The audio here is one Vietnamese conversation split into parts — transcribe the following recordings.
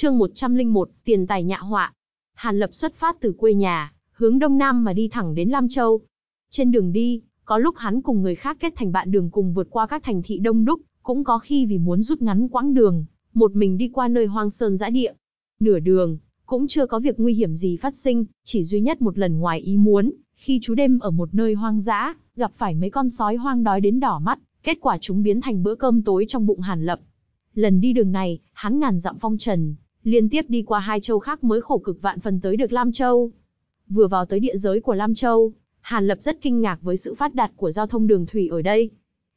chương 101, tiền tài nhạ họa. Hàn Lập xuất phát từ quê nhà, hướng đông nam mà đi thẳng đến Lam Châu. Trên đường đi, có lúc hắn cùng người khác kết thành bạn đường cùng vượt qua các thành thị đông đúc, cũng có khi vì muốn rút ngắn quãng đường, một mình đi qua nơi hoang sơn dã địa. Nửa đường, cũng chưa có việc nguy hiểm gì phát sinh, chỉ duy nhất một lần ngoài ý muốn, khi chú đêm ở một nơi hoang dã, gặp phải mấy con sói hoang đói đến đỏ mắt, kết quả chúng biến thành bữa cơm tối trong bụng Hàn Lập. Lần đi đường này, hắn ngàn dặm phong trần, liên tiếp đi qua hai châu khác mới khổ cực vạn phần tới được Lam Châu. Vừa vào tới địa giới của Lam Châu, Hàn Lập rất kinh ngạc với sự phát đạt của giao thông đường thủy ở đây.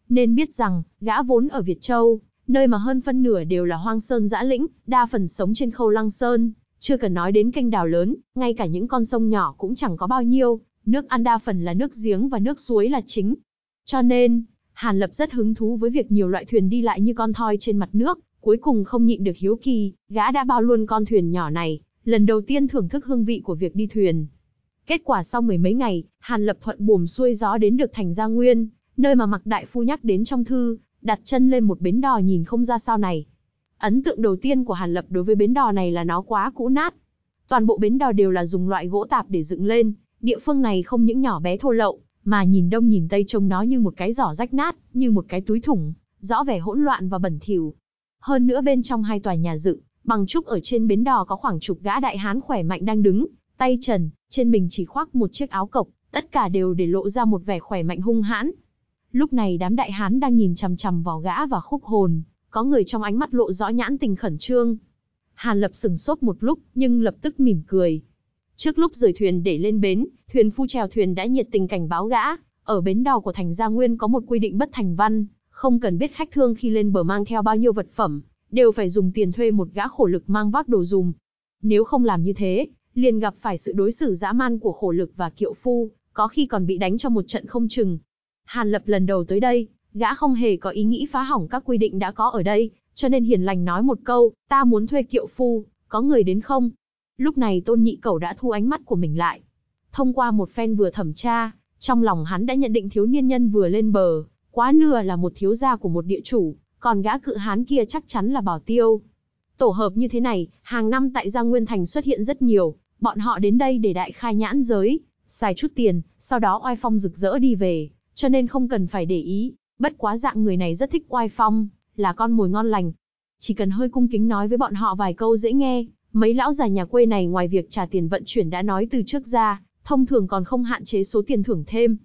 Nên biết rằng, gã vốn ở Việt Châu, nơi mà hơn phân nửa đều là hoang sơn dã lĩnh, đa phần sống trên khâu lăng sơn, chưa cần nói đến kênh đào lớn, ngay cả những con sông nhỏ cũng chẳng có bao nhiêu, nước ăn đa phần là nước giếng và nước suối là chính. Cho nên, Hàn Lập rất hứng thú với việc nhiều loại thuyền đi lại như con thoi trên mặt nước, Cuối cùng không nhịn được hiếu kỳ, gã đã bao luôn con thuyền nhỏ này, lần đầu tiên thưởng thức hương vị của việc đi thuyền. Kết quả sau mười mấy ngày, Hàn Lập Thuận buồm xuôi gió đến được thành Gia Nguyên, nơi mà Mạc Đại Phu nhắc đến trong thư, đặt chân lên một bến đò nhìn không ra sao này. Ấn tượng đầu tiên của Hàn Lập đối với bến đò này là nó quá cũ nát. Toàn bộ bến đò đều là dùng loại gỗ tạp để dựng lên, địa phương này không những nhỏ bé thô lậu, mà nhìn đông nhìn tây trông nó như một cái giỏ rách nát, như một cái túi thủng, rõ vẻ hỗn loạn và bẩn thỉu. Hơn nữa bên trong hai tòa nhà dự bằng trúc ở trên bến đò có khoảng chục gã đại hán khỏe mạnh đang đứng, tay trần, trên mình chỉ khoác một chiếc áo cộc, tất cả đều để lộ ra một vẻ khỏe mạnh hung hãn. Lúc này đám đại hán đang nhìn chằm chằm vào gã và khúc hồn, có người trong ánh mắt lộ rõ nhãn tình khẩn trương. Hàn Lập sừng sốt một lúc, nhưng lập tức mỉm cười. Trước lúc rời thuyền để lên bến, thuyền phu chèo thuyền đã nhiệt tình cảnh báo gã, ở bến đò của thành Gia Nguyên có một quy định bất thành văn, không cần biết khách thương khi lên bờ mang theo bao nhiêu vật phẩm, đều phải dùng tiền thuê một gã khổ lực mang vác đồ dùng Nếu không làm như thế, liền gặp phải sự đối xử dã man của khổ lực và kiệu phu, có khi còn bị đánh cho một trận không chừng. Hàn Lập lần đầu tới đây, gã không hề có ý nghĩ phá hỏng các quy định đã có ở đây, cho nên hiền lành nói một câu, ta muốn thuê kiệu phu, có người đến không? Lúc này Tôn Nhị Cẩu đã thu ánh mắt của mình lại. Thông qua một phen vừa thẩm tra, trong lòng hắn đã nhận định thiếu niên nhân vừa lên bờ, quá nửa là một thiếu gia của một địa chủ, còn gã cự hán kia chắc chắn là bảo tiêu. Tổ hợp như thế này, hàng năm tại Gia Nguyên Thành xuất hiện rất nhiều, bọn họ đến đây để đại khai nhãn giới, xài chút tiền, sau đó oai phong rực rỡ đi về, cho nên không cần phải để ý, bất quá dạng người này rất thích oai phong, là con mồi ngon lành. Chỉ cần hơi cung kính nói với bọn họ vài câu dễ nghe, mấy lão già nhà quê này ngoài việc trả tiền vận chuyển đã nói từ trước ra, thông thường còn không hạn chế số tiền thưởng thêm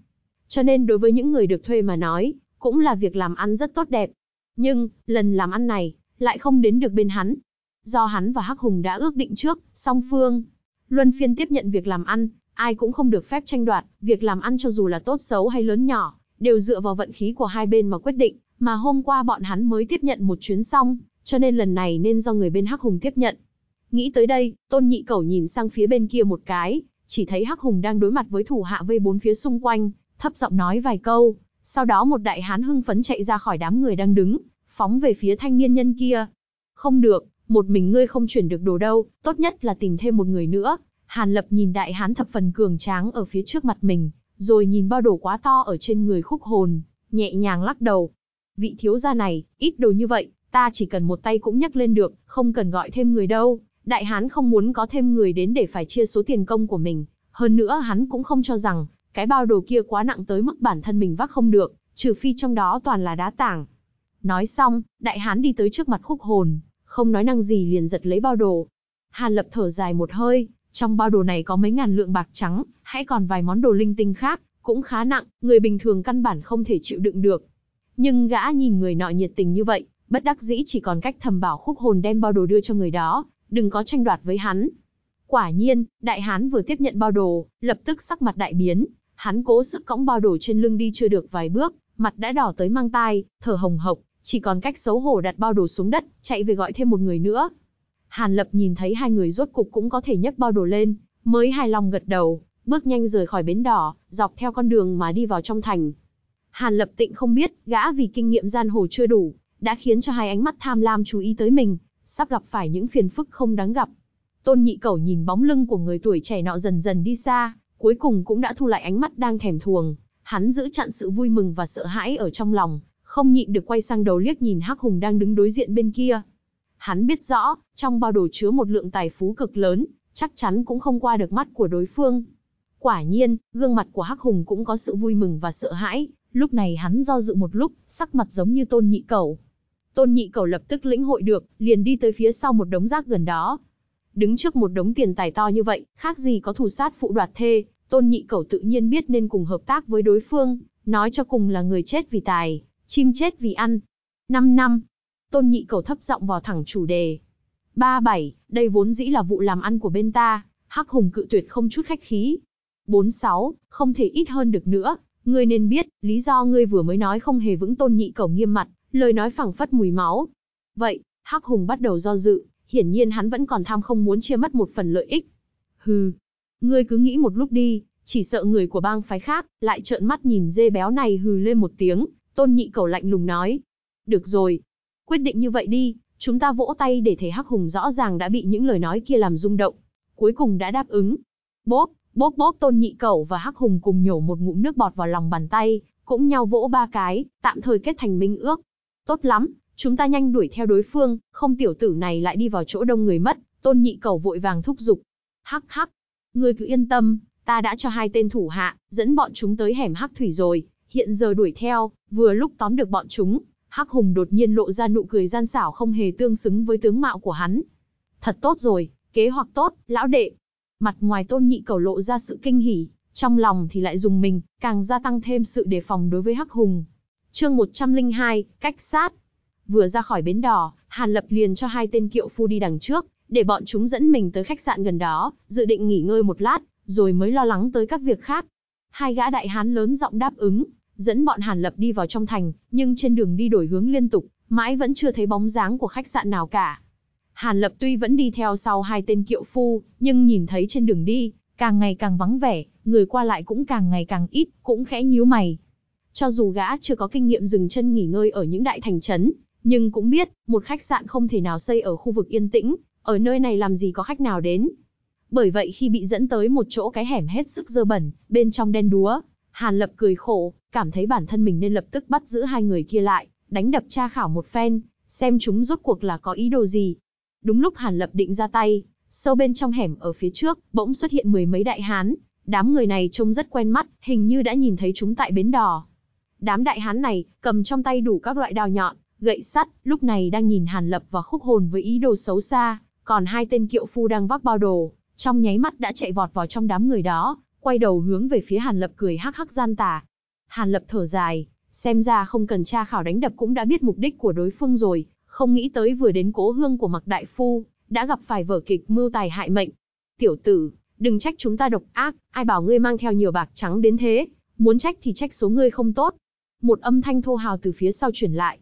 cho nên đối với những người được thuê mà nói, cũng là việc làm ăn rất tốt đẹp. Nhưng, lần làm ăn này, lại không đến được bên hắn. Do hắn và Hắc Hùng đã ước định trước, song phương. Luân phiên tiếp nhận việc làm ăn, ai cũng không được phép tranh đoạt, việc làm ăn cho dù là tốt xấu hay lớn nhỏ, đều dựa vào vận khí của hai bên mà quyết định, mà hôm qua bọn hắn mới tiếp nhận một chuyến xong, cho nên lần này nên do người bên Hắc Hùng tiếp nhận. Nghĩ tới đây, Tôn Nhị Cẩu nhìn sang phía bên kia một cái, chỉ thấy Hắc Hùng đang đối mặt với thủ hạ vây bốn phía xung quanh, thấp giọng nói vài câu, sau đó một đại hán hưng phấn chạy ra khỏi đám người đang đứng, phóng về phía thanh niên nhân kia. Không được, một mình ngươi không chuyển được đồ đâu, tốt nhất là tìm thêm một người nữa. Hàn Lập nhìn đại hán thập phần cường tráng ở phía trước mặt mình, rồi nhìn bao đồ quá to ở trên người khúc hồn, nhẹ nhàng lắc đầu. Vị thiếu gia này, ít đồ như vậy, ta chỉ cần một tay cũng nhấc lên được, không cần gọi thêm người đâu. Đại hán không muốn có thêm người đến để phải chia số tiền công của mình, hơn nữa hắn cũng không cho rằng cái bao đồ kia quá nặng tới mức bản thân mình vác không được, trừ phi trong đó toàn là đá tảng. Nói xong, đại hán đi tới trước mặt khúc hồn, không nói năng gì liền giật lấy bao đồ. Hàn lập thở dài một hơi, trong bao đồ này có mấy ngàn lượng bạc trắng, hãy còn vài món đồ linh tinh khác, cũng khá nặng, người bình thường căn bản không thể chịu đựng được. Nhưng gã nhìn người nọ nhiệt tình như vậy, bất đắc dĩ chỉ còn cách thầm bảo khúc hồn đem bao đồ đưa cho người đó, đừng có tranh đoạt với hắn. Quả nhiên, đại hán vừa tiếp nhận bao đồ, lập tức sắc mặt đại biến, Hắn cố sức cõng bao đồ trên lưng đi chưa được vài bước, mặt đã đỏ tới mang tai, thở hồng hộc, chỉ còn cách xấu hổ đặt bao đồ xuống đất, chạy về gọi thêm một người nữa. Hàn Lập nhìn thấy hai người rốt cục cũng có thể nhấc bao đồ lên, mới hài lòng gật đầu, bước nhanh rời khỏi bến đỏ, dọc theo con đường mà đi vào trong thành. Hàn Lập Tịnh không biết, gã vì kinh nghiệm gian hồ chưa đủ, đã khiến cho hai ánh mắt tham lam chú ý tới mình, sắp gặp phải những phiền phức không đáng gặp. Tôn Nhị Cẩu nhìn bóng lưng của người tuổi trẻ nọ dần dần đi xa, cuối cùng cũng đã thu lại ánh mắt đang thèm thuồng, hắn giữ chặn sự vui mừng và sợ hãi ở trong lòng, không nhịn được quay sang đầu liếc nhìn Hắc Hùng đang đứng đối diện bên kia. Hắn biết rõ, trong bao đồ chứa một lượng tài phú cực lớn, chắc chắn cũng không qua được mắt của đối phương. Quả nhiên, gương mặt của Hắc Hùng cũng có sự vui mừng và sợ hãi, lúc này hắn do dự một lúc, sắc mặt giống như Tôn Nhị cầu. Tôn Nhị cầu lập tức lĩnh hội được, liền đi tới phía sau một đống rác gần đó, Đứng trước một đống tiền tài to như vậy, khác gì có thủ sát phụ đoạt thê, tôn nhị cầu tự nhiên biết nên cùng hợp tác với đối phương, nói cho cùng là người chết vì tài, chim chết vì ăn. 5 năm, tôn nhị cầu thấp giọng vào thẳng chủ đề. 37, đây vốn dĩ là vụ làm ăn của bên ta, hắc hùng cự tuyệt không chút khách khí. 46, không thể ít hơn được nữa, ngươi nên biết, lý do ngươi vừa mới nói không hề vững tôn nhị cầu nghiêm mặt, lời nói phẳng phất mùi máu. Vậy, hắc hùng bắt đầu do dự, hiển nhiên hắn vẫn còn tham không muốn chia mất một phần lợi ích. Hừ, ngươi cứ nghĩ một lúc đi, chỉ sợ người của bang phái khác, lại trợn mắt nhìn dê béo này hừ lên một tiếng, tôn nhị cầu lạnh lùng nói. Được rồi, quyết định như vậy đi, chúng ta vỗ tay để thấy Hắc Hùng rõ ràng đã bị những lời nói kia làm rung động. Cuối cùng đã đáp ứng. Bốp, bốp bốp tôn nhị cầu và Hắc Hùng cùng nhổ một ngụm nước bọt vào lòng bàn tay, cũng nhau vỗ ba cái, tạm thời kết thành minh ước. Tốt lắm, Chúng ta nhanh đuổi theo đối phương, không tiểu tử này lại đi vào chỗ đông người mất, tôn nhị cầu vội vàng thúc giục. Hắc hắc, ngươi cứ yên tâm, ta đã cho hai tên thủ hạ, dẫn bọn chúng tới hẻm hắc thủy rồi, hiện giờ đuổi theo, vừa lúc tóm được bọn chúng. Hắc Hùng đột nhiên lộ ra nụ cười gian xảo không hề tương xứng với tướng mạo của hắn. Thật tốt rồi, kế hoạch tốt, lão đệ. Mặt ngoài tôn nhị cầu lộ ra sự kinh hỉ, trong lòng thì lại dùng mình, càng gia tăng thêm sự đề phòng đối với Hắc Hùng. Chương 102, cách sát. Vừa ra khỏi bến đò, Hàn Lập liền cho hai tên kiệu phu đi đằng trước, để bọn chúng dẫn mình tới khách sạn gần đó, dự định nghỉ ngơi một lát, rồi mới lo lắng tới các việc khác. Hai gã đại hán lớn giọng đáp ứng, dẫn bọn Hàn Lập đi vào trong thành, nhưng trên đường đi đổi hướng liên tục, mãi vẫn chưa thấy bóng dáng của khách sạn nào cả. Hàn Lập tuy vẫn đi theo sau hai tên kiệu phu, nhưng nhìn thấy trên đường đi, càng ngày càng vắng vẻ, người qua lại cũng càng ngày càng ít, cũng khẽ nhíu mày. Cho dù gã chưa có kinh nghiệm dừng chân nghỉ ngơi ở những đại thành trấn, nhưng cũng biết, một khách sạn không thể nào xây ở khu vực yên tĩnh, ở nơi này làm gì có khách nào đến. Bởi vậy khi bị dẫn tới một chỗ cái hẻm hết sức dơ bẩn, bên trong đen đúa, Hàn Lập cười khổ, cảm thấy bản thân mình nên lập tức bắt giữ hai người kia lại, đánh đập tra khảo một phen, xem chúng rốt cuộc là có ý đồ gì. Đúng lúc Hàn Lập định ra tay, sâu bên trong hẻm ở phía trước, bỗng xuất hiện mười mấy đại hán. Đám người này trông rất quen mắt, hình như đã nhìn thấy chúng tại bến đò. Đám đại hán này, cầm trong tay đủ các loại đao nhọn, gậy sắt, lúc này đang nhìn Hàn Lập và khúc hồn với ý đồ xấu xa, còn hai tên kiệu phu đang vác bao đồ, trong nháy mắt đã chạy vọt vào trong đám người đó, quay đầu hướng về phía Hàn Lập cười hắc hắc gian tà. Hàn Lập thở dài, xem ra không cần tra khảo đánh đập cũng đã biết mục đích của đối phương rồi, không nghĩ tới vừa đến cố hương của Mạc Đại Phu, đã gặp phải vở kịch mưu tài hại mệnh. Tiểu tử, đừng trách chúng ta độc ác, ai bảo ngươi mang theo nhiều bạc trắng đến thế, muốn trách thì trách số ngươi không tốt. Một âm thanh thô hào từ phía sau chuyển lại,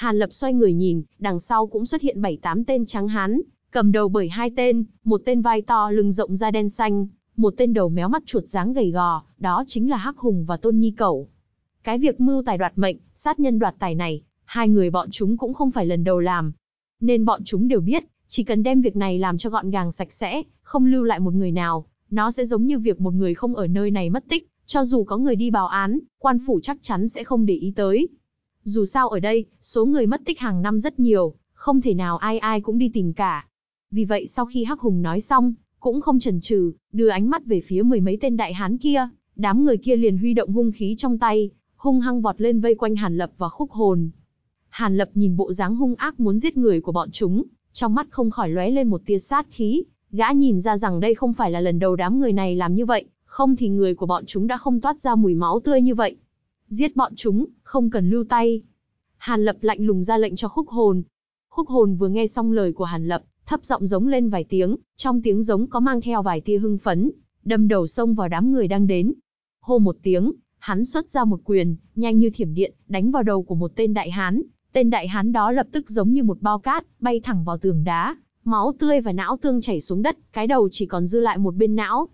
Hàn Lập xoay người nhìn, đằng sau cũng xuất hiện bảy tám tên trắng hán, cầm đầu bởi hai tên, một tên vai to lưng rộng da đen xanh, một tên đầu méo mắt chuột dáng gầy gò, đó chính là Hắc Hùng và Tôn Nhi Cẩu. Cái việc mưu tài đoạt mệnh, sát nhân đoạt tài này, hai người bọn chúng cũng không phải lần đầu làm. Nên bọn chúng đều biết, chỉ cần đem việc này làm cho gọn gàng sạch sẽ, không lưu lại một người nào, nó sẽ giống như việc một người không ở nơi này mất tích, cho dù có người đi báo án, quan phủ chắc chắn sẽ không để ý tới, dù sao ở đây, số người mất tích hàng năm rất nhiều, không thể nào ai ai cũng đi tìm cả. Vì vậy sau khi Hắc Hùng nói xong, cũng không chần chừ, đưa ánh mắt về phía mười mấy tên đại hán kia, đám người kia liền huy động hung khí trong tay, hung hăng vọt lên vây quanh Hàn Lập và khúc hồn. Hàn Lập nhìn bộ dáng hung ác muốn giết người của bọn chúng, trong mắt không khỏi lóe lên một tia sát khí, gã nhìn ra rằng đây không phải là lần đầu đám người này làm như vậy, không thì người của bọn chúng đã không toát ra mùi máu tươi như vậy. Giết bọn chúng, không cần lưu tay. Hàn Lập lạnh lùng ra lệnh cho khúc hồn. Khúc hồn vừa nghe xong lời của Hàn Lập, thấp giọng giống lên vài tiếng, trong tiếng giống có mang theo vài tia hưng phấn, đâm đầu xông vào đám người đang đến. Hô một tiếng, hắn xuất ra một quyền, nhanh như thiểm điện, đánh vào đầu của một tên đại hán. Tên đại hán đó lập tức giống như một bao cát, bay thẳng vào tường đá, máu tươi và não tương chảy xuống đất, cái đầu chỉ còn dư lại một bên não.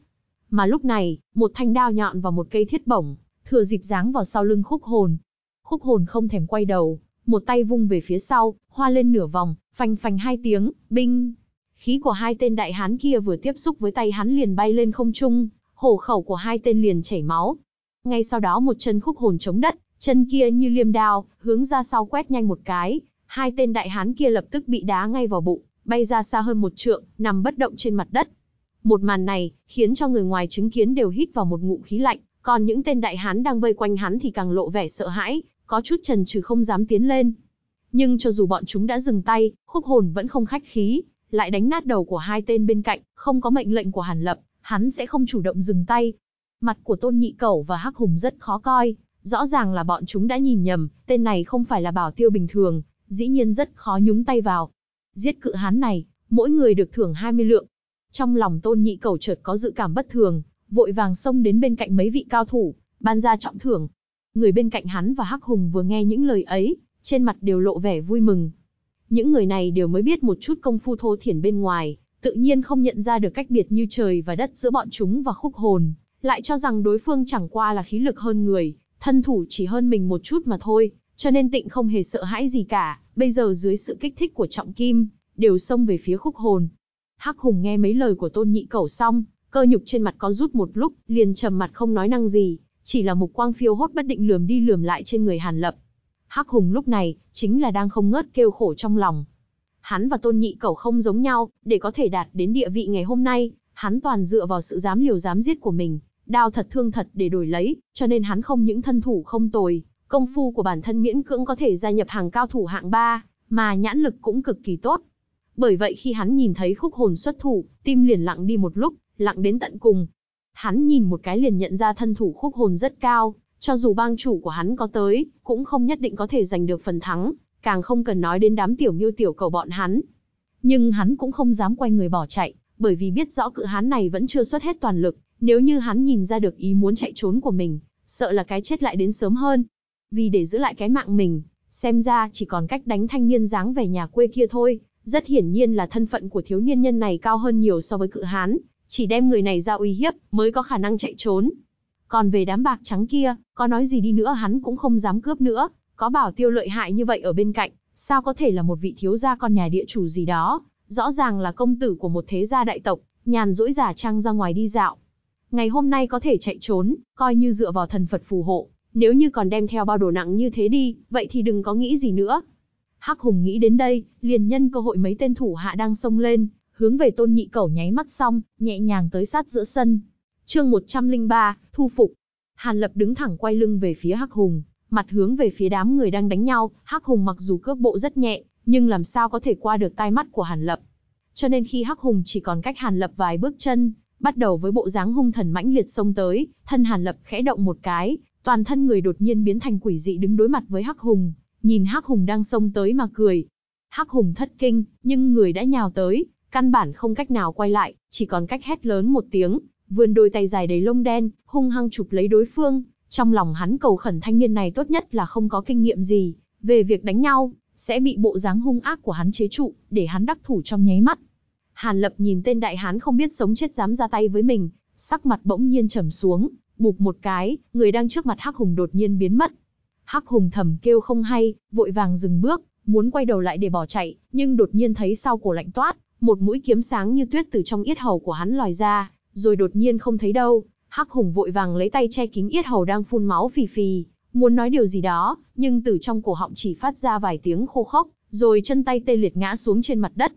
Mà lúc này, một thanh đao nhọn và một cây thiết bổng thừa dịp giáng vào sau lưng khúc hồn. Khúc hồn không thèm quay đầu, một tay vung về phía sau, hoa lên nửa vòng, phanh phanh hai tiếng, binh. Khí của hai tên đại hán kia vừa tiếp xúc với tay hắn liền bay lên không trung, hổ khẩu của hai tên liền chảy máu. Ngay sau đó một chân khúc hồn chống đất, chân kia như liêm đao, hướng ra sau quét nhanh một cái, hai tên đại hán kia lập tức bị đá ngay vào bụng, bay ra xa hơn một trượng, nằm bất động trên mặt đất. Một màn này, khiến cho người ngoài chứng kiến đều hít vào một ngụm khí lạnh. Còn những tên đại hán đang vây quanh hắn thì càng lộ vẻ sợ hãi, có chút chần chừ không dám tiến lên. Nhưng cho dù bọn chúng đã dừng tay, khúc hồn vẫn không khách khí, lại đánh nát đầu của hai tên bên cạnh, không có mệnh lệnh của Hàn Lập, hắn sẽ không chủ động dừng tay. Mặt của Tôn Nhị Cẩu và Hắc Hùng rất khó coi, rõ ràng là bọn chúng đã nhìn nhầm, tên này không phải là bảo tiêu bình thường, dĩ nhiên rất khó nhúng tay vào. Giết cự hán này, mỗi người được thưởng 20 lượng. Trong lòng Tôn Nhị Cẩu chợt có dự cảm bất thường, vội vàng xông đến bên cạnh mấy vị cao thủ, ban ra trọng thưởng. Người bên cạnh hắn và Hắc Hùng vừa nghe những lời ấy, trên mặt đều lộ vẻ vui mừng. Những người này đều mới biết một chút công phu thô thiển bên ngoài, tự nhiên không nhận ra được cách biệt như trời và đất giữa bọn chúng và khúc hồn, lại cho rằng đối phương chẳng qua là khí lực hơn người, thân thủ chỉ hơn mình một chút mà thôi, cho nên tịnh không hề sợ hãi gì cả, bây giờ dưới sự kích thích của trọng kim, đều xông về phía khúc hồn. Hắc Hùng nghe mấy lời của Tôn Nhị Cẩu xong, Cơ nhục trên mặt có rút một lúc, liền trầm mặt không nói năng gì, chỉ là mục quang phiêu hốt bất định lườm đi lườm lại trên người Hàn Lập. Hắc Hùng lúc này, chính là đang không ngớt kêu khổ trong lòng. Hắn và Tôn Nhị Cẩu không giống nhau, để có thể đạt đến địa vị ngày hôm nay, hắn toàn dựa vào sự dám liều dám giết của mình, đao thật thương thật để đổi lấy, cho nên hắn không những thân thủ không tồi, công phu của bản thân miễn cưỡng có thể gia nhập hàng cao thủ hạng 3, mà nhãn lực cũng cực kỳ tốt. Bởi vậy khi hắn nhìn thấy khúc hồn xuất thủ, tim liền lặng đi một lúc, lặng đến tận cùng. Hắn nhìn một cái liền nhận ra thân thủ khúc hồn rất cao, cho dù bang chủ của hắn có tới, cũng không nhất định có thể giành được phần thắng, càng không cần nói đến đám tiểu miêu tiểu cầu bọn hắn. Nhưng hắn cũng không dám quay người bỏ chạy, bởi vì biết rõ cự hán này vẫn chưa xuất hết toàn lực, nếu như hắn nhìn ra được ý muốn chạy trốn của mình, sợ là cái chết lại đến sớm hơn. Vì để giữ lại cái mạng mình, xem ra chỉ còn cách đánh thanh niên dáng về nhà quê kia thôi, rất hiển nhiên là thân phận của thiếu niên nhân này cao hơn nhiều so với cự hán, chỉ đem người này ra uy hiếp mới có khả năng chạy trốn. Còn về đám bạc trắng kia, có nói gì đi nữa hắn cũng không dám cướp nữa, có bảo tiêu lợi hại như vậy ở bên cạnh, sao có thể là một vị thiếu gia con nhà địa chủ gì đó, rõ ràng là công tử của một thế gia đại tộc, nhàn rỗi giả trang ra ngoài đi dạo. Ngày hôm nay có thể chạy trốn, coi như dựa vào thần Phật phù hộ, nếu như còn đem theo bao đồ nặng như thế đi, vậy thì đừng có nghĩ gì nữa. Hắc Hùng nghĩ đến đây, liền nhân cơ hội mấy tên thủ hạ đang xông lên, hướng về tôn nhị cẩu nháy mắt xong, nhẹ nhàng tới sát giữa sân. chương 103, thu phục. Hàn lập đứng thẳng quay lưng về phía Hắc Hùng, mặt hướng về phía đám người đang đánh nhau, Hắc Hùng mặc dù cước bộ rất nhẹ, nhưng làm sao có thể qua được tai mắt của Hàn Lập. Cho nên khi Hắc Hùng chỉ còn cách Hàn Lập vài bước chân, bắt đầu với bộ dáng hung thần mãnh liệt xông tới, thân Hàn Lập khẽ động một cái, toàn thân người đột nhiên biến thành quỷ dị đứng đối mặt với Hắc Hùng, nhìn Hắc Hùng đang xông tới mà cười. Hắc Hùng thất kinh, nhưng người đã nhào tới, Căn bản không cách nào quay lại, chỉ còn cách hét lớn một tiếng, vươn đôi tay dài đầy lông đen, hung hăng chụp lấy đối phương. Trong lòng hắn cầu khẩn thanh niên này tốt nhất là không có kinh nghiệm gì, về việc đánh nhau, sẽ bị bộ dáng hung ác của hắn chế trụ, để hắn đắc thủ trong nháy mắt. Hàn Lập nhìn tên đại hán không biết sống chết dám ra tay với mình, sắc mặt bỗng nhiên trầm xuống, bụp một cái, người đang trước mặt Hắc Hùng đột nhiên biến mất. Hắc Hùng thầm kêu không hay, vội vàng dừng bước, muốn quay đầu lại để bỏ chạy, nhưng đột nhiên thấy sau cổ lạnh toát, một mũi kiếm sáng như tuyết từ trong yết hầu của hắn lòi ra, rồi đột nhiên không thấy đâu. Hắc Hùng vội vàng lấy tay che kín yết hầu đang phun máu phì phì, muốn nói điều gì đó, nhưng từ trong cổ họng chỉ phát ra vài tiếng khô khốc, rồi chân tay tê liệt ngã xuống trên mặt đất.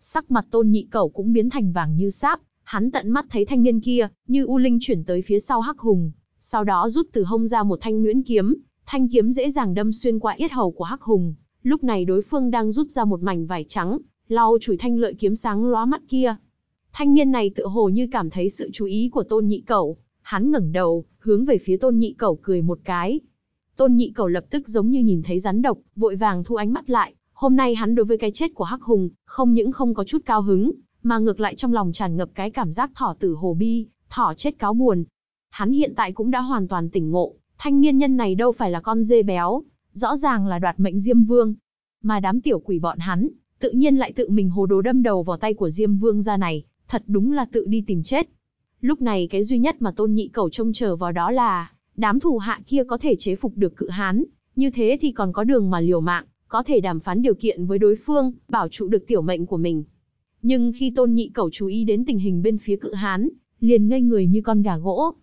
Sắc mặt Tôn Nhị Cẩu cũng biến thành vàng như sáp, hắn tận mắt thấy thanh niên kia, như u linh chuyển tới phía sau Hắc Hùng, sau đó rút từ hông ra một thanh nguyễn kiếm, thanh kiếm dễ dàng đâm xuyên qua yết hầu của Hắc Hùng. Lúc này đối phương đang rút ra một mảnh vải trắng, lau chùi thanh lợi kiếm sáng lóa mắt kia. Thanh niên này tựa hồ như cảm thấy sự chú ý của tôn nhị cẩu, hắn ngẩng đầu, hướng về phía tôn nhị cẩu cười một cái. Tôn nhị cẩu lập tức giống như nhìn thấy rắn độc, vội vàng thu ánh mắt lại, hôm nay hắn đối với cái chết của Hắc Hùng, không những không có chút cao hứng, mà ngược lại trong lòng tràn ngập cái cảm giác thỏ tử hồ bi, thỏ chết cáo buồn. Hắn hiện tại cũng đã hoàn toàn tỉnh ngộ, thanh niên nhân này đâu phải là con dê béo, rõ ràng là đoạt mệnh Diêm Vương. Mà đám tiểu quỷ bọn hắn, tự nhiên lại tự mình hồ đồ đâm đầu vào tay của Diêm Vương gia này, thật đúng là tự đi tìm chết. Lúc này cái duy nhất mà Tôn Nhị Cẩu trông chờ vào đó là, đám thủ hạ kia có thể chế phục được cự hán, như thế thì còn có đường mà liều mạng, có thể đàm phán điều kiện với đối phương, bảo trụ được tiểu mệnh của mình. Nhưng khi Tôn Nhị Cẩu chú ý đến tình hình bên phía cự hán, liền ngây người như con gà gỗ.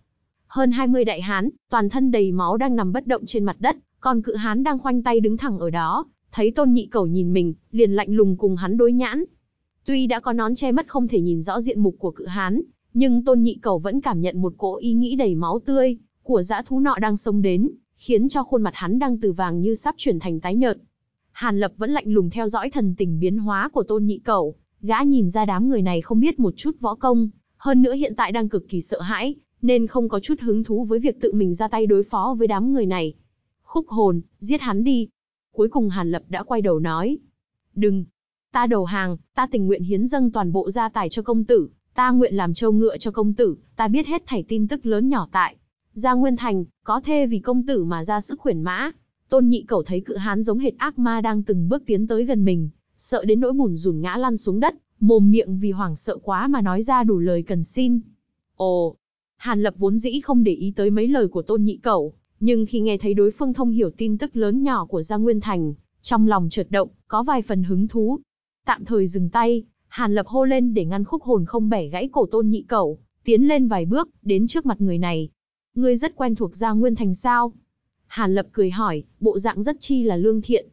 Hơn 20 đại hán, toàn thân đầy máu đang nằm bất động trên mặt đất, còn cự hán đang khoanh tay đứng thẳng ở đó, thấy tôn nhị cầu nhìn mình, liền lạnh lùng cùng hắn đối nhãn. Tuy đã có nón che mắt không thể nhìn rõ diện mục của cự hán, nhưng tôn nhị cầu vẫn cảm nhận một cỗ ý nghĩ đầy máu tươi của dã thú nọ đang xông đến, khiến cho khuôn mặt hắn đang từ vàng như sắp chuyển thành tái nhợt. Hàn Lập vẫn lạnh lùng theo dõi thần tình biến hóa của tôn nhị cầu, gã nhìn ra đám người này không biết một chút võ công, hơn nữa hiện tại đang cực kỳ sợ hãi, nên không có chút hứng thú với việc tự mình ra tay đối phó với đám người này. Khúc hồn, giết hắn đi, Cuối cùng Hàn Lập đã quay đầu nói. Đừng, ta đầu hàng, ta tình nguyện hiến dâng toàn bộ gia tài cho công tử, ta nguyện làm châu ngựa cho công tử, ta biết hết thảy tin tức lớn nhỏ tại. Gia Nguyên Thành, có thê vì công tử mà ra sức khuyển mã. Tôn nhị cẩu thấy cự hán giống hệt ác ma đang từng bước tiến tới gần mình, sợ đến nỗi bùn rùn ngã lăn xuống đất, mồm miệng vì hoảng sợ quá mà nói ra đủ lời cần xin. Ồ, Hàn Lập vốn dĩ không để ý tới mấy lời của Tôn Nhị Cẩu, nhưng khi nghe thấy đối phương thông hiểu tin tức lớn nhỏ của Gia Nguyên Thành, trong lòng chợt động, có vài phần hứng thú. Tạm thời dừng tay, Hàn Lập hô lên để ngăn khúc hồn không bẻ gãy cổ tôn nhị cẩu, tiến lên vài bước, đến trước mặt người này. Ngươi rất quen thuộc Gia Nguyên Thành sao? Hàn Lập cười hỏi, bộ dạng rất chi là lương thiện.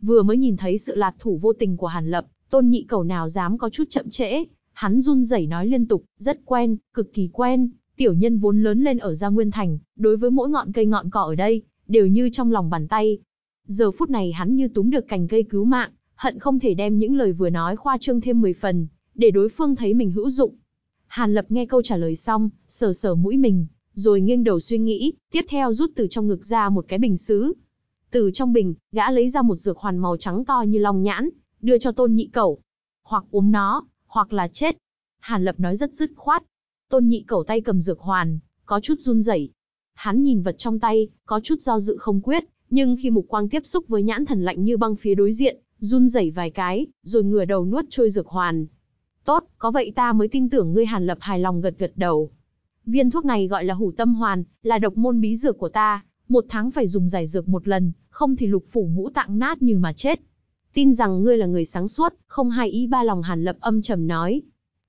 Vừa mới nhìn thấy sự lạt thủ vô tình của Hàn Lập, tôn nhị cẩu nào dám có chút chậm trễ, hắn run rẩy nói liên tục, rất quen, cực kỳ quen. Tiểu nhân vốn lớn lên ở Gia Nguyên Thành, đối với mỗi ngọn cây ngọn cỏ ở đây, đều như trong lòng bàn tay. Giờ phút này hắn như túm được cành cây cứu mạng, hận không thể đem những lời vừa nói khoa trương thêm 10 phần, để đối phương thấy mình hữu dụng. Hàn Lập nghe câu trả lời xong, sờ sờ mũi mình, rồi nghiêng đầu suy nghĩ, tiếp theo rút từ trong ngực ra một cái bình sứ. Từ trong bình, gã lấy ra một dược hoàn màu trắng to như lòng nhãn, đưa cho tôn nhị cẩu. Hoặc uống nó, hoặc là chết. Hàn Lập nói rất dứt khoát, Tôn nhị cẩu tay cầm dược hoàn, có chút run rẩy. Hắn nhìn vật trong tay, có chút do dự không quyết, nhưng khi mục quang tiếp xúc với nhãn thần lạnh như băng phía đối diện, run rẩy vài cái, rồi ngửa đầu nuốt trôi dược hoàn. Tốt, có vậy ta mới tin tưởng ngươi Hàn Lập hài lòng gật gật đầu. Viên thuốc này gọi là hủ tâm hoàn, là độc môn bí dược của ta, một tháng phải dùng giải dược một lần, không thì lục phủ ngũ tạng nát như mà chết. Tin rằng ngươi là người sáng suốt, không hai ý ba lòng Hàn Lập âm trầm nói.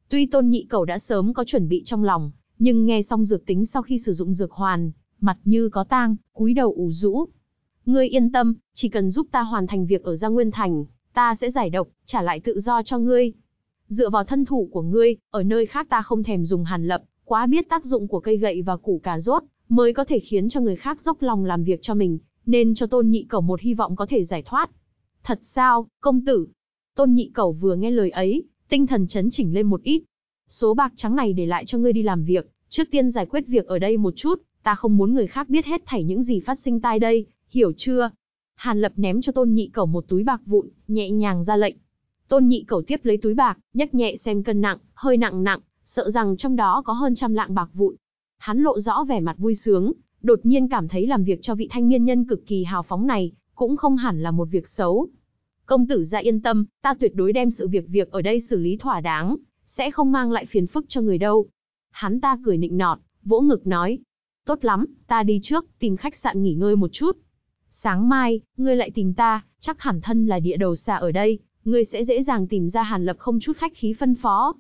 Tuy tôn nhị cầu đã sớm có chuẩn bị trong lòng, nhưng nghe xong dược tính sau khi sử dụng dược hoàn, mặt như có tang, cúi đầu ủ rũ. Ngươi yên tâm, chỉ cần giúp ta hoàn thành việc ở Gia Nguyên Thành, ta sẽ giải độc, trả lại tự do cho ngươi. Dựa vào thân thủ của ngươi, ở nơi khác ta không thèm dùng hàn lập, quá biết tác dụng của cây gậy và củ cà rốt, mới có thể khiến cho người khác dốc lòng làm việc cho mình, nên cho tôn nhị cầu một hy vọng có thể giải thoát. Thật sao, công tử? Tôn nhị cầu vừa nghe lời ấy, tinh thần chấn chỉnh lên một ít. Số bạc trắng này để lại cho ngươi đi làm việc, trước tiên giải quyết việc ở đây một chút, ta không muốn người khác biết hết thảy những gì phát sinh tai đây, hiểu chưa? Hàn Lập ném cho Tôn Nhị Cẩu một túi bạc vụn, nhẹ nhàng ra lệnh. Tôn Nhị Cẩu tiếp lấy túi bạc, nhấc nhẹ xem cân nặng, hơi nặng nặng, sợ rằng trong đó có hơn trăm lạng bạc vụn. Hắn lộ rõ vẻ mặt vui sướng, đột nhiên cảm thấy làm việc cho vị thanh niên nhân cực kỳ hào phóng này, cũng không hẳn là một việc xấu, Công tử ra yên tâm, ta tuyệt đối đem sự việc việc ở đây xử lý thỏa đáng, sẽ không mang lại phiền phức cho người đâu. Hắn ta cười nịnh nọt, vỗ ngực nói. Tốt lắm, ta đi trước, tìm khách sạn nghỉ ngơi một chút. Sáng mai, ngươi lại tìm ta, chắc hẳn thân là địa đầu xa ở đây, ngươi sẽ dễ dàng tìm ra Hàn Lập không chút khách khí phân phó.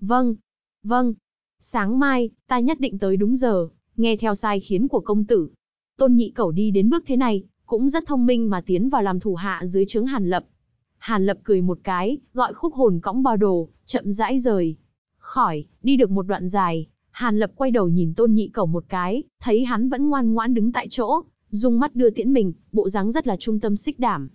Vâng, vâng. Sáng mai, ta nhất định tới đúng giờ, nghe theo sai khiến của công tử. Tôn nhị cẩu đi đến bước thế này, cũng rất thông minh mà tiến vào làm thủ hạ dưới trướng Hàn Lập. Hàn Lập cười một cái, gọi khúc hồn cõng bao đồ, chậm rãi rời. Khỏi, đi được một đoạn dài, Hàn Lập quay đầu nhìn Tôn Nhị Cẩu một cái, thấy hắn vẫn ngoan ngoãn đứng tại chỗ, dùng mắt đưa tiễn mình, bộ dáng rất là trung tâm xích đảm.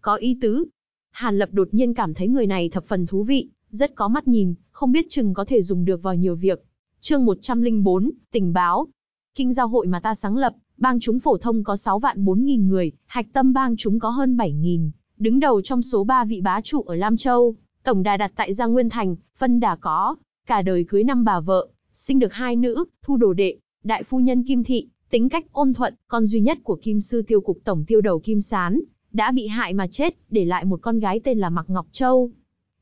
Có ý tứ. Hàn Lập đột nhiên cảm thấy người này thập phần thú vị, rất có mắt nhìn, không biết chừng có thể dùng được vào nhiều việc. Chương 104, tình báo. Kinh giao hội mà ta sáng lập, bang chúng phổ thông có 6 vạn 4.000 người, hạch tâm bang chúng có hơn 7.000, đứng đầu trong số 3 vị bá chủ ở Lam Châu, tổng đà đặt tại Giang Nguyên Thành, phân đà có, cả đời cưới năm bà vợ, sinh được hai nữ, thu đồ đệ, đại phu nhân Kim Thị, tính cách ôn thuận, con duy nhất của Kim Sư Tiêu Cục Tổng Tiêu Đầu Kim Sán, đã bị hại mà chết, để lại một con gái tên là Mạc Ngọc Châu.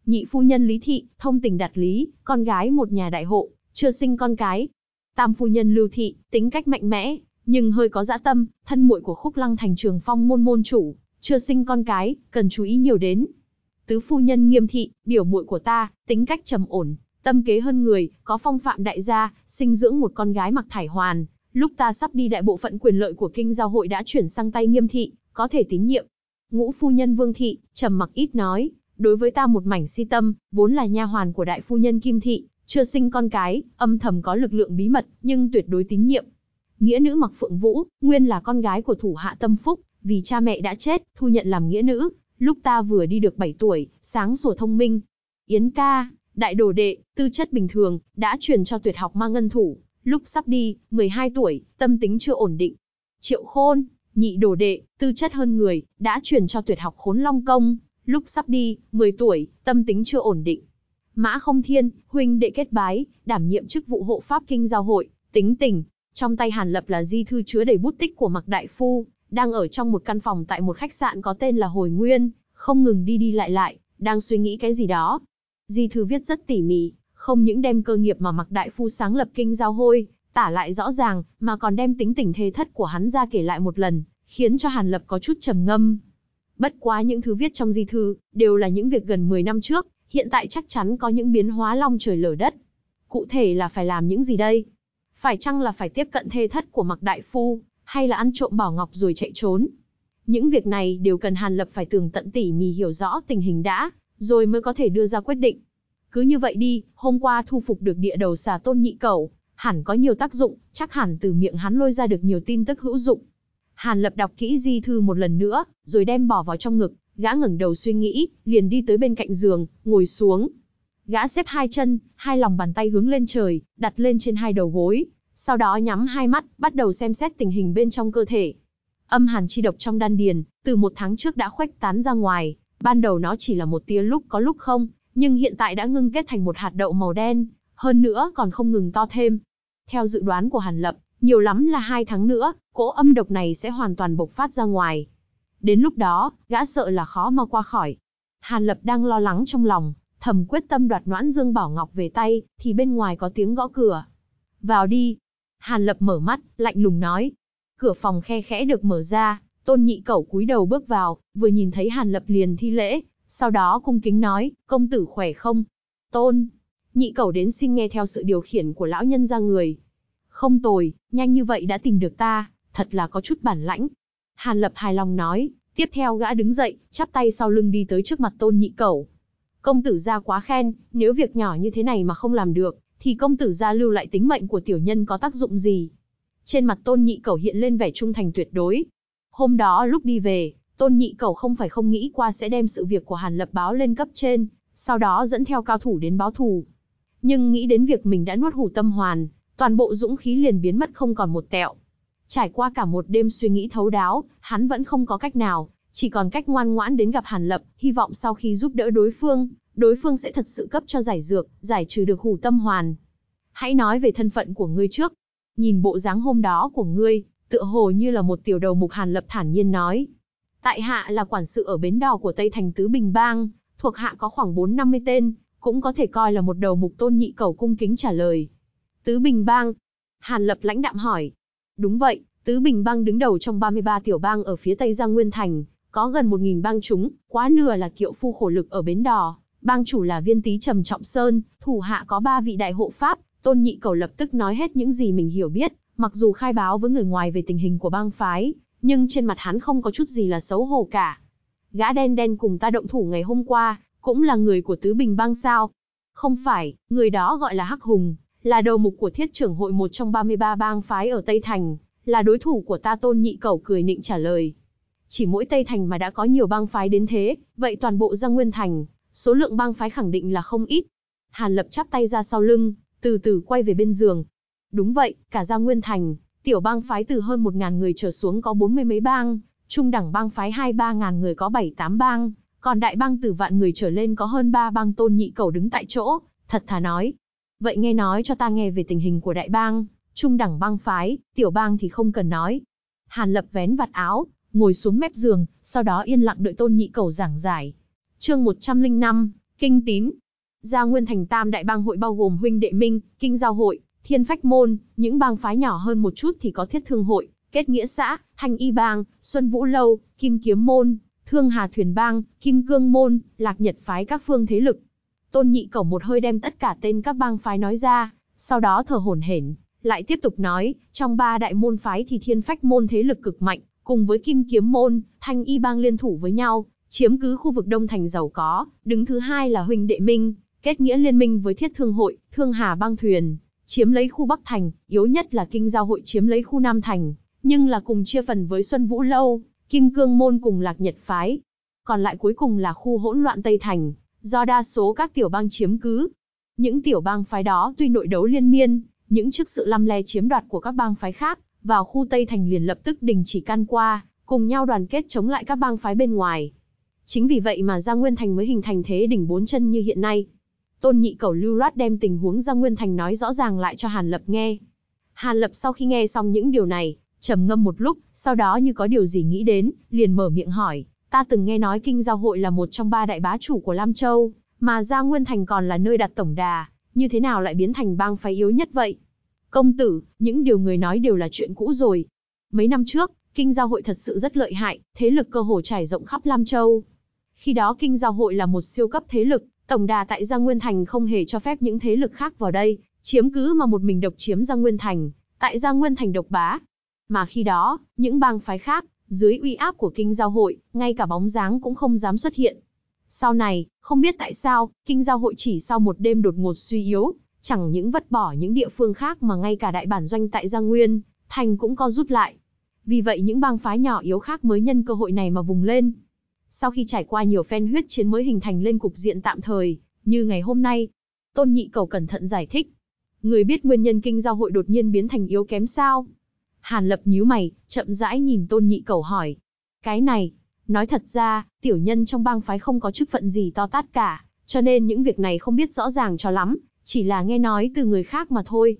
Nhị phu nhân Lý Thị, thông tình đặt lý, con gái một nhà đại hộ, chưa sinh con cái. Tam phu nhân Lưu Thị, tính cách mạnh mẽ, nhưng hơi có dã tâm, thân muội của Khúc Lăng thành Trường Phong môn môn chủ, chưa sinh con cái, cần chú ý nhiều đến. Tứ phu nhân nghiêm thị, biểu muội của ta, tính cách trầm ổn, tâm kế hơn người, có phong phạm đại gia, sinh dưỡng một con gái mặc thải hoàn, lúc ta sắp đi đại bộ phận quyền lợi của kinh giao hội đã chuyển sang tay Nghiêm thị, có thể tín nhiệm. Ngũ phu nhân Vương thị, trầm mặc ít nói, đối với ta một mảnh si tâm, vốn là nha hoàn của đại phu nhân Kim thị, chưa sinh con cái, âm thầm có lực lượng bí mật, nhưng tuyệt đối tín nhiệm, Nghĩa nữ mặc Phượng Vũ, nguyên là con gái của thủ hạ tâm phúc, vì cha mẹ đã chết, thu nhận làm nghĩa nữ, lúc ta vừa đi được 7 tuổi, sáng sủa thông minh. Yến ca, đại đồ đệ, tư chất bình thường, đã truyền cho tuyệt học mang ngân thủ, lúc sắp đi, 12 tuổi, tâm tính chưa ổn định. Triệu khôn, nhị đồ đệ, tư chất hơn người, đã truyền cho tuyệt học khốn long công, lúc sắp đi, 10 tuổi, tâm tính chưa ổn định. Mã không thiên, huynh đệ kết bái, đảm nhiệm chức vụ hộ pháp kinh giao hội, tính tình, trong tay Hàn Lập là di thư chứa đầy bút tích của Mạc Đại Phu, đang ở trong một căn phòng tại một khách sạn có tên là Hồi Nguyên, không ngừng đi đi lại lại, đang suy nghĩ cái gì đó. Di thư viết rất tỉ mỉ, không những đem cơ nghiệp mà Mạc Đại Phu sáng lập kinh giao hôi, tả lại rõ ràng, mà còn đem tính tình thê thất của hắn ra kể lại một lần, khiến cho Hàn Lập có chút trầm ngâm. Bất quá những thứ viết trong di thư, đều là những việc gần 10 năm trước, hiện tại chắc chắn có những biến hóa long trời lở đất. Cụ thể là phải làm những gì đây? Phải chăng là phải tiếp cận thê thất của Mạc Đại Phu, hay là ăn trộm bảo ngọc rồi chạy trốn? Những việc này đều cần Hàn Lập phải tường tận tỉ mì hiểu rõ tình hình đã, rồi mới có thể đưa ra quyết định. Cứ như vậy đi, hôm qua thu phục được địa đầu xà tôn nhị cầu, hẳn có nhiều tác dụng, chắc hẳn từ miệng hắn lôi ra được nhiều tin tức hữu dụng. Hàn Lập đọc kỹ di thư một lần nữa, rồi đem bỏ vào trong ngực, gã ngẩng đầu suy nghĩ, liền đi tới bên cạnh giường, ngồi xuống, Gã xếp hai chân, hai lòng bàn tay hướng lên trời, đặt lên trên hai đầu gối, sau đó nhắm hai mắt, bắt đầu xem xét tình hình bên trong cơ thể. Âm hàn chi độc trong đan điền, từ một tháng trước đã khuếch tán ra ngoài, ban đầu nó chỉ là một tia lúc có lúc không, nhưng hiện tại đã ngưng kết thành một hạt đậu màu đen, hơn nữa còn không ngừng to thêm. Theo dự đoán của Hàn Lập, nhiều lắm là hai tháng nữa, cỗ âm độc này sẽ hoàn toàn bộc phát ra ngoài. Đến lúc đó, gã sợ là khó mà qua khỏi. Hàn Lập đang lo lắng trong lòng, thầm quyết tâm đoạt noãn dương bảo ngọc về tay, thì bên ngoài có tiếng gõ cửa. Vào đi. Hàn lập mở mắt, lạnh lùng nói. Cửa phòng khe khẽ được mở ra, tôn nhị cẩu cúi đầu bước vào, vừa nhìn thấy hàn lập liền thi lễ, sau đó cung kính nói, công tử khỏe không? Tôn, nhị cẩu đến xin nghe theo sự điều khiển của lão nhân ra người. Không tồi, nhanh như vậy đã tìm được ta, thật là có chút bản lãnh. Hàn lập hài lòng nói, tiếp theo gã đứng dậy, chắp tay sau lưng đi tới trước mặt tôn nhị cẩu, Công tử gia quá khen, nếu việc nhỏ như thế này mà không làm được, thì công tử gia lưu lại tính mệnh của tiểu nhân có tác dụng gì? Trên mặt tôn nhị cầu hiện lên vẻ trung thành tuyệt đối. Hôm đó lúc đi về, tôn nhị cầu không phải không nghĩ qua sẽ đem sự việc của Hàn Lập báo lên cấp trên, sau đó dẫn theo cao thủ đến báo thù. Nhưng nghĩ đến việc mình đã nuốt hủ tâm hoàn, toàn bộ dũng khí liền biến mất không còn một tẹo. Trải qua cả một đêm suy nghĩ thấu đáo, hắn vẫn không có cách nào, chỉ còn cách ngoan ngoãn đến gặp Hàn Lập, hy vọng sau khi giúp đỡ đối phương, đối phương sẽ thật sự cấp cho giải dược, giải trừ được hủ tâm hoàn. Hãy nói về thân phận của ngươi trước. Nhìn bộ dáng hôm đó của ngươi, tựa hồ như là một tiểu đầu mục Hàn Lập thản nhiên nói. Tại hạ là quản sự ở bến đò của Tây Thành Tứ Bình Bang, thuộc hạ có khoảng 4-50 tên, cũng có thể coi là một đầu mục tôn nhị cầu cung kính trả lời. Tứ Bình Bang. Hàn Lập lãnh đạm hỏi. Đúng vậy, Tứ Bình Bang đứng đầu trong 33 tiểu bang ở phía Tây Giang Nguyên Thành, có gần 1.000 bang chúng, quá nửa là kiệu phu khổ lực ở Bến Đò. Bang chủ là viên tý Trầm Trọng Sơn, thủ hạ có ba vị đại hộ Pháp. Tôn Nhị Cầu lập tức nói hết những gì mình hiểu biết, mặc dù khai báo với người ngoài về tình hình của bang phái, nhưng trên mặt hắn không có chút gì là xấu hổ cả. Gã đen đen cùng ta động thủ ngày hôm qua, cũng là người của tứ bình bang sao. Không phải, người đó gọi là Hắc Hùng, là đầu mục của thiết trưởng hội một trong 33 bang phái ở Tây Thành, là đối thủ của ta tôn nhị cầu cười nịnh trả lời. Chỉ mỗi Tây Thành mà đã có nhiều bang phái đến thế, vậy toàn bộ Giang Nguyên Thành, số lượng bang phái khẳng định là không ít. Hàn Lập chắp tay ra sau lưng, từ từ quay về bên giường. Đúng vậy, cả Giang Nguyên Thành, tiểu bang phái từ hơn 1.000 người trở xuống có 40 mấy bang, trung đẳng bang phái 2-3.000 người có 7-8 bang, còn đại bang từ vạn người trở lên có hơn 3 bang tôn nhị cầu đứng tại chỗ, thật thà nói. Vậy nghe nói cho ta nghe về tình hình của đại bang, trung đẳng bang phái, tiểu bang thì không cần nói. Hàn lập vén vạt áo, ngồi xuống mép giường, sau đó yên lặng đợi Tôn Nhị Cầu giảng giải. Chương 105, Kinh Tín. Gia Nguyên Thành Tam Đại Bang Hội bao gồm Huynh Đệ Minh, Kinh Giao Hội, Thiên Phách Môn, những bang phái nhỏ hơn một chút thì có Thiết Thương Hội, Kết Nghĩa Xã, Thanh Y Bang, Xuân Vũ Lâu, Kim Kiếm Môn, Thương Hà Thuyền Bang, Kim Cương Môn, Lạc Nhật Phái các phương thế lực. Tôn Nhị Cẩu một hơi đem tất cả tên các bang phái nói ra, sau đó thở hổn hển, lại tiếp tục nói, trong ba đại môn phái thì thiên phách môn thế lực cực mạnh, Cùng với Kim Kiếm Môn, Thanh Y Bang liên thủ với nhau, chiếm cứ khu vực Đông Thành giàu có, đứng thứ hai là Huỳnh Đệ Minh, kết nghĩa liên minh với Thiết Thương Hội, Thương Hà Bang Thuyền, chiếm lấy khu Bắc Thành, yếu nhất là Kinh Giao Hội chiếm lấy khu Nam Thành, nhưng là cùng chia phần với Xuân Vũ Lâu, Kim Cương Môn cùng Lạc Nhật Phái. Còn lại cuối cùng là khu hỗn loạn Tây Thành, do đa số các tiểu bang chiếm cứ. Những tiểu bang phái đó tuy nội đấu liên miên, những chức sự lăm le chiếm đoạt của các bang phái khác, vào khu Tây Thành liền lập tức đình chỉ can qua, cùng nhau đoàn kết chống lại các bang phái bên ngoài. Chính vì vậy mà Gia Nguyên Thành mới hình thành thế đỉnh bốn chân như hiện nay. Tôn Nhị Cẩu lưu loát đem tình huống Gia Nguyên Thành nói rõ ràng lại cho Hàn Lập nghe. Hàn Lập sau khi nghe xong những điều này, trầm ngâm một lúc, sau đó như có điều gì nghĩ đến, liền mở miệng hỏi, ta từng nghe nói Kinh Giao Hội là một trong ba đại bá chủ của Lam Châu, mà Gia Nguyên Thành còn là nơi đặt tổng đà, như thế nào lại biến thành bang phái yếu nhất vậy? Công tử, những điều người nói đều là chuyện cũ rồi. Mấy năm trước, kinh giao hội thật sự rất lợi hại, thế lực cơ hồ trải rộng khắp Lam Châu. Khi đó kinh giao hội là một siêu cấp thế lực, tổng đà tại Gia Nguyên Thành không hề cho phép những thế lực khác vào đây, chiếm cứ mà một mình độc chiếm Giang Nguyên Thành, tại Giang Nguyên Thành độc bá. Mà khi đó, những bang phái khác, dưới uy áp của kinh giao hội, ngay cả bóng dáng cũng không dám xuất hiện. Sau này, không biết tại sao, kinh giao hội chỉ sau một đêm đột ngột suy yếu, Chẳng những vất bỏ những địa phương khác mà ngay cả đại bản doanh tại Giang Nguyên, thành cũng co rút lại. Vì vậy những bang phái nhỏ yếu khác mới nhân cơ hội này mà vùng lên. Sau khi trải qua nhiều phen huyết chiến mới hình thành lên cục diện tạm thời, như ngày hôm nay. Tôn Nhị Cầu cẩn thận giải thích. Người biết nguyên nhân kinh giao hội đột nhiên biến thành yếu kém sao? Hàn Lập nhíu mày, chậm rãi nhìn Tôn Nhị Cầu hỏi. Cái này, nói thật ra, tiểu nhân trong bang phái không có chức phận gì to tát cả, cho nên những việc này không biết rõ ràng cho lắm, chỉ là nghe nói từ người khác mà thôi.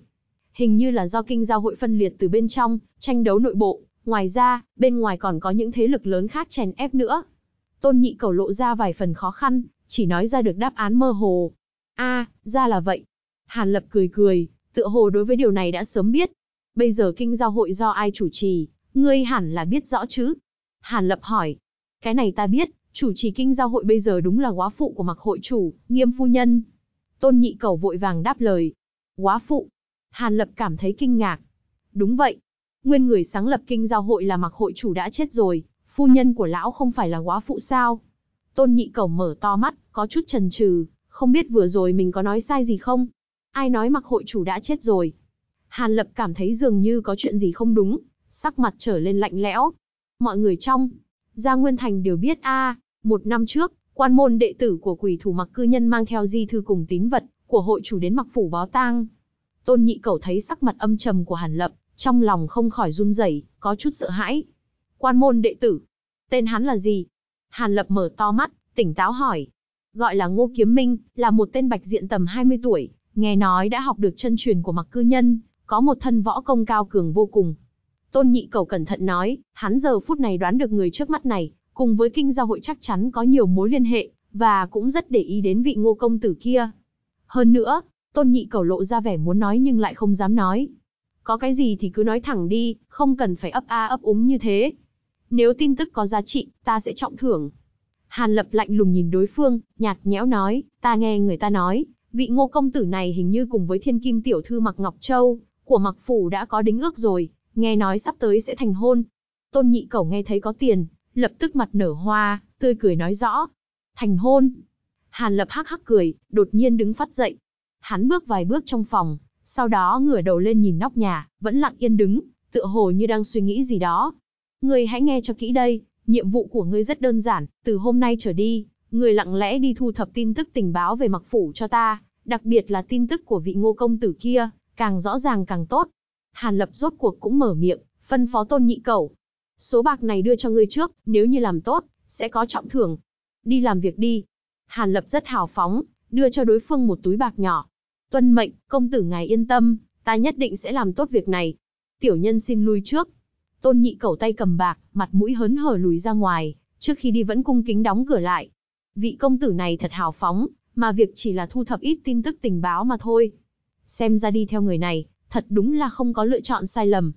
Hình như là do kinh giao hội phân liệt từ bên trong, tranh đấu nội bộ, ngoài ra, bên ngoài còn có những thế lực lớn khác chèn ép nữa. Tôn nhị cầu lộ ra vài phần khó khăn, chỉ nói ra được đáp án mơ hồ. a ra là vậy. Hàn lập cười cười, tựa hồ đối với điều này đã sớm biết. Bây giờ kinh giao hội do ai chủ trì, ngươi hẳn là biết rõ chứ. Hàn lập hỏi. Cái này ta biết, chủ trì kinh giao hội bây giờ đúng là quá phụ của mặc hội chủ, nghiêm phu nhân. Tôn nhị cầu vội vàng đáp lời. Quá phụ. Hàn lập cảm thấy kinh ngạc. Đúng vậy. Nguyên người sáng lập kinh giao hội là mặc hội chủ đã chết rồi. Phu nhân của lão không phải là quá phụ sao. Tôn nhị cầu mở to mắt, có chút chần chừ. Không biết vừa rồi mình có nói sai gì không? Ai nói mặc hội chủ đã chết rồi? Hàn lập cảm thấy dường như có chuyện gì không đúng. Sắc mặt trở lên lạnh lẽo. Mọi người trong, Gia Nguyên Thành đều biết a một năm trước, quan môn đệ tử của quỷ thủ mặc cư nhân mang theo di thư cùng tín vật của hội chủ đến mặc phủ báo tang. Tôn nhị cầu thấy sắc mặt âm trầm của Hàn Lập, trong lòng không khỏi run rẩy, có chút sợ hãi. Quan môn đệ tử, tên hắn là gì? Hàn Lập mở to mắt, tỉnh táo hỏi. Gọi là Ngô Kiếm Minh, là một tên bạch diện tầm 20 tuổi, nghe nói đã học được chân truyền của mặc cư nhân, có một thân võ công cao cường vô cùng. Tôn nhị cầu cẩn thận nói, hắn giờ phút này đoán được người trước mắt này cùng với kinh giao hội chắc chắn có nhiều mối liên hệ, và cũng rất để ý đến vị ngô công tử kia. Hơn nữa, tôn nhị cầu lộ ra vẻ muốn nói nhưng lại không dám nói. Có cái gì thì cứ nói thẳng đi, không cần phải ấp a ấp úng như thế. Nếu tin tức có giá trị, ta sẽ trọng thưởng. Hàn lập lạnh lùng nhìn đối phương, nhạt nhẽo nói, ta nghe người ta nói, vị ngô công tử này hình như cùng với thiên kim tiểu thư Mạc Ngọc Châu, của Mạc Phủ đã có đính ước rồi, nghe nói sắp tới sẽ thành hôn. Tôn nhị cẩu nghe thấy có tiền, lập tức mặt nở hoa, tươi cười nói rõ. Thành hôn. Hàn lập hắc hắc cười, đột nhiên đứng phát dậy. Hắn bước vài bước trong phòng, sau đó ngửa đầu lên nhìn nóc nhà, vẫn lặng yên đứng, tựa hồ như đang suy nghĩ gì đó. người hãy nghe cho kỹ đây, nhiệm vụ của ngươi rất đơn giản, từ hôm nay trở đi, người lặng lẽ đi thu thập tin tức tình báo về mặc phủ cho ta, đặc biệt là tin tức của vị ngô công tử kia, càng rõ ràng càng tốt. Hàn lập rốt cuộc cũng mở miệng, phân phó tôn nhị cẩu, Số bạc này đưa cho ngươi trước, nếu như làm tốt, sẽ có trọng thưởng. Đi làm việc đi. Hàn Lập rất hào phóng, đưa cho đối phương một túi bạc nhỏ. Tuân mệnh, công tử ngài yên tâm, ta nhất định sẽ làm tốt việc này. Tiểu nhân xin lui trước. Tôn nhị cầu tay cầm bạc, mặt mũi hớn hở lùi ra ngoài, trước khi đi vẫn cung kính đóng cửa lại. Vị công tử này thật hào phóng, mà việc chỉ là thu thập ít tin tức tình báo mà thôi. Xem ra đi theo người này, thật đúng là không có lựa chọn sai lầm.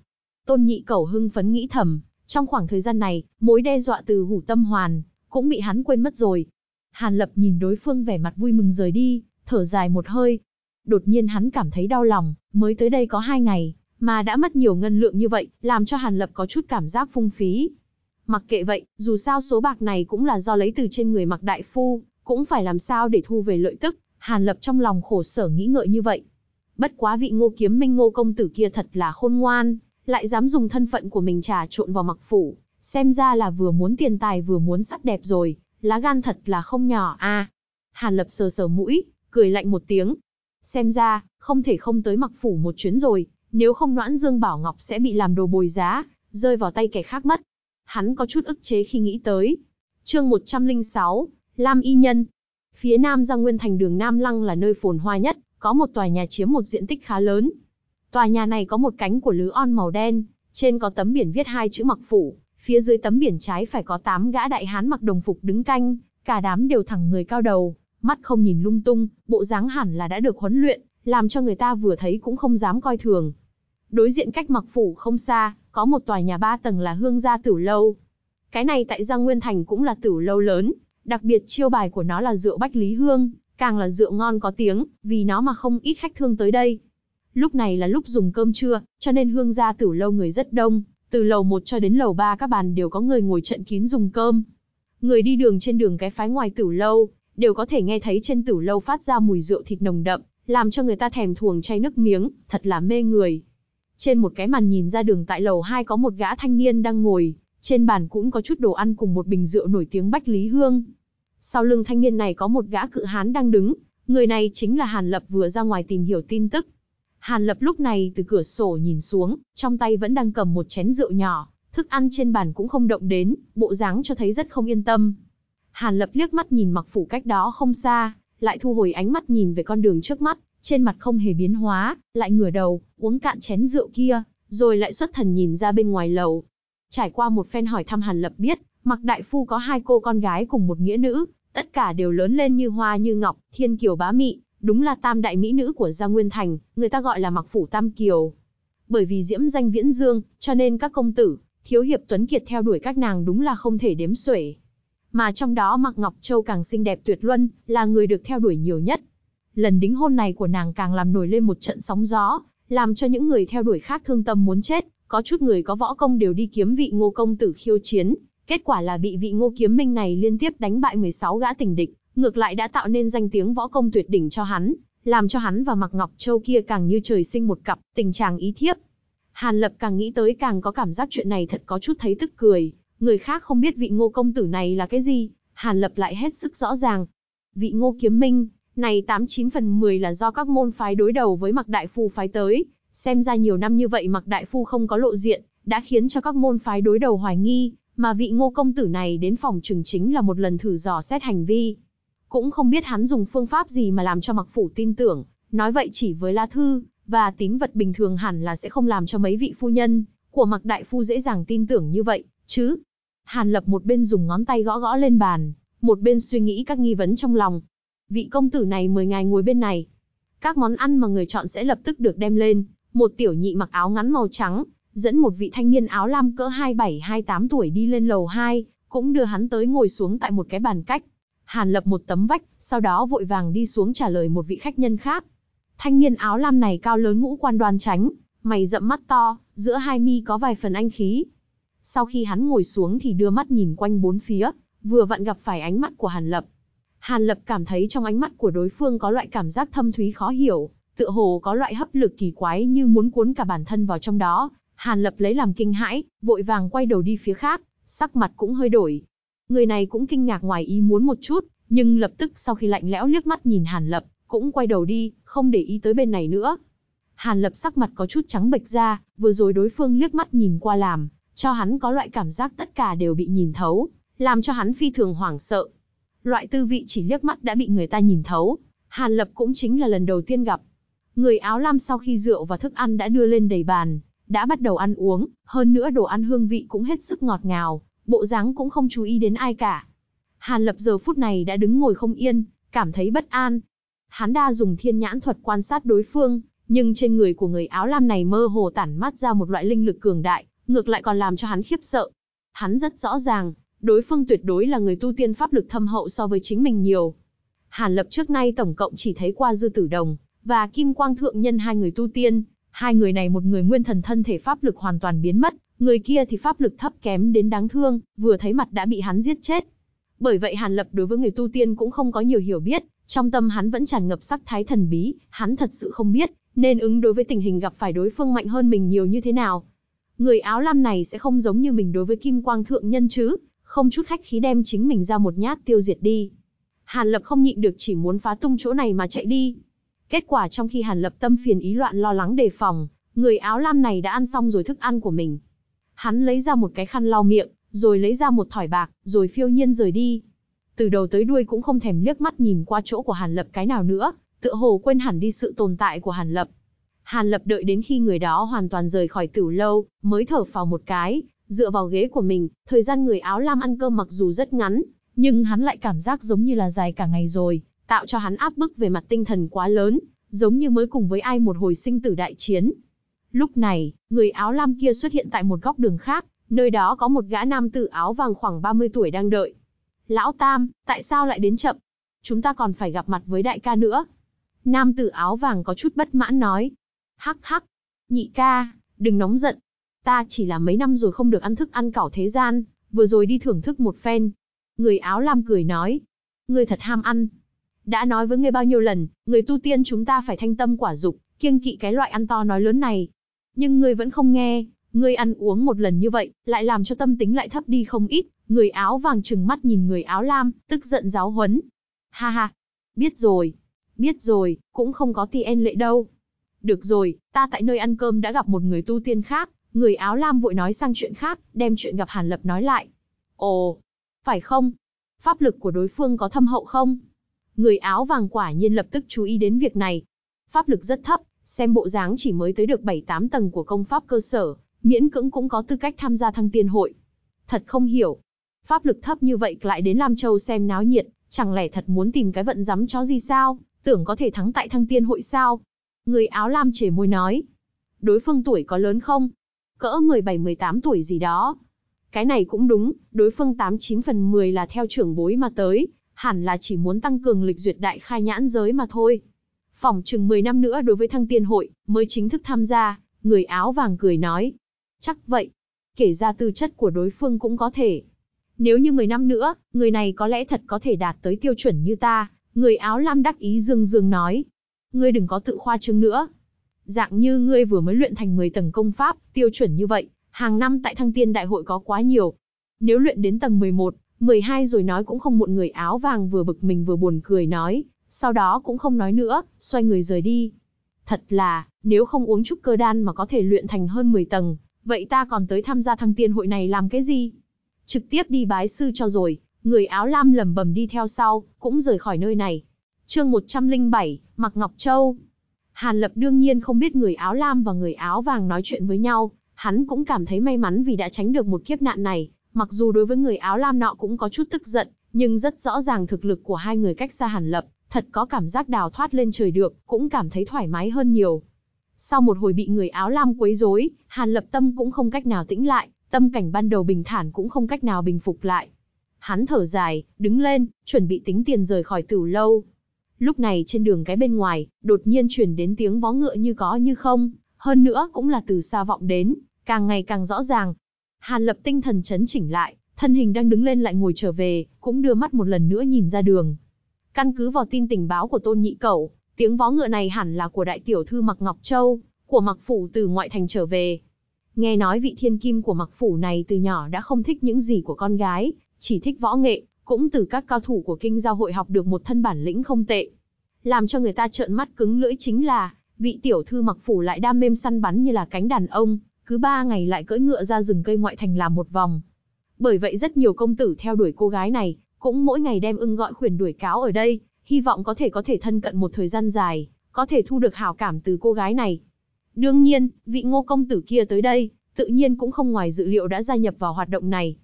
Tôn nhị cầu hưng phấn nghĩ thầm, trong khoảng thời gian này, mối đe dọa từ hủ tâm hoàn, cũng bị hắn quên mất rồi. Hàn Lập nhìn đối phương vẻ mặt vui mừng rời đi, thở dài một hơi. Đột nhiên hắn cảm thấy đau lòng, mới tới đây có hai ngày, mà đã mất nhiều ngân lượng như vậy, làm cho Hàn Lập có chút cảm giác phung phí. Mặc kệ vậy, dù sao số bạc này cũng là do lấy từ trên người mặc đại phu, cũng phải làm sao để thu về lợi tức, Hàn Lập trong lòng khổ sở nghĩ ngợi như vậy. Bất quá vị ngô kiếm minh ngô công tử kia thật là khôn ngoan, lại dám dùng thân phận của mình trà trộn vào mặc phủ, xem ra là vừa muốn tiền tài vừa muốn sắc đẹp rồi, lá gan thật là không nhỏ a. Hàn Lập sờ sờ mũi, cười lạnh một tiếng. Xem ra, không thể không tới mặc phủ một chuyến rồi, nếu không noãn Dương Bảo Ngọc sẽ bị làm đồ bồi giá, rơi vào tay kẻ khác mất. Hắn có chút ức chế khi nghĩ tới. Chương 106, Lam Y Nhân. Phía Nam Giang Nguyên Thành đường Nam Lăng là nơi phồn hoa nhất, có một tòa nhà chiếm một diện tích khá lớn, Tòa nhà này có một cánh của lứ on màu đen, trên có tấm biển viết hai chữ mặc phủ, phía dưới tấm biển trái phải có tám gã đại hán mặc đồng phục đứng canh, cả đám đều thẳng người cao đầu, mắt không nhìn lung tung, bộ dáng hẳn là đã được huấn luyện, làm cho người ta vừa thấy cũng không dám coi thường. Đối diện cách mặc phủ không xa, có một tòa nhà ba tầng là hương gia Tử lâu. Cái này tại Giang Nguyên Thành cũng là Tử lâu lớn, đặc biệt chiêu bài của nó là rượu bách lý hương, càng là rượu ngon có tiếng, vì nó mà không ít khách thương tới đây. Lúc này là lúc dùng cơm trưa, cho nên hương gia tử lâu người rất đông, từ lầu 1 cho đến lầu 3 các bàn đều có người ngồi trận kín dùng cơm. Người đi đường trên đường cái phái ngoài tử lâu, đều có thể nghe thấy trên tử lâu phát ra mùi rượu thịt nồng đậm, làm cho người ta thèm thuồng chay nước miếng, thật là mê người. Trên một cái màn nhìn ra đường tại lầu 2 có một gã thanh niên đang ngồi, trên bàn cũng có chút đồ ăn cùng một bình rượu nổi tiếng Bách Lý Hương. Sau lưng thanh niên này có một gã cự hán đang đứng, người này chính là Hàn Lập vừa ra ngoài tìm hiểu tin tức, Hàn Lập lúc này từ cửa sổ nhìn xuống, trong tay vẫn đang cầm một chén rượu nhỏ, thức ăn trên bàn cũng không động đến, bộ dáng cho thấy rất không yên tâm. Hàn Lập liếc mắt nhìn mặc phủ cách đó không xa, lại thu hồi ánh mắt nhìn về con đường trước mắt, trên mặt không hề biến hóa, lại ngửa đầu, uống cạn chén rượu kia, rồi lại xuất thần nhìn ra bên ngoài lầu. Trải qua một phen hỏi thăm Hàn Lập biết, Mặc Đại Phu có hai cô con gái cùng một nghĩa nữ, tất cả đều lớn lên như hoa như ngọc, thiên kiều bá mị, đúng là tam đại mỹ nữ của gia Nguyên Thành, người ta gọi là mặc phủ tam kiều. Bởi vì diễm danh viễn dương, cho nên các công tử, thiếu hiệp tuấn kiệt theo đuổi các nàng đúng là không thể đếm xuể. Mà trong đó Mạc Ngọc Châu càng xinh đẹp tuyệt luân, là người được theo đuổi nhiều nhất. Lần đính hôn này của nàng càng làm nổi lên một trận sóng gió, làm cho những người theo đuổi khác thương tâm muốn chết, có chút người có võ công đều đi kiếm vị ngô công tử khiêu chiến, kết quả là bị vị ngô kiếm minh này liên tiếp đánh bại 16 gã tình địch, ngược lại đã tạo nên danh tiếng võ công tuyệt đỉnh cho hắn, làm cho hắn và Mạc Ngọc Châu kia càng như trời sinh một cặp, tình trạng ý thiếp. Hàn Lập càng nghĩ tới càng có cảm giác chuyện này thật có chút thấy tức cười, người khác không biết vị ngô công tử này là cái gì, Hàn Lập lại hết sức rõ ràng. Vị ngô kiếm minh, này 89 phần 10 là do các môn phái đối đầu với Mạc Đại Phu phái tới, xem ra nhiều năm như vậy Mạc Đại Phu không có lộ diện, đã khiến cho các môn phái đối đầu hoài nghi, mà vị ngô công tử này đến phòng trừng chính là một lần thử dò xét hành vi, cũng không biết hắn dùng phương pháp gì mà làm cho mặc phủ tin tưởng, nói vậy chỉ với lá thư, và tín vật bình thường hẳn là sẽ không làm cho mấy vị phu nhân của mặc đại phu dễ dàng tin tưởng như vậy, chứ. Hàn lập một bên dùng ngón tay gõ gõ lên bàn, một bên suy nghĩ các nghi vấn trong lòng. Vị công tử này mời ngài ngồi bên này. Các món ăn mà người chọn sẽ lập tức được đem lên. Một tiểu nhị mặc áo ngắn màu trắng, dẫn một vị thanh niên áo lam cỡ 27-28 tuổi đi lên lầu 2, cũng đưa hắn tới ngồi xuống tại một cái bàn cách. Hàn lập một tấm vách, sau đó vội vàng đi xuống trả lời một vị khách nhân khác. Thanh niên áo lam này cao lớn ngũ quan đoan tránh, mày rậm mắt to, giữa hai mi có vài phần anh khí. Sau khi hắn ngồi xuống thì đưa mắt nhìn quanh bốn phía, vừa vặn gặp phải ánh mắt của Hàn Lập. Hàn Lập cảm thấy trong ánh mắt của đối phương có loại cảm giác thâm thúy khó hiểu, tựa hồ có loại hấp lực kỳ quái như muốn cuốn cả bản thân vào trong đó. Hàn Lập lấy làm kinh hãi, vội vàng quay đầu đi phía khác, sắc mặt cũng hơi đổi, Người này cũng kinh ngạc ngoài ý muốn một chút, nhưng lập tức sau khi lạnh lẽo liếc mắt nhìn Hàn Lập, cũng quay đầu đi, không để ý tới bên này nữa. Hàn Lập sắc mặt có chút trắng bệch ra, vừa rồi đối phương liếc mắt nhìn qua làm, cho hắn có loại cảm giác tất cả đều bị nhìn thấu, làm cho hắn phi thường hoảng sợ. Loại tư vị chỉ liếc mắt đã bị người ta nhìn thấu, Hàn Lập cũng chính là lần đầu tiên gặp. Người áo lam sau khi rượu và thức ăn đã đưa lên đầy bàn, đã bắt đầu ăn uống, hơn nữa đồ ăn hương vị cũng hết sức ngọt ngào, bộ dáng cũng không chú ý đến ai cả. Hàn Lập giờ phút này đã đứng ngồi không yên, cảm thấy bất an. Hắn đa dùng thiên nhãn thuật quan sát đối phương, nhưng trên người của người áo lam này mơ hồ tản mát ra một loại linh lực cường đại, ngược lại còn làm cho hắn khiếp sợ. Hắn rất rõ ràng, đối phương tuyệt đối là người tu tiên pháp lực thâm hậu so với chính mình nhiều. Hàn Lập trước nay tổng cộng chỉ thấy qua Dư Tử Đồng và Kim Quang Thượng Nhân hai người tu tiên, hai người này một người nguyên thần thân thể pháp lực hoàn toàn biến mất, Người kia thì pháp lực thấp kém đến đáng thương, vừa thấy mặt đã bị hắn giết chết. Bởi vậy Hàn Lập đối với người tu tiên cũng không có nhiều hiểu biết, trong tâm hắn vẫn tràn ngập sắc thái thần bí, hắn thật sự không biết, nên ứng đối với tình hình gặp phải đối phương mạnh hơn mình nhiều như thế nào. Người áo lam này sẽ không giống như mình đối với Kim Quang Thượng Nhân chứ, không chút khách khí đem chính mình ra một nhát tiêu diệt đi. Hàn Lập không nhịn được chỉ muốn phá tung chỗ này mà chạy đi. Kết quả trong khi Hàn Lập tâm phiền ý loạn lo lắng đề phòng, người áo lam này đã ăn xong rồi thức ăn của mình, Hắn lấy ra một cái khăn lau miệng, rồi lấy ra một thỏi bạc, rồi phiêu nhiên rời đi. Từ đầu tới đuôi cũng không thèm liếc mắt nhìn qua chỗ của Hàn Lập cái nào nữa, tựa hồ quên hẳn đi sự tồn tại của Hàn Lập. Hàn Lập đợi đến khi người đó hoàn toàn rời khỏi tử lâu, mới thở phào một cái, dựa vào ghế của mình, thời gian người áo lam ăn cơm mặc dù rất ngắn, nhưng hắn lại cảm giác giống như là dài cả ngày rồi, tạo cho hắn áp bức về mặt tinh thần quá lớn, giống như mới cùng với ai một hồi sinh tử đại chiến, Lúc này, người áo lam kia xuất hiện tại một góc đường khác, nơi đó có một gã nam tử áo vàng khoảng 30 tuổi đang đợi. Lão Tam, tại sao lại đến chậm? Chúng ta còn phải gặp mặt với đại ca nữa. Nam tử áo vàng có chút bất mãn nói. Hắc hắc, nhị ca, đừng nóng giận. Ta chỉ là mấy năm rồi không được ăn thức ăn cảo thế gian, vừa rồi đi thưởng thức một phen. Người áo lam cười nói. người thật ham ăn. Đã nói với ngươi bao nhiêu lần, người tu tiên chúng ta phải thanh tâm quả dục, kiêng kỵ cái loại ăn to nói lớn này, nhưng ngươi vẫn không nghe, ngươi ăn uống một lần như vậy, lại làm cho tâm tính lại thấp đi không ít, người áo vàng trừng mắt nhìn người áo lam, tức giận giáo huấn. Ha ha, biết rồi, biết rồi, cũng không có tien lệ đâu. Được rồi, ta tại nơi ăn cơm đã gặp một người tu tiên khác, người áo lam vội nói sang chuyện khác, đem chuyện gặp Hàn Lập nói lại. Ồ, phải không? Pháp lực của đối phương có thâm hậu không? Người áo vàng quả nhiên lập tức chú ý đến việc này. Pháp lực rất thấp, Xem bộ dáng chỉ mới tới được 7-8 tầng của công pháp cơ sở, miễn cưỡng cũng có tư cách tham gia thăng tiên hội. Thật không hiểu. Pháp lực thấp như vậy lại đến Lam Châu xem náo nhiệt, chẳng lẽ thật muốn tìm cái vận rắm chó gì sao, tưởng có thể thắng tại thăng tiên hội sao? Người áo lam chề môi nói. Đối phương tuổi có lớn không? Cỡ 17-18 tuổi gì đó. Cái này cũng đúng, đối phương 89 phần 10 là theo trưởng bối mà tới, hẳn là chỉ muốn tăng cường lịch duyệt đại khai nhãn giới mà thôi. Phỏng chừng 10 năm nữa đối với thăng tiên hội, mới chính thức tham gia, người áo vàng cười nói. Chắc vậy. Kể ra tư chất của đối phương cũng có thể. Nếu như 10 năm nữa, người này có lẽ thật có thể đạt tới tiêu chuẩn như ta, người áo lam đắc ý dương dương nói. Ngươi đừng có tự khoa trương nữa. Dạng như ngươi vừa mới luyện thành 10 tầng công pháp, tiêu chuẩn như vậy, hàng năm tại thăng tiên đại hội có quá nhiều. Nếu luyện đến tầng 11, 12 rồi nói cũng không một người áo vàng vừa bực mình vừa buồn cười nói, sau đó cũng không nói nữa, xoay người rời đi. Thật là, nếu không uống trúc cơ đan mà có thể luyện thành hơn 10 tầng, vậy ta còn tới tham gia thăng tiên hội này làm cái gì? Trực tiếp đi bái sư cho rồi, người áo lam lầm bầm đi theo sau, cũng rời khỏi nơi này. chương 107, Mạc Ngọc Châu. Hàn Lập đương nhiên không biết người áo lam và người áo vàng nói chuyện với nhau, hắn cũng cảm thấy may mắn vì đã tránh được một kiếp nạn này, mặc dù đối với người áo lam nọ cũng có chút tức giận, nhưng rất rõ ràng thực lực của hai người cách xa Hàn Lập, thật có cảm giác đào thoát lên trời được, cũng cảm thấy thoải mái hơn nhiều. Sau một hồi bị người áo lam quấy rối, Hàn Lập Tâm cũng không cách nào tĩnh lại, tâm cảnh ban đầu bình thản cũng không cách nào bình phục lại. Hắn thở dài, đứng lên, chuẩn bị tính tiền rời khỏi tử lâu. Lúc này trên đường cái bên ngoài, đột nhiên truyền đến tiếng vó ngựa như có như không, hơn nữa cũng là từ xa vọng đến, càng ngày càng rõ ràng. Hàn Lập tinh thần chấn chỉnh lại, thân hình đang đứng lên lại ngồi trở về, cũng đưa mắt một lần nữa nhìn ra đường. Căn cứ vào tin tình báo của Tôn Nhị Cẩu, tiếng vó ngựa này hẳn là của đại tiểu thư mặc Ngọc Châu, của mặc phủ từ ngoại thành trở về. Nghe nói vị thiên kim của mặc phủ này từ nhỏ đã không thích những gì của con gái, chỉ thích võ nghệ, cũng từ các cao thủ của kinh giao hội học được một thân bản lĩnh không tệ. Làm cho người ta trợn mắt cứng lưỡi chính là, vị tiểu thư mặc phủ lại đam mê săn bắn như là cánh đàn ông, cứ ba ngày lại cưỡi ngựa ra rừng cây ngoại thành làm một vòng. Bởi vậy rất nhiều công tử theo đuổi cô gái này, cũng mỗi ngày đem ưng gọi khuyển đuổi cáo ở đây, hy vọng có thể có thể thân cận một thời gian dài, có thể thu được hào cảm từ cô gái này. Đương nhiên, vị ngô công tử kia tới đây, tự nhiên cũng không ngoài dự liệu đã gia nhập vào hoạt động này.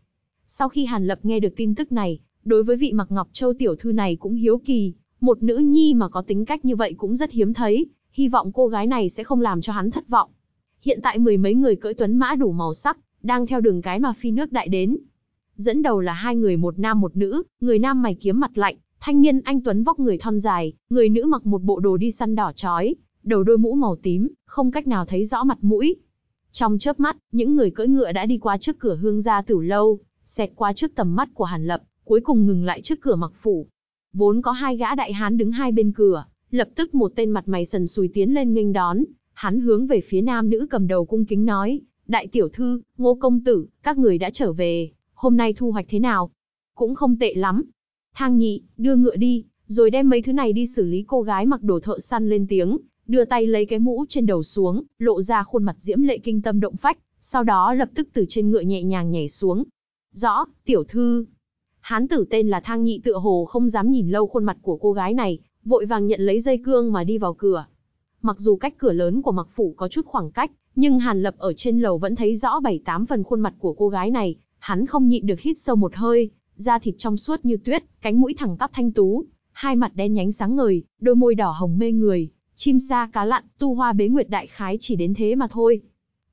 Sau khi Hàn Lập nghe được tin tức này, đối với vị mặc Ngọc Châu tiểu thư này cũng hiếu kỳ, một nữ nhi mà có tính cách như vậy cũng rất hiếm thấy, hy vọng cô gái này sẽ không làm cho hắn thất vọng. Hiện tại mười mấy người cưỡi tuấn mã đủ màu sắc, đang theo đường cái mà phi nước đại đến, dẫn đầu là hai người một nam một nữ, người nam mày kiếm mặt lạnh, thanh niên anh tuấn vóc người thon dài, người nữ mặc một bộ đồ đi săn đỏ chói, đầu đôi mũ màu tím, không cách nào thấy rõ mặt mũi. Trong chớp mắt, những người cưỡi ngựa đã đi qua trước cửa hương gia tử lâu, xẹt qua trước tầm mắt của Hàn Lập, cuối cùng ngừng lại trước cửa mặc phủ. Vốn có hai gã đại hán đứng hai bên cửa, lập tức một tên mặt mày sần sùi tiến lên nghênh đón, hắn hướng về phía nam nữ cầm đầu cung kính nói, đại tiểu thư, ngô công tử, các người đã trở về hôm nay thu hoạch thế nào? Cũng không tệ lắm. Thang nhị, đưa ngựa đi, rồi đem mấy thứ này đi xử lý cô gái mặc đồ thợ săn lên tiếng, đưa tay lấy cái mũ trên đầu xuống, lộ ra khuôn mặt diễm lệ kinh tâm động phách, sau đó lập tức từ trên ngựa nhẹ nhàng nhảy xuống. Rõ, tiểu thư. Hán tử tên là Thang Nhị tựa hồ không dám nhìn lâu khuôn mặt của cô gái này, vội vàng nhận lấy dây cương mà đi vào cửa. Mặc dù cách cửa lớn của mặc phủ có chút khoảng cách, nhưng Hàn Lập ở trên lầu vẫn thấy rõ bảy tám phần khuôn mặt của cô gái này, Hắn không nhịn được hít sâu một hơi, da thịt trong suốt như tuyết, cánh mũi thẳng tắp thanh tú, hai mặt đen nhánh sáng ngời, đôi môi đỏ hồng mê người, chim sa cá lặn, tu hoa bế nguyệt đại khái chỉ đến thế mà thôi.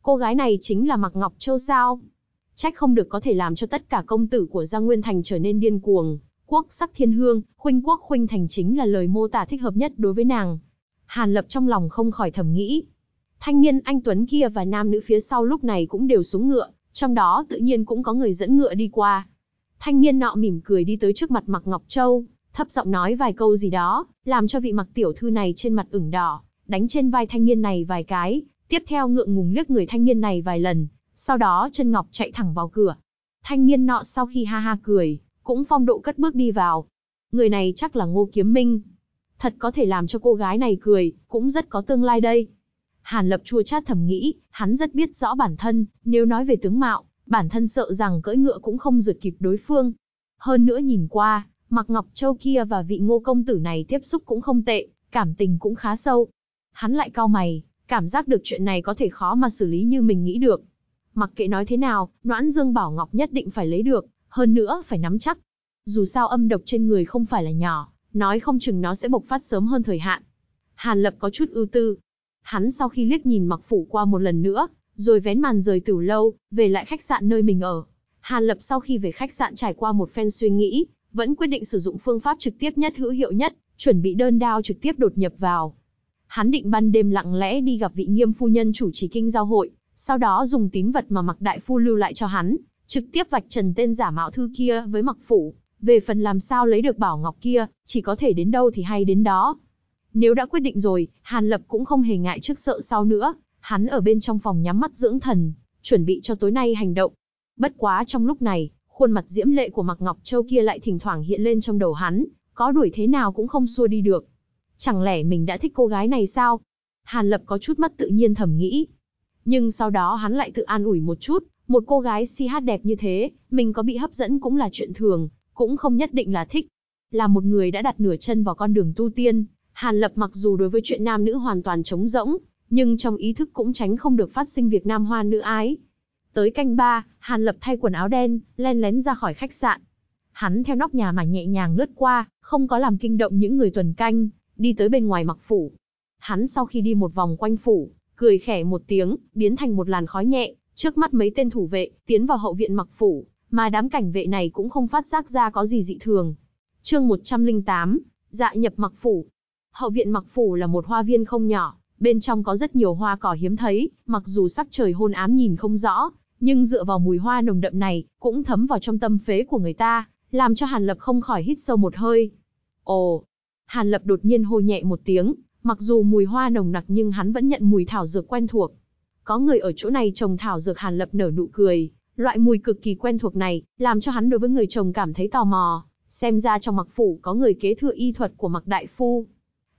Cô gái này chính là Mạc Ngọc Châu sao? Trách không được có thể làm cho tất cả công tử của Giang Nguyên Thành trở nên điên cuồng. Quốc sắc thiên hương, khuynh quốc khuynh thành chính là lời mô tả thích hợp nhất đối với nàng. Hàn Lập trong lòng không khỏi thầm nghĩ. Thanh niên anh Tuấn kia và nam nữ phía sau lúc này cũng đều xuống ngựa, trong đó tự nhiên cũng có người dẫn ngựa đi qua. Thanh niên nọ mỉm cười đi tới trước mặt Mạc Ngọc Châu, thấp giọng nói vài câu gì đó, làm cho vị Mạc tiểu thư này trên mặt ửng đỏ, đánh trên vai thanh niên này vài cái, tiếp theo ngượng ngùng liếc người thanh niên này vài lần, sau đó chân ngọc chạy thẳng vào cửa. Thanh niên nọ sau khi ha ha cười, cũng phong độ cất bước đi vào. Người này chắc là Ngô Kiếm Minh. Thật có thể làm cho cô gái này cười, cũng rất có tương lai đây. Hàn Lập chua chát thầm nghĩ, hắn rất biết rõ bản thân, nếu nói về tướng mạo, bản thân sợ rằng cưỡi ngựa cũng không rượt kịp đối phương. Hơn nữa nhìn qua, Mạc Ngọc Châu kia và vị ngô công tử này tiếp xúc cũng không tệ, cảm tình cũng khá sâu. Hắn lại cau mày, cảm giác được chuyện này có thể khó mà xử lý như mình nghĩ được. Mặc kệ nói thế nào, Noãn Dương Bảo Ngọc nhất định phải lấy được, hơn nữa phải nắm chắc. Dù sao âm độc trên người không phải là nhỏ, nói không chừng nó sẽ bộc phát sớm hơn thời hạn. Hàn Lập có chút ưu tư, Hắn sau khi liếc nhìn mặc phủ qua một lần nữa, rồi vén màn rời tử lâu, về lại khách sạn nơi mình ở. Hàn Lập sau khi về khách sạn trải qua một phen suy nghĩ, vẫn quyết định sử dụng phương pháp trực tiếp nhất hữu hiệu nhất, chuẩn bị đơn đao trực tiếp đột nhập vào. Hắn định ban đêm lặng lẽ đi gặp vị nghiêm phu nhân chủ trì kinh giao hội, sau đó dùng tín vật mà mặc đại phu lưu lại cho hắn, trực tiếp vạch trần tên giả mạo thư kia với mặc phủ. Về phần làm sao lấy được bảo ngọc kia, chỉ có thể đến đâu thì hay đến đó. Nếu đã quyết định rồi, Hàn Lập cũng không hề ngại trước sợ sau nữa, hắn ở bên trong phòng nhắm mắt dưỡng thần, chuẩn bị cho tối nay hành động. Bất quá trong lúc này, khuôn mặt diễm lệ của Mạc Ngọc Châu kia lại thỉnh thoảng hiện lên trong đầu hắn, có đuổi thế nào cũng không xua đi được. Chẳng lẽ mình đã thích cô gái này sao? Hàn Lập có chút mất tự nhiên thầm nghĩ. Nhưng sau đó hắn lại tự an ủi một chút, một cô gái si hát đẹp như thế, mình có bị hấp dẫn cũng là chuyện thường, cũng không nhất định là thích. Là một người đã đặt nửa chân vào con đường tu tiên, Hàn Lập mặc dù đối với chuyện nam nữ hoàn toàn trống rỗng, nhưng trong ý thức cũng tránh không được phát sinh việc nam hoa nữ ái. Tới canh ba, Hàn Lập thay quần áo đen, len lén ra khỏi khách sạn. Hắn theo nóc nhà mà nhẹ nhàng lướt qua, không có làm kinh động những người tuần canh, đi tới bên ngoài mặc phủ. Hắn sau khi đi một vòng quanh phủ, cười khẽ một tiếng, biến thành một làn khói nhẹ, trước mắt mấy tên thủ vệ, tiến vào hậu viện mặc phủ, mà đám cảnh vệ này cũng không phát giác ra có gì dị thường. Chương 108, dạ nhập mặc phủ, Hậu viện Mặc Phủ là một hoa viên không nhỏ, bên trong có rất nhiều hoa cỏ hiếm thấy, mặc dù sắc trời hôn ám nhìn không rõ, nhưng dựa vào mùi hoa nồng đậm này, cũng thấm vào trong tâm phế của người ta, làm cho Hàn Lập không khỏi hít sâu một hơi. Ồ! Hàn Lập đột nhiên hô nhẹ một tiếng, mặc dù mùi hoa nồng nặc nhưng hắn vẫn nhận mùi thảo dược quen thuộc. Có người ở chỗ này trồng thảo dược Hàn Lập nở nụ cười, loại mùi cực kỳ quen thuộc này, làm cho hắn đối với người trồng cảm thấy tò mò, xem ra trong mặc phủ có người kế thừa y thuật của mặc đại phu.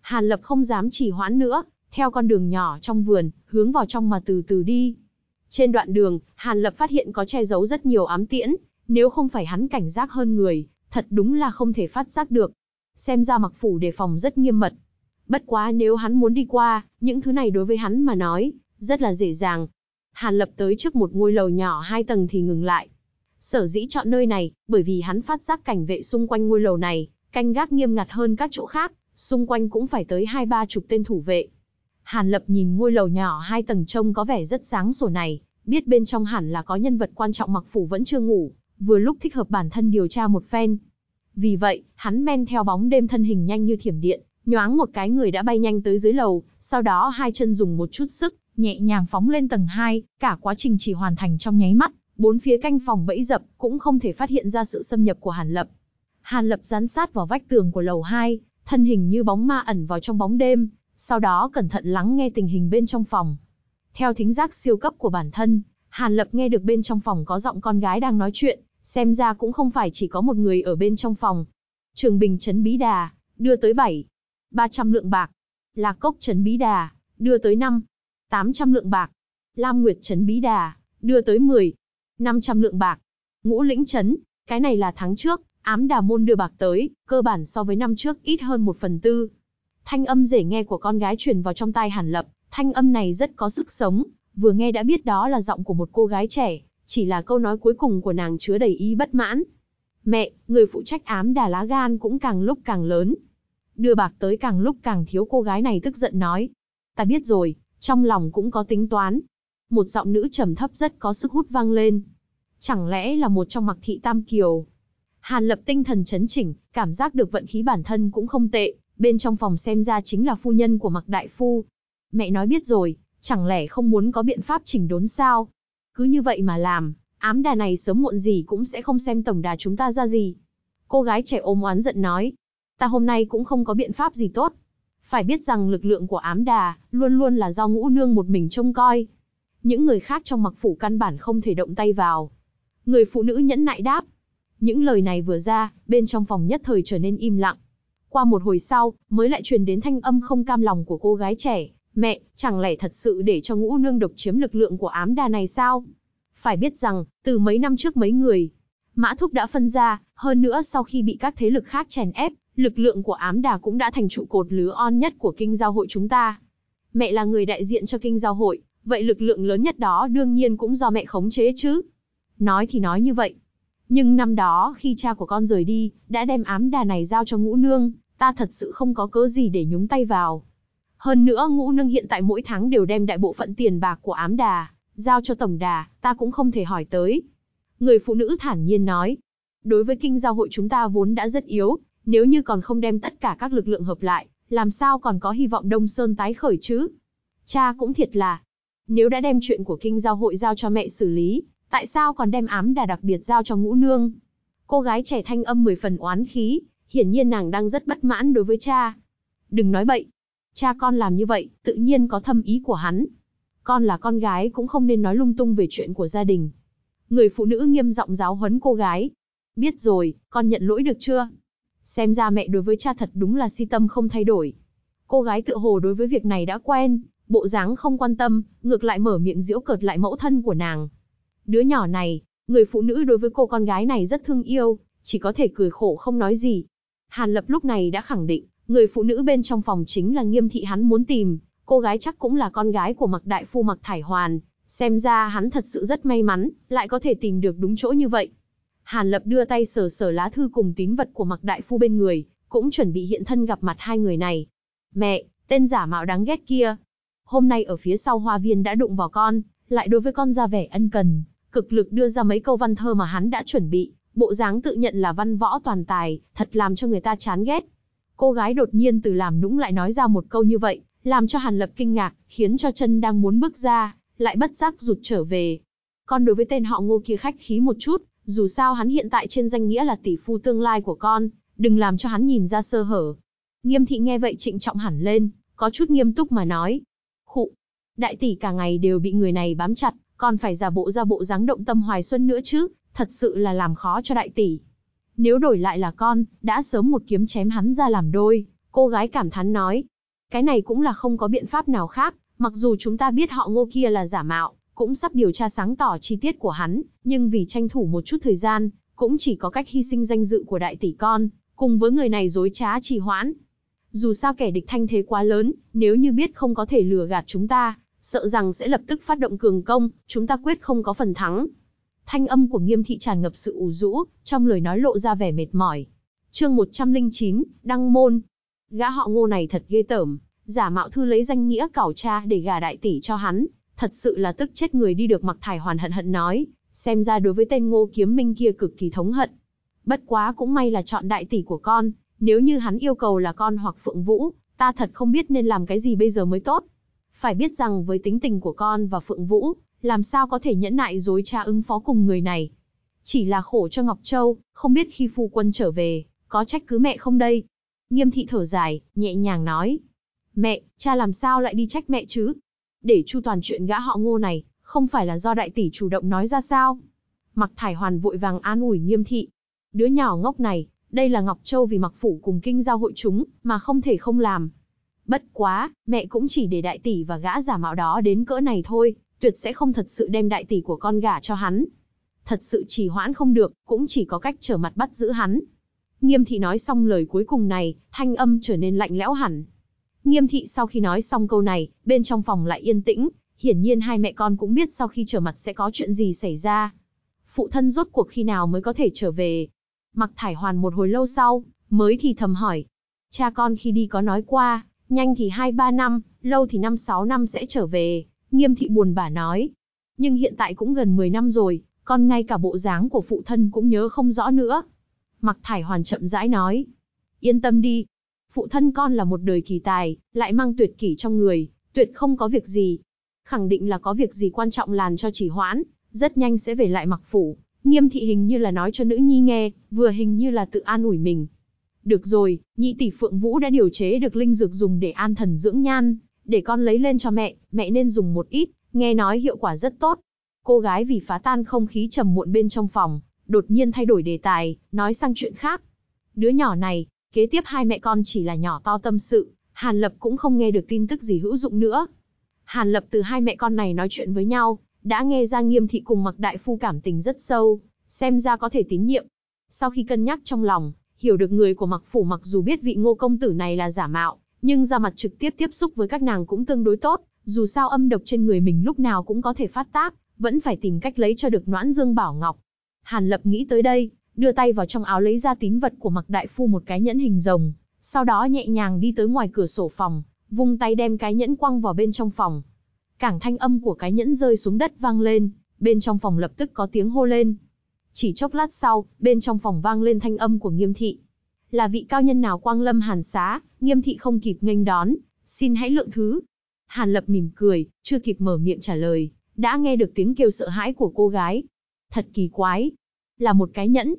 Hàn Lập không dám chỉ hoãn nữa, theo con đường nhỏ trong vườn, hướng vào trong mà từ từ đi. Trên đoạn đường, Hàn Lập phát hiện có che giấu rất nhiều ám tiễn, nếu không phải hắn cảnh giác hơn người, thật đúng là không thể phát giác được. Xem ra mặc phủ đề phòng rất nghiêm mật. Bất quá nếu hắn muốn đi qua, những thứ này đối với hắn mà nói, rất là dễ dàng. Hàn Lập tới trước một ngôi lầu nhỏ hai tầng thì ngừng lại. Sở dĩ chọn nơi này, bởi vì hắn phát giác cảnh vệ xung quanh ngôi lầu này, canh gác nghiêm ngặt hơn các chỗ khác, xung quanh cũng phải tới hai ba chục tên thủ vệ. Hàn Lập nhìn ngôi lầu nhỏ hai tầng trông có vẻ rất sáng sủa này, biết bên trong hẳn là có nhân vật quan trọng mặc phủ vẫn chưa ngủ, vừa lúc thích hợp bản thân điều tra một phen. Vì vậy, hắn men theo bóng đêm thân hình nhanh như thiểm điện, nhoáng một cái người đã bay nhanh tới dưới lầu, sau đó hai chân dùng một chút sức, nhẹ nhàng phóng lên tầng 2, cả quá trình chỉ hoàn thành trong nháy mắt, bốn phía canh phòng bẫy dập cũng không thể phát hiện ra sự xâm nhập của Hàn Lập. Hàn Lập dán sát vào vách tường của lầu 2, thân hình như bóng ma ẩn vào trong bóng đêm, sau đó cẩn thận lắng nghe tình hình bên trong phòng. Theo thính giác siêu cấp của bản thân, Hàn Lập nghe được bên trong phòng có giọng con gái đang nói chuyện, xem ra cũng không phải chỉ có một người ở bên trong phòng. Trường Bình Trấn Bí Đà, đưa tới 7, 300 lượng bạc. Lạc Cốc Trấn Bí Đà, đưa tới 5, 800 lượng bạc. Lam Nguyệt Trấn Bí Đà, đưa tới 10, 500 lượng bạc. Ngũ Lĩnh Trấn, cái này là tháng trước, Ám đà môn đưa bạc tới, cơ bản so với năm trước ít hơn một phần tư. Thanh âm rể nghe của con gái truyền vào trong tai Hàn Lập, thanh âm này rất có sức sống, vừa nghe đã biết đó là giọng của một cô gái trẻ, chỉ là câu nói cuối cùng của nàng chứa đầy ý bất mãn. Mẹ, người phụ trách ám đà lá gan cũng càng lúc càng lớn. Đưa bạc tới càng lúc càng thiếu cô gái này tức giận nói. Ta biết rồi, trong lòng cũng có tính toán. Một giọng nữ trầm thấp rất có sức hút vang lên. Chẳng lẽ là một trong mặc thị Tam Kiều? Hàn lập tinh thần chấn chỉnh, cảm giác được vận khí bản thân cũng không tệ, bên trong phòng xem ra chính là phu nhân của Mặc Đại Phu. Mẹ nói biết rồi, chẳng lẽ không muốn có biện pháp chỉnh đốn sao? Cứ như vậy mà làm, ám đà này sớm muộn gì cũng sẽ không xem tổng đà chúng ta ra gì. Cô gái trẻ ôm oán giận nói, ta hôm nay cũng không có biện pháp gì tốt. Phải biết rằng lực lượng của ám đà luôn luôn là do ngũ nương một mình trông coi. Những người khác trong mặc phủ căn bản không thể động tay vào. Người phụ nữ nhẫn nại đáp, những lời này vừa ra, bên trong phòng nhất thời trở nên im lặng. Qua một hồi sau, mới lại truyền đến thanh âm không cam lòng của cô gái trẻ. Mẹ, chẳng lẽ thật sự để cho ngũ nương độc chiếm lực lượng của ám đà này sao? Phải biết rằng, từ mấy năm trước mấy người, Mã Thúc đã phân ra, hơn nữa sau khi bị các thế lực khác chèn ép, lực lượng của ám đà cũng đã thành trụ cột lứa on nhất của kinh giao hội chúng ta. Mẹ là người đại diện cho kinh giao hội, vậy lực lượng lớn nhất đó đương nhiên cũng do mẹ khống chế chứ. Nói thì nói như vậy, nhưng năm đó khi cha của con rời đi, đã đem ám đà này giao cho ngũ nương, ta thật sự không có cớ gì để nhúng tay vào. Hơn nữa ngũ nương hiện tại mỗi tháng đều đem đại bộ phận tiền bạc của ám đà, giao cho tổng đà, ta cũng không thể hỏi tới. Người phụ nữ thản nhiên nói, đối với kinh giao hội chúng ta vốn đã rất yếu, nếu như còn không đem tất cả các lực lượng hợp lại, làm sao còn có hy vọng Đông Sơn tái khởi chứ? Cha cũng thiệt là, nếu đã đem chuyện của kinh giao hội giao cho mẹ xử lý, Tại sao còn đem ám đà đặc biệt giao cho ngũ nương? Cô gái trẻ thanh âm mười phần oán khí, hiển nhiên nàng đang rất bất mãn đối với cha. Đừng nói bậy. Cha con làm như vậy, tự nhiên có thâm ý của hắn. Con là con gái cũng không nên nói lung tung về chuyện của gia đình. Người phụ nữ nghiêm giọng giáo huấn cô gái. Biết rồi, con nhận lỗi được chưa? Xem ra mẹ đối với cha thật đúng là si tâm không thay đổi. Cô gái tự hồ đối với việc này đã quen, bộ dáng không quan tâm, ngược lại mở miệng giễu cợt lại mẫu thân của nàng. Đứa nhỏ này, người phụ nữ đối với cô con gái này rất thương yêu, chỉ có thể cười khổ không nói gì. Hàn Lập lúc này đã khẳng định, người phụ nữ bên trong phòng chính là nghiêm thị hắn muốn tìm, cô gái chắc cũng là con gái của mặc đại phu mặc thải hoàn, xem ra hắn thật sự rất may mắn, lại có thể tìm được đúng chỗ như vậy. Hàn Lập đưa tay sờ sờ lá thư cùng tín vật của mặc đại phu bên người, cũng chuẩn bị hiện thân gặp mặt hai người này. Mẹ, tên giả mạo đáng ghét kia. Hôm nay ở phía sau hoa viên đã đụng vào con, lại đối với con ra vẻ ân cần, cực lực đưa ra mấy câu văn thơ mà hắn đã chuẩn bị, bộ dáng tự nhận là văn võ toàn tài, thật làm cho người ta chán ghét. Cô gái đột nhiên từ làm nũng lại nói ra một câu như vậy, làm cho Hàn Lập kinh ngạc, khiến cho chân đang muốn bước ra, lại bất giác rụt trở về. Con đối với tên họ ngô kia khách khí một chút, dù sao hắn hiện tại trên danh nghĩa là tỷ phu tương lai của con, đừng làm cho hắn nhìn ra sơ hở. Nghiêm thị nghe vậy trịnh trọng hẳn lên, có chút nghiêm túc mà nói. Khụ, đại tỷ cả ngày đều bị người này bám chặt, còn phải giả bộ ra bộ dáng động tâm hoài xuân nữa chứ, thật sự là làm khó cho đại tỷ. Nếu đổi lại là con, đã sớm một kiếm chém hắn ra làm đôi, cô gái cảm thán nói. Cái này cũng là không có biện pháp nào khác, mặc dù chúng ta biết họ ngô kia là giả mạo, cũng sắp điều tra sáng tỏ chi tiết của hắn, nhưng vì tranh thủ một chút thời gian, cũng chỉ có cách hy sinh danh dự của đại tỷ con, cùng với người này dối trá trì hoãn. Dù sao kẻ địch thanh thế quá lớn, nếu như biết không có thể lừa gạt chúng ta, sợ rằng sẽ lập tức phát động cường công, chúng ta quyết không có phần thắng. Thanh âm của nghiêm thị tràn ngập sự ủ rũ, trong lời nói lộ ra vẻ mệt mỏi. chương 109, Đăng Môn. Gã họ ngô này thật ghê tởm, giả mạo thư lấy danh nghĩa cảo cha để gà đại tỷ cho hắn, thật sự là tức chết người đi được mặc thải hoàn hận hận nói, xem ra đối với tên ngô kiếm minh kia cực kỳ thống hận. Bất quá cũng may là chọn đại tỷ của con, nếu như hắn yêu cầu là con hoặc phượng vũ, ta thật không biết nên làm cái gì bây giờ mới tốt. Phải biết rằng với tính tình của con và Phượng Vũ, làm sao có thể nhẫn nại dối cha ứng phó cùng người này. Chỉ là khổ cho Ngọc Châu, không biết khi phu quân trở về, có trách cứ mẹ không đây. Nghiêm thị thở dài, nhẹ nhàng nói. Mẹ, cha làm sao lại đi trách mẹ chứ? Để chu toàn chuyện gã họ ngô này, không phải là do đại tỷ chủ động nói ra sao? Mặc thải hoàn vội vàng an ủi nghiêm thị. Đứa nhỏ ngốc này, đây là Ngọc Châu vì mặc phủ cùng kinh giao hội chúng, mà không thể không làm. Bất quá, mẹ cũng chỉ để đại tỷ và gã giả mạo đó đến cỡ này thôi, tuyệt sẽ không thật sự đem đại tỷ của con gả cho hắn. Thật sự chỉ hoãn không được, cũng chỉ có cách trở mặt bắt giữ hắn. Nghiêm thị nói xong lời cuối cùng này, thanh âm trở nên lạnh lẽo hẳn. Nghiêm thị sau khi nói xong câu này, bên trong phòng lại yên tĩnh, hiển nhiên hai mẹ con cũng biết sau khi trở mặt sẽ có chuyện gì xảy ra. Phụ thân rốt cuộc khi nào mới có thể trở về? Mặc thải hoàn một hồi lâu sau, mới thì thầm hỏi. Cha con khi đi có nói qua, Nhanh thì 2-3 năm, lâu thì 5-6 năm sẽ trở về, nghiêm thị buồn bã nói. Nhưng hiện tại cũng gần 10 năm rồi, con ngay cả bộ dáng của phụ thân cũng nhớ không rõ nữa. Mặc Thải Hoàn chậm rãi nói. Yên tâm đi. Phụ thân con là một đời kỳ tài, lại mang tuyệt kỷ trong người, tuyệt không có việc gì. Khẳng định là có việc gì quan trọng làn cho chỉ hoãn, rất nhanh sẽ về lại mặc phủ. Nghiêm thị hình như là nói cho nữ nhi nghe, vừa hình như là tự an ủi mình, được rồi, nhị tỷ Phượng Vũ đã điều chế được linh dược dùng để an thần dưỡng nhan, để con lấy lên cho mẹ, mẹ nên dùng một ít, nghe nói hiệu quả rất tốt. Cô gái vì phá tan không khí trầm muộn bên trong phòng, đột nhiên thay đổi đề tài, nói sang chuyện khác. Đứa nhỏ này, kế tiếp hai mẹ con chỉ là nhỏ to tâm sự, Hàn Lập cũng không nghe được tin tức gì hữu dụng nữa. Hàn Lập từ hai mẹ con này nói chuyện với nhau, đã nghe ra nghiêm thị cùng mặc đại phu cảm tình rất sâu, xem ra có thể tín nhiệm. Sau khi cân nhắc trong lòng, hiểu được người của mặc phủ mặc dù biết vị ngô công tử này là giả mạo, nhưng ra mặt trực tiếp tiếp xúc với các nàng cũng tương đối tốt, dù sao âm độc trên người mình lúc nào cũng có thể phát tác, vẫn phải tìm cách lấy cho được noãn dương bảo ngọc. Hàn lập nghĩ tới đây, đưa tay vào trong áo lấy ra tín vật của mặc đại phu một cái nhẫn hình rồng, sau đó nhẹ nhàng đi tới ngoài cửa sổ phòng, vung tay đem cái nhẫn quăng vào bên trong phòng. Cảng thanh âm của cái nhẫn rơi xuống đất vang lên, bên trong phòng lập tức có tiếng hô lên, chỉ chốc lát sau, bên trong phòng vang lên thanh âm của nghiêm thị. Là vị cao nhân nào quang lâm hàn xá, nghiêm thị không kịp nghênh đón, xin hãy lượng thứ. Hàn lập mỉm cười, chưa kịp mở miệng trả lời, đã nghe được tiếng kêu sợ hãi của cô gái. Thật kỳ quái. Là một cái nhẫn.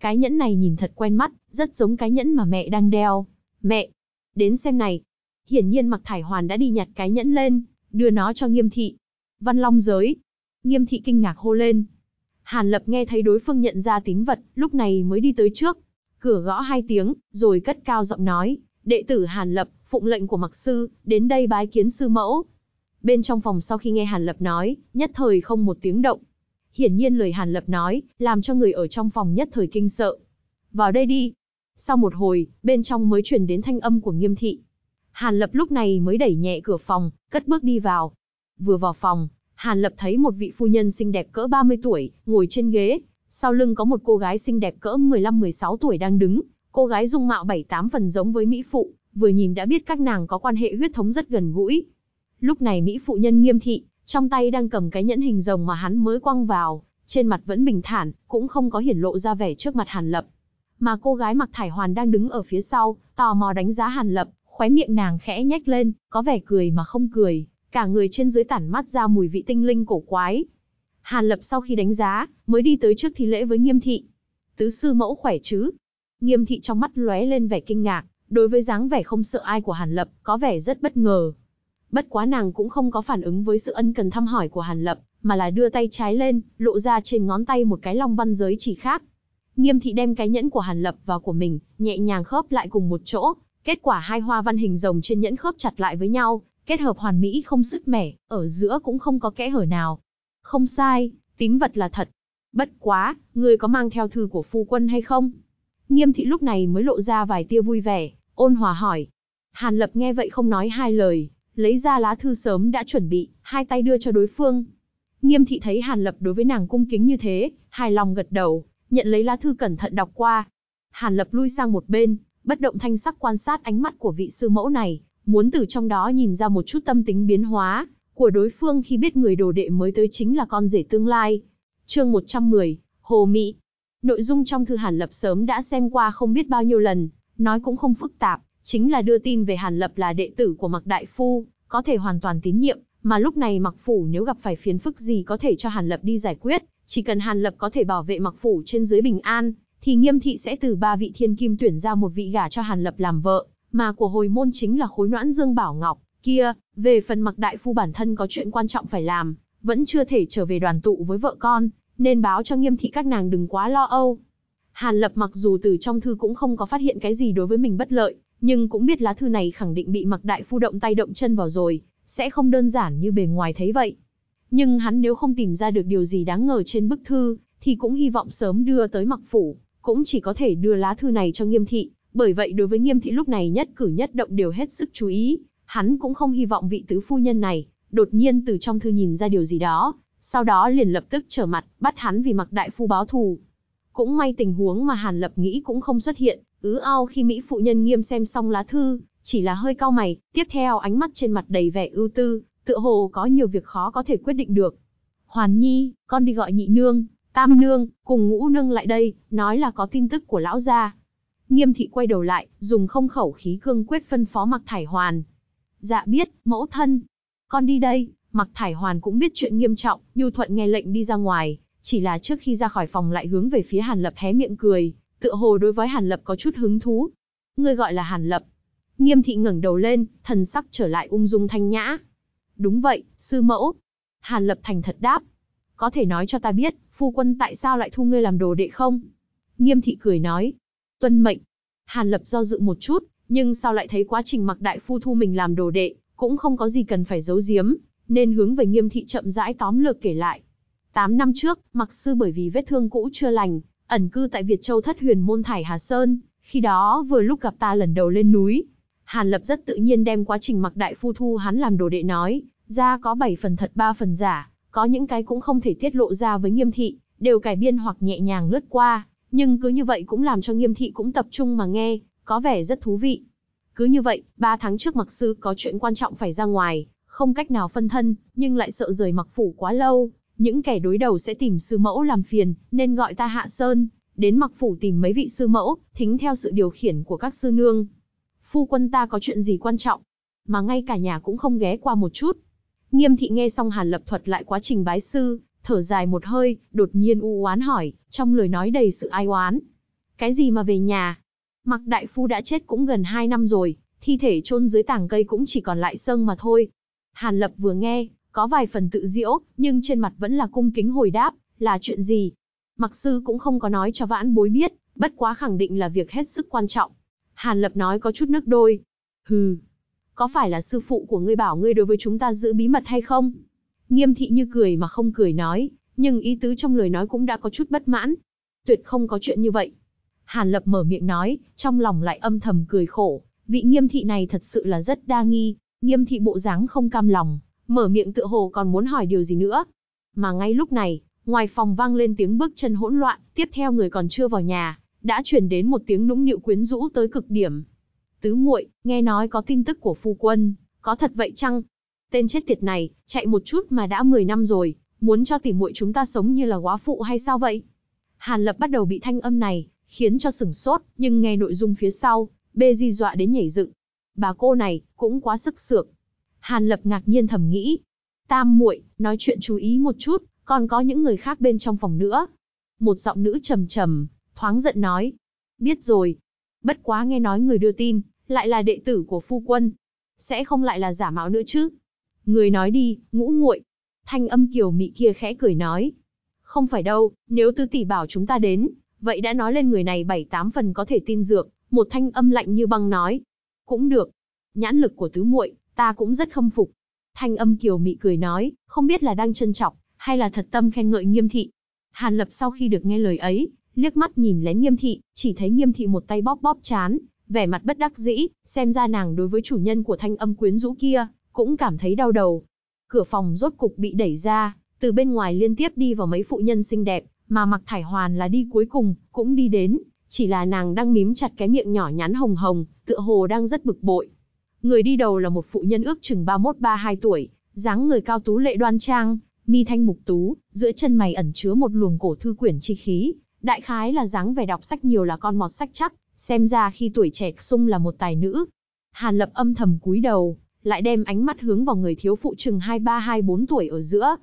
Cái nhẫn này nhìn thật quen mắt, rất giống cái nhẫn mà mẹ đang đeo. Mẹ, đến xem này. Hiển nhiên mặc thải hoàn đã đi nhặt cái nhẫn lên, đưa nó cho nghiêm thị. Văn long giới. Nghiêm thị kinh ngạc hô lên, Hàn Lập nghe thấy đối phương nhận ra tín vật, lúc này mới đi tới trước. Cửa gõ hai tiếng, rồi cất cao giọng nói, đệ tử Hàn Lập, phụng lệnh của mặc sư, đến đây bái kiến sư mẫu. Bên trong phòng sau khi nghe Hàn Lập nói, nhất thời không một tiếng động. Hiển nhiên lời Hàn Lập nói, làm cho người ở trong phòng nhất thời kinh sợ. Vào đây đi. Sau một hồi, bên trong mới truyền đến thanh âm của nghiêm thị. Hàn Lập lúc này mới đẩy nhẹ cửa phòng, cất bước đi vào. Vừa vào phòng, Hàn Lập thấy một vị phu nhân xinh đẹp cỡ 30 tuổi, ngồi trên ghế, sau lưng có một cô gái xinh đẹp cỡ 15-16 tuổi đang đứng, cô gái dung mạo 7-8 phần giống với Mỹ Phụ, vừa nhìn đã biết các nàng có quan hệ huyết thống rất gần gũi. Lúc này Mỹ Phụ nhân nghiêm thị, trong tay đang cầm cái nhẫn hình rồng mà hắn mới quăng vào, trên mặt vẫn bình thản, cũng không có hiển lộ ra vẻ trước mặt Hàn Lập. Mà cô gái mặc thải hoàn đang đứng ở phía sau, tò mò đánh giá Hàn Lập, khóe miệng nàng khẽ nhếch lên, có vẻ cười mà không cười cả người trên dưới tản mát ra mùi vị tinh linh cổ quái. Hàn Lập sau khi đánh giá, mới đi tới trước thi lễ với Nghiêm thị. Tứ sư mẫu khỏe chứ? Nghiêm thị trong mắt lóe lên vẻ kinh ngạc, đối với dáng vẻ không sợ ai của Hàn Lập, có vẻ rất bất ngờ. Bất quá nàng cũng không có phản ứng với sự ân cần thăm hỏi của Hàn Lập, mà là đưa tay trái lên, lộ ra trên ngón tay một cái long văn giới chỉ khác. Nghiêm thị đem cái nhẫn của Hàn Lập và của mình, nhẹ nhàng khớp lại cùng một chỗ, kết quả hai hoa văn hình rồng trên nhẫn khớp chặt lại với nhau, kết hợp hoàn mỹ không sứt mẻ, ở giữa cũng không có kẽ hở nào. Không sai, tín vật là thật. Bất quá, người có mang theo thư của phu quân hay không? Nghiêm thị lúc này mới lộ ra vài tia vui vẻ, ôn hòa hỏi. Hàn lập nghe vậy không nói hai lời, lấy ra lá thư sớm đã chuẩn bị, hai tay đưa cho đối phương. Nghiêm thị thấy Hàn lập đối với nàng cung kính như thế, hài lòng gật đầu, nhận lấy lá thư cẩn thận đọc qua. Hàn lập lui sang một bên, bất động thanh sắc quan sát ánh mắt của vị sư mẫu này, muốn từ trong đó nhìn ra một chút tâm tính biến hóa của đối phương khi biết người đồ đệ mới tới chính là con rể tương lai. Chương 110, Hồ Mị. Nội dung trong thư Hàn Lập sớm đã xem qua không biết bao nhiêu lần, nói cũng không phức tạp, chính là đưa tin về Hàn Lập là đệ tử của Mạc Đại Phu, có thể hoàn toàn tín nhiệm, mà lúc này Mạc Phủ nếu gặp phải phiền phức gì có thể cho Hàn Lập đi giải quyết, chỉ cần Hàn Lập có thể bảo vệ Mạc Phủ trên dưới bình an, thì nghiêm thị sẽ từ ba vị thiên kim tuyển ra một vị gả cho Hàn Lập làm vợ mà của hồi môn chính là khối noãn dương bảo ngọc kia, về phần mặc đại phu bản thân có chuyện quan trọng phải làm, vẫn chưa thể trở về đoàn tụ với vợ con, nên báo cho nghiêm thị các nàng đừng quá lo âu. Hàn Lập mặc dù từ trong thư cũng không có phát hiện cái gì đối với mình bất lợi, nhưng cũng biết lá thư này khẳng định bị mặc đại phu động tay động chân vào rồi, sẽ không đơn giản như bề ngoài thấy vậy. Nhưng hắn nếu không tìm ra được điều gì đáng ngờ trên bức thư, thì cũng hy vọng sớm đưa tới mặc phủ, cũng chỉ có thể đưa lá thư này cho nghiêm thị, bởi vậy đối với nghiêm thị lúc này nhất cử nhất động đều hết sức chú ý, hắn cũng không hy vọng vị tứ phu nhân này, đột nhiên từ trong thư nhìn ra điều gì đó, sau đó liền lập tức trở mặt, bắt hắn vì mặc đại phu báo thù. Cũng may tình huống mà Hàn Lập nghĩ cũng không xuất hiện, ứ ao khi Mỹ phụ nhân nghiêm xem xong lá thư, chỉ là hơi cau mày, tiếp theo ánh mắt trên mặt đầy vẻ ưu tư, tựa hồ có nhiều việc khó có thể quyết định được. Hoàn Nhi, con đi gọi nhị nương, tam nương, cùng ngũ nương lại đây, nói là có tin tức của lão gia. Nghiêm thị quay đầu lại, dùng không khẩu khí cương quyết phân phó Mạc Thải Hoàn. Dạ biết, mẫu thân. Con đi đây, Mạc Thải Hoàn cũng biết chuyện nghiêm trọng, Nhu Thuận nghe lệnh đi ra ngoài, chỉ là trước khi ra khỏi phòng lại hướng về phía Hàn Lập hé miệng cười, tựa hồ đối với Hàn Lập có chút hứng thú. Ngươi gọi là Hàn Lập. Nghiêm thị ngẩng đầu lên, thần sắc trở lại ung dung thanh nhã. Đúng vậy, sư mẫu. Hàn Lập thành thật đáp. Có thể nói cho ta biết, phu quân tại sao lại thu ngươi làm đồ đệ không? Nghiêm thị cười nói, tuân mệnh. Hàn Lập do dự một chút, nhưng sau lại thấy quá trình mặc đại phu thu mình làm đồ đệ, cũng không có gì cần phải giấu giếm, nên hướng về nghiêm thị chậm rãi tóm lược kể lại. Tám năm trước, mặc sư bởi vì vết thương cũ chưa lành, ẩn cư tại Việt Châu thất huyền môn Thải Hà Sơn, khi đó vừa lúc gặp ta lần đầu lên núi. Hàn Lập rất tự nhiên đem quá trình mặc đại phu thu hắn làm đồ đệ nói, ra có bảy phần thật ba phần giả, có những cái cũng không thể tiết lộ ra với nghiêm thị, đều cải biên hoặc nhẹ nhàng lướt qua, nhưng cứ như vậy cũng làm cho nghiêm thị cũng tập trung mà nghe, có vẻ rất thú vị. Cứ như vậy, ba tháng trước mặc sư có chuyện quan trọng phải ra ngoài, không cách nào phân thân, nhưng lại sợ rời mặc phủ quá lâu, những kẻ đối đầu sẽ tìm sư mẫu làm phiền, nên gọi ta hạ sơn, đến mặc phủ tìm mấy vị sư mẫu, thính theo sự điều khiển của các sư nương. Phu quân ta có chuyện gì quan trọng, mà ngay cả nhà cũng không ghé qua một chút. Nghiêm thị nghe xong hàn lập thuật lại quá trình bái sư, thở dài một hơi, đột nhiên u oán hỏi, trong lời nói đầy sự ai oán. Cái gì mà về nhà? Mặc đại phu đã chết cũng gần 2 năm rồi, thi thể chôn dưới tảng cây cũng chỉ còn lại sơn mà thôi. Hàn Lập vừa nghe, có vài phần tự diễu, nhưng trên mặt vẫn là cung kính hồi đáp, là chuyện gì? Mặc sư cũng không có nói cho vãn bối biết, bất quá khẳng định là việc hết sức quan trọng. Hàn Lập nói có chút nước đôi. Hừ, có phải là sư phụ của ngươi bảo ngươi đối với chúng ta giữ bí mật hay không? Nghiêm thị như cười mà không cười nói, nhưng ý tứ trong lời nói cũng đã có chút bất mãn. Tuyệt không có chuyện như vậy. Hàn Lập mở miệng nói, trong lòng lại âm thầm cười khổ, vị nghiêm thị này thật sự là rất đa nghi, nghiêm thị bộ dáng không cam lòng, mở miệng tựa hồ còn muốn hỏi điều gì nữa. Mà ngay lúc này, ngoài phòng vang lên tiếng bước chân hỗn loạn, tiếp theo người còn chưa vào nhà, đã chuyển đến một tiếng nũng nịu quyến rũ tới cực điểm. Tứ muội, nghe nói có tin tức của phu quân, có thật vậy chăng? Tên chết tiệt này, chạy một chút mà đã 10 năm rồi, muốn cho tỉ muội chúng ta sống như là quá phụ hay sao vậy? Hàn Lập bắt đầu bị thanh âm này, khiến cho sửng sốt, nhưng nghe nội dung phía sau, bê di dọa đến nhảy dựng. Bà cô này, cũng quá sức sược. Hàn Lập ngạc nhiên thầm nghĩ. Tam muội nói chuyện chú ý một chút, còn có những người khác bên trong phòng nữa. Một giọng nữ trầm trầm, thoáng giận nói. Biết rồi. Bất quá nghe nói người đưa tin, lại là đệ tử của phu quân. Sẽ không lại là giả mạo nữa chứ. Người nói đi, ngũ muội. Thanh âm kiều mị kia khẽ cười nói. Không phải đâu, nếu tứ tỷ bảo chúng ta đến, vậy đã nói lên người này bảy tám phần có thể tin dược. Một thanh âm lạnh như băng nói. Cũng được. Nhãn lực của tứ muội, ta cũng rất khâm phục. Thanh âm kiều mị cười nói, không biết là đang trân trọng, hay là thật tâm khen ngợi nghiêm thị. Hàn lập sau khi được nghe lời ấy, liếc mắt nhìn lén nghiêm thị, chỉ thấy nghiêm thị một tay bóp bóp chán, vẻ mặt bất đắc dĩ, xem ra nàng đối với chủ nhân của thanh âm quyến rũ kia, cũng cảm thấy đau đầu. Cửa phòng rốt cục bị đẩy ra, từ bên ngoài liên tiếp đi vào mấy phụ nhân xinh đẹp, mà mặc thải hoàn là đi cuối cùng, cũng đi đến, chỉ là nàng đang mím chặt cái miệng nhỏ nhắn hồng hồng, tựa hồ đang rất bực bội. Người đi đầu là một phụ nhân ước chừng 31-32 tuổi, dáng người cao tú lệ đoan trang, mi thanh mục tú, giữa chân mày ẩn chứa một luồng cổ thư quyển chi khí, đại khái là dáng vẻ đọc sách nhiều là con mọt sách chắc, xem ra khi tuổi trẻ sung là một tài nữ. Hàn Lập âm thầm cúi đầu, lại đem ánh mắt hướng vào người thiếu phụ chừng 23-24 tuổi ở giữa.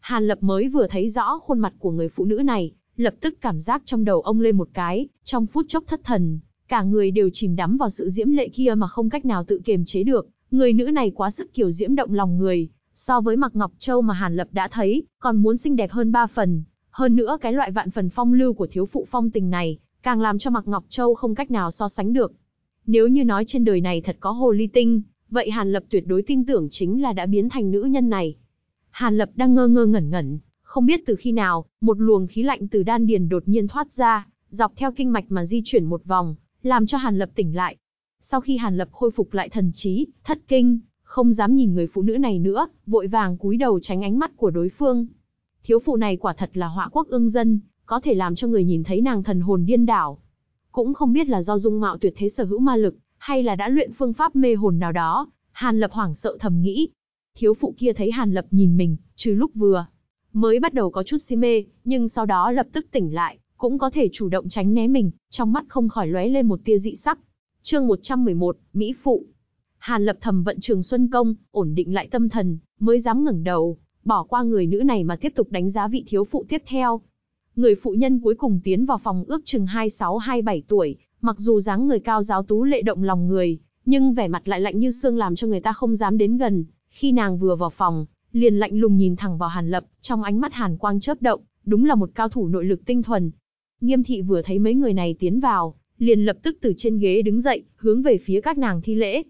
Hàn Lập mới vừa thấy rõ khuôn mặt của người phụ nữ này, lập tức cảm giác trong đầu ông lên một cái, trong phút chốc thất thần, cả người đều chìm đắm vào sự diễm lệ kia mà không cách nào tự kiềm chế được, người nữ này quá sức kiểu diễm động lòng người, so với Mạc Ngọc Châu mà Hàn Lập đã thấy, còn muốn xinh đẹp hơn ba phần, hơn nữa cái loại vạn phần phong lưu của thiếu phụ phong tình này, càng làm cho Mạc Ngọc Châu không cách nào so sánh được. Nếu như nói trên đời này thật có hồ ly tinh, Vậy Hàn Lập tuyệt đối tin tưởng chính là đã biến thành nữ nhân này. Hàn Lập đang ngơ ngơ ngẩn ngẩn, không biết từ khi nào, một luồng khí lạnh từ đan điền đột nhiên thoát ra, dọc theo kinh mạch mà di chuyển một vòng, làm cho Hàn Lập tỉnh lại. Sau khi Hàn Lập khôi phục lại thần trí, thất kinh, không dám nhìn người phụ nữ này nữa, vội vàng cúi đầu tránh ánh mắt của đối phương. Thiếu phụ này quả thật là họa quốc ương dân, có thể làm cho người nhìn thấy nàng thần hồn điên đảo. Cũng không biết là do dung mạo tuyệt thế sở hữu ma lực, hay là đã luyện phương pháp mê hồn nào đó, Hàn Lập hoảng sợ thầm nghĩ. Thiếu phụ kia thấy Hàn Lập nhìn mình, trừ lúc vừa, mới bắt đầu có chút si mê, nhưng sau đó lập tức tỉnh lại, cũng có thể chủ động tránh né mình, trong mắt không khỏi lóe lên một tia dị sắc. Chương 111, Mỹ Phụ Hàn Lập thầm vận trường Xuân Công, ổn định lại tâm thần, mới dám ngẩng đầu, bỏ qua người nữ này mà tiếp tục đánh giá vị thiếu phụ tiếp theo. Người phụ nhân cuối cùng tiến vào phòng ước chừng 26-27 tuổi, Mặc dù dáng người cao giáo tú lệ động lòng người, nhưng vẻ mặt lại lạnh như xương làm cho người ta không dám đến gần. Khi nàng vừa vào phòng, liền lạnh lùng nhìn thẳng vào Hàn Lập, trong ánh mắt Hàn Quang chớp động, đúng là một cao thủ nội lực tinh thuần. Nghiêm thị vừa thấy mấy người này tiến vào, liền lập tức từ trên ghế đứng dậy, hướng về phía các nàng thi lễ.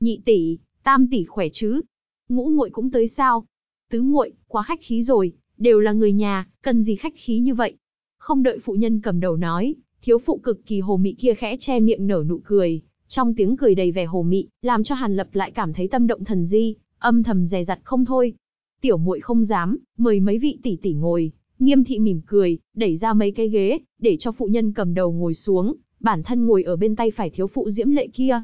Nhị tỷ, tam tỷ khỏe chứ? Ngũ muội cũng tới sao? Tứ muội, quá khách khí rồi, đều là người nhà, cần gì khách khí như vậy? Không đợi phụ nhân cầm đầu nói, Thiếu phụ cực kỳ hồ mị kia khẽ che miệng nở nụ cười, trong tiếng cười đầy vẻ hồ mị, làm cho Hàn Lập lại cảm thấy tâm động thần di, âm thầm dè dặt không thôi. Tiểu muội không dám, mời mấy vị tỷ tỷ ngồi, Nghiêm thị mỉm cười, đẩy ra mấy cái ghế, để cho phụ nhân cầm đầu ngồi xuống, bản thân ngồi ở bên tay phải thiếu phụ diễm lệ kia.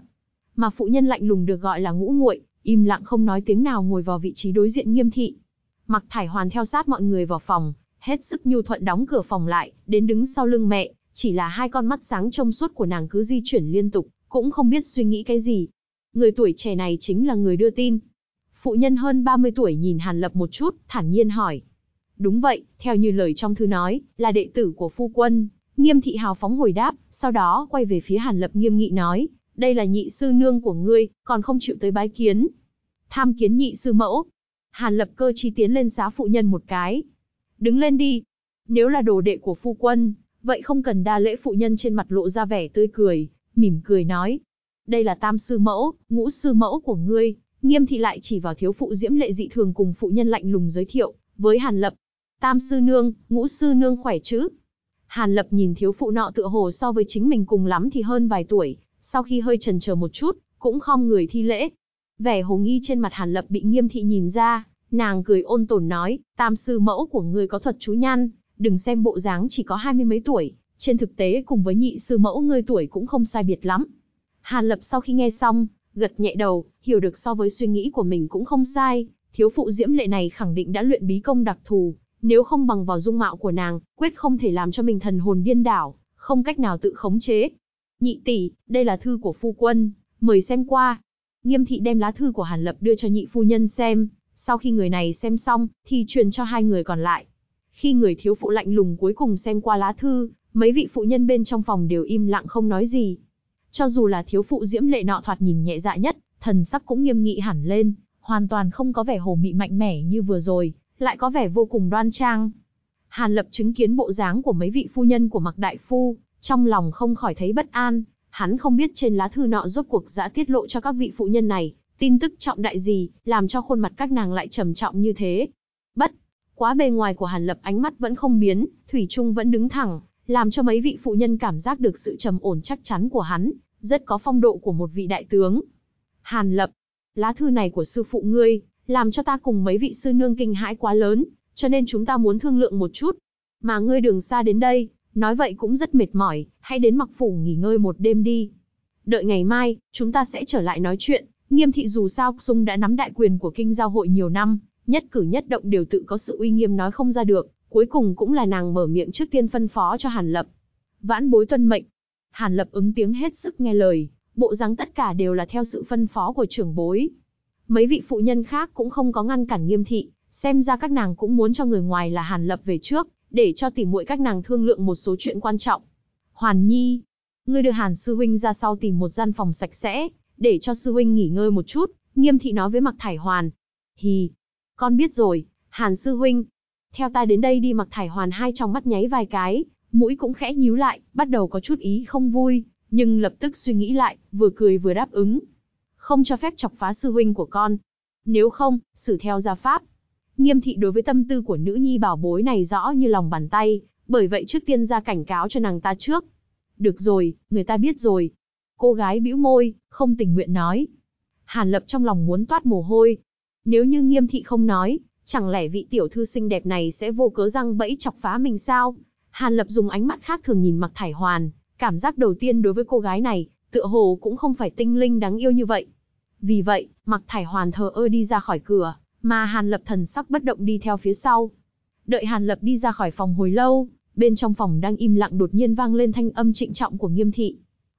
Mà phụ nhân lạnh lùng được gọi là ngũ nguội, im lặng không nói tiếng nào ngồi vào vị trí đối diện nghiêm thị. Mặc thải hoàn theo sát mọi người vào phòng, hết sức nhu thuận đóng cửa phòng lại, đến đứng sau lưng mẹ, chỉ là hai con mắt sáng trong suốt của nàng cứ di chuyển liên tục, cũng không biết suy nghĩ cái gì. Người tuổi trẻ này chính là người đưa tin. Phụ nhân hơn 30 tuổi nhìn Hàn Lập một chút, thản nhiên hỏi. Đúng vậy, theo như lời trong thư nói, là đệ tử của phu quân. Nghiêm thị hào phóng hồi đáp, sau đó quay về phía Hàn Lập nghiêm nghị nói, đây là nhị sư nương của ngươi, còn không chịu tới bái kiến. Tham kiến nhị sư mẫu. Hàn Lập cơ chi tiến lên xá phụ nhân một cái. Đứng lên đi. Nếu là đồ đệ của phu quân, Vậy không cần đa lễ phụ nhân trên mặt lộ ra vẻ tươi cười, mỉm cười nói. Đây là tam sư mẫu, ngũ sư mẫu của ngươi, nghiêm thị lại chỉ vào thiếu phụ diễm lệ dị thường cùng phụ nhân lạnh lùng giới thiệu, với Hàn Lập. Tam sư nương, ngũ sư nương khỏe chứ? Hàn Lập nhìn thiếu phụ nọ tựa hồ so với chính mình cùng lắm thì hơn vài tuổi, sau khi hơi trần chờ một chút, cũng không người thi lễ. Vẻ hồ nghi trên mặt Hàn Lập bị nghiêm thị nhìn ra, nàng cười ôn tồn nói, tam sư mẫu của ngươi có thuật chú nhăn, Đừng xem bộ dáng chỉ có hai mươi mấy tuổi, trên thực tế cùng với nhị sư mẫu ngươi tuổi cũng không sai biệt lắm. Hàn Lập sau khi nghe xong, gật nhẹ đầu, hiểu được so với suy nghĩ của mình cũng không sai, thiếu phụ diễm lệ này khẳng định đã luyện bí công đặc thù, nếu không bằng vào dung mạo của nàng, quyết không thể làm cho mình thần hồn điên đảo, không cách nào tự khống chế. Nhị tỷ, đây là thư của phu quân, mời xem qua. Nghiêm thị đem lá thư của Hàn Lập đưa cho nhị phu nhân xem, sau khi người này xem xong, thì truyền cho hai người còn lại. Khi người thiếu phụ lạnh lùng cuối cùng xem qua lá thư, mấy vị phụ nhân bên trong phòng đều im lặng không nói gì. Cho dù là thiếu phụ diễm lệ nọ thoạt nhìn nhẹ dạ nhất, thần sắc cũng nghiêm nghị hẳn lên, hoàn toàn không có vẻ hồ mị mạnh mẽ như vừa rồi, lại có vẻ vô cùng đoan trang. Hàn Lập chứng kiến bộ dáng của mấy vị phu nhân của Mặc Đại Phu, trong lòng không khỏi thấy bất an, hắn không biết trên lá thư nọ rốt cuộc đã tiết lộ cho các vị phụ nhân này, tin tức trọng đại gì, làm cho khuôn mặt các nàng lại trầm trọng như thế. Bất Quá bề ngoài của Hàn Lập ánh mắt vẫn không biến, Thủy Trung vẫn đứng thẳng, làm cho mấy vị phụ nhân cảm giác được sự trầm ổn chắc chắn của hắn, rất có phong độ của một vị đại tướng. Hàn Lập, lá thư này của sư phụ ngươi, làm cho ta cùng mấy vị sư nương kinh hãi quá lớn, cho nên chúng ta muốn thương lượng một chút. Mà ngươi đường xa đến đây, nói vậy cũng rất mệt mỏi, hãy đến mặc phủ nghỉ ngơi một đêm đi. Đợi ngày mai, chúng ta sẽ trở lại nói chuyện, nghiêm thị dù sao Sung đã nắm đại quyền của kinh giao hội nhiều năm, nhất cử nhất động đều tự có sự uy nghiêm nói không ra được, cuối cùng cũng là nàng mở miệng trước tiên phân phó cho Hàn Lập. Vãn bối tuân mệnh. Hàn Lập ứng tiếng hết sức nghe lời, bộ dáng tất cả đều là theo sự phân phó của trưởng bối. Mấy vị phụ nhân khác cũng không có ngăn cản nghiêm thị, xem ra các nàng cũng muốn cho người ngoài là Hàn Lập về trước, để cho tỉ muội các nàng thương lượng một số chuyện quan trọng. Hoàn Nhi, ngươi đưa Hàn sư huynh ra sau tìm một gian phòng sạch sẽ, để cho sư huynh nghỉ ngơi một chút, nghiêm thị nói với Mặc Thải Hoàn. Hì, con biết rồi, Hàn Sư Huynh. Theo ta đến đây đi mặc thải hoàn hai trong mắt nháy vài cái, mũi cũng khẽ nhíu lại, bắt đầu có chút ý không vui, nhưng lập tức suy nghĩ lại, vừa cười vừa đáp ứng. Không cho phép chọc phá Sư Huynh của con. Nếu không, xử theo gia pháp. Nghiêm thị đối với tâm tư của nữ nhi bảo bối này rõ như lòng bàn tay, bởi vậy trước tiên ra cảnh cáo cho nàng ta trước. Được rồi, người ta biết rồi. Cô gái bĩu môi, không tình nguyện nói. Hàn lập trong lòng muốn toát mồ hôi, nếu như nghiêm thị không nói, chẳng lẽ vị tiểu thư xinh đẹp này sẽ vô cớ răng bẫy chọc phá mình sao? Hàn Lập dùng ánh mắt khác thường nhìn Mặc Thải Hoàn, cảm giác đầu tiên đối với cô gái này, tựa hồ cũng không phải tinh linh đáng yêu như vậy. Vì vậy, Mặc Thải Hoàn thờ ơ đi ra khỏi cửa, mà Hàn Lập thần sắc bất động đi theo phía sau. Đợi Hàn Lập đi ra khỏi phòng hồi lâu, bên trong phòng đang im lặng đột nhiên vang lên thanh âm trịnh trọng của Nghiêm thị.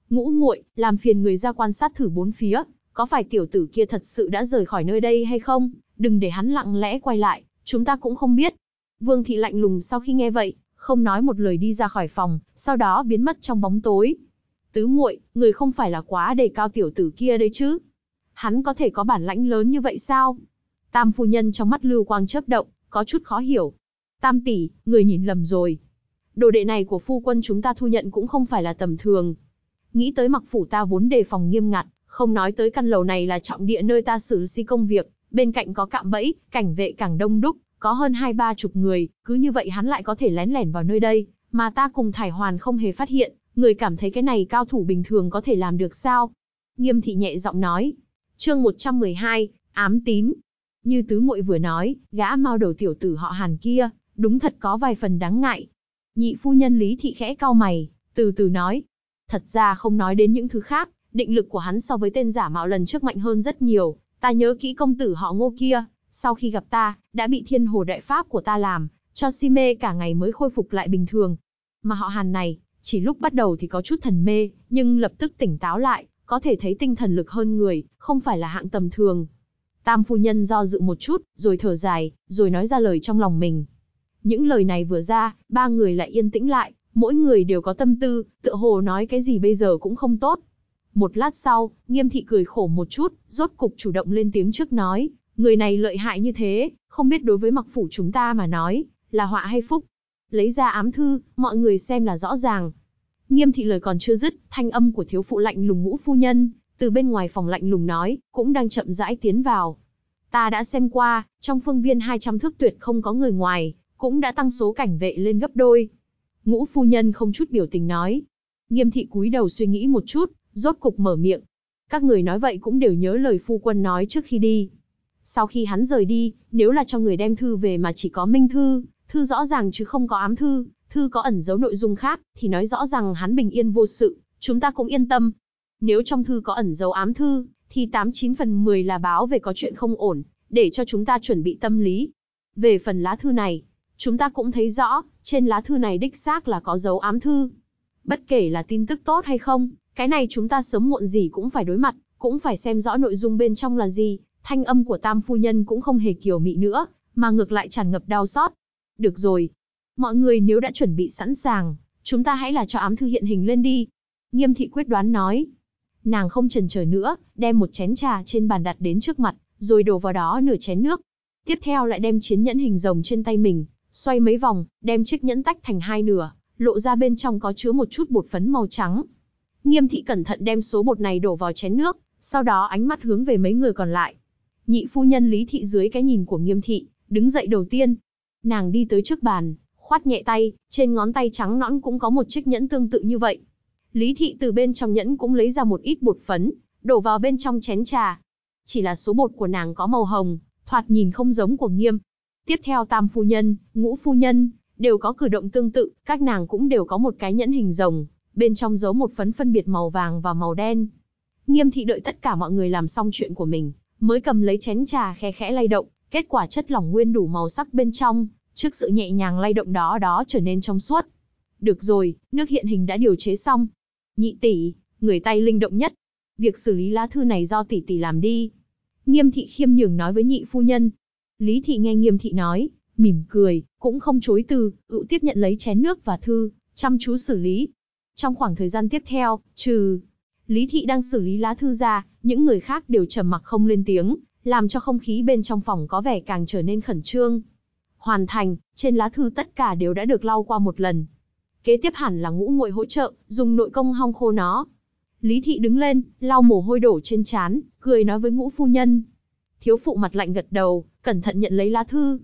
Ngũ nguội, làm phiền người ra quan sát thử bốn phía, có phải tiểu tử kia thật sự đã rời khỏi nơi đây hay không? Đừng để hắn lặng lẽ quay lại, chúng ta cũng không biết. Vương thị lạnh lùng sau khi nghe vậy, không nói một lời đi ra khỏi phòng, sau đó biến mất trong bóng tối. Tứ muội, người không phải là quá đề cao tiểu tử kia đấy chứ? Hắn có thể có bản lãnh lớn như vậy sao? Tam phu nhân trong mắt lưu quang chớp động, có chút khó hiểu. Tam tỷ, người nhìn lầm rồi. Đồ đệ này của phu quân chúng ta thu nhận cũng không phải là tầm thường. Nghĩ tới mặc phủ ta vốn đề phòng nghiêm ngặt, không nói tới căn lầu này là trọng địa nơi ta xử lý công việc, bên cạnh có cạm bẫy, cảnh vệ càng đông đúc, có hơn hai ba chục người, cứ như vậy hắn lại có thể lén lẻn vào nơi đây, mà ta cùng Thải Hoàn không hề phát hiện, người cảm thấy cái này cao thủ bình thường có thể làm được sao? Nghiêm thị nhẹ giọng nói. Chương 112, ám tím Như tứ muội vừa nói, gã mau đầu tiểu tử họ Hàn kia, đúng thật có vài phần đáng ngại. Nhị phu nhân Lý thị khẽ cau mày, từ từ nói, thật ra không nói đến những thứ khác, định lực của hắn so với tên giả mạo lần trước mạnh hơn rất nhiều, ta nhớ kỹ công tử họ ngô kia, sau khi gặp ta, đã bị thiên hồ đại pháp của ta làm, cho si mê cả ngày mới khôi phục lại bình thường. Mà họ hàn này, chỉ lúc bắt đầu thì có chút thần mê, nhưng lập tức tỉnh táo lại, có thể thấy tinh thần lực hơn người, không phải là hạng tầm thường. Tam phu nhân do dự một chút, rồi thở dài, rồi nói ra lời trong lòng mình. Những lời này vừa ra, ba người lại yên tĩnh lại, mỗi người đều có tâm tư, tựa hồ nói cái gì bây giờ cũng không tốt. Một lát sau, nghiêm thị cười khổ một chút, rốt cục chủ động lên tiếng trước nói, người này lợi hại như thế, không biết đối với mặc phủ chúng ta mà nói, là họa hay phúc. Lấy ra ám thư, mọi người xem là rõ ràng. Nghiêm thị lời còn chưa dứt, thanh âm của thiếu phụ lạnh lùng ngũ phu nhân, từ bên ngoài phòng lạnh lùng nói, cũng đang chậm rãi tiến vào. Ta đã xem qua, trong phương viên 200 thước tuyệt không có người ngoài, cũng đã tăng số cảnh vệ lên gấp đôi. Ngũ phu nhân không chút biểu tình nói. Nghiêm thị cúi đầu suy nghĩ một chút, rốt cục mở miệng. Các người nói vậy cũng đều nhớ lời phu quân nói trước khi đi. Sau khi hắn rời đi, nếu là cho người đem thư về mà chỉ có minh thư, thư rõ ràng chứ không có ám thư, thư có ẩn dấu nội dung khác, thì nói rõ rằng hắn bình yên vô sự, chúng ta cũng yên tâm. Nếu trong thư có ẩn dấu ám thư, thì 89 phần 10 là báo về có chuyện không ổn, để cho chúng ta chuẩn bị tâm lý. Về phần lá thư này, chúng ta cũng thấy rõ, trên lá thư này đích xác là có dấu ám thư. Bất kể là tin tức tốt hay không, cái này chúng ta sớm muộn gì cũng phải đối mặt, cũng phải xem rõ nội dung bên trong là gì, thanh âm của tam phu nhân cũng không hề kiều mị nữa, mà ngược lại tràn ngập đau xót. Được rồi, mọi người nếu đã chuẩn bị sẵn sàng, chúng ta hãy là cho ám thư hiện hình lên đi. Nghiêm thị quyết đoán nói. Nàng không chần chờ nữa, đem một chén trà trên bàn đặt đến trước mặt, rồi đổ vào đó nửa chén nước. Tiếp theo lại đem chiến nhẫn hình rồng trên tay mình, xoay mấy vòng, đem chiếc nhẫn tách thành hai nửa, lộ ra bên trong có chứa một chút bột phấn màu trắng. Nghiêm thị cẩn thận đem số bột này đổ vào chén nước, sau đó ánh mắt hướng về mấy người còn lại. Nhị phu nhân Lý thị dưới cái nhìn của Nghiêm thị, đứng dậy đầu tiên. Nàng đi tới trước bàn, khoát nhẹ tay, trên ngón tay trắng nõn cũng có một chiếc nhẫn tương tự như vậy. Lý thị từ bên trong nhẫn cũng lấy ra một ít bột phấn, đổ vào bên trong chén trà. Chỉ là số bột của nàng có màu hồng, thoạt nhìn không giống của Nghiêm. Tiếp theo tam phu nhân, ngũ phu nhân, đều có cử động tương tự, các nàng cũng đều có một cái nhẫn hình rồng, bên trong giấu một phấn phân biệt màu vàng và màu đen. Nghiêm thị đợi tất cả mọi người làm xong chuyện của mình, mới cầm lấy chén trà khe khẽ lay động, kết quả chất lỏng nguyên đủ màu sắc bên trong, trước sự nhẹ nhàng lay động đó đó trở nên trong suốt. Được rồi, nước hiện hình đã điều chế xong. Nhị tỷ, người tay linh động nhất. Việc xử lý lá thư này do tỷ tỷ làm đi. Nghiêm thị khiêm nhường nói với nhị phu nhân. Lý thị nghe nghiêm thị nói, mỉm cười, cũng không chối từ, ựu tiếp nhận lấy chén nước và thư, chăm chú xử lý. Trong khoảng thời gian tiếp theo, trừ Lý Thị đang xử lý lá thư ra, những người khác đều trầm mặc không lên tiếng, làm cho không khí bên trong phòng có vẻ càng trở nên khẩn trương. Hoàn thành, trên lá thư tất cả đều đã được lau qua một lần. Kế tiếp hẳn là ngũ muội hỗ trợ, dùng nội công hong khô nó. Lý Thị đứng lên, lau mồ hôi đổ trên trán, cười nói với ngũ phu nhân. Thiếu phụ mặt lạnh gật đầu, cẩn thận nhận lấy lá thư.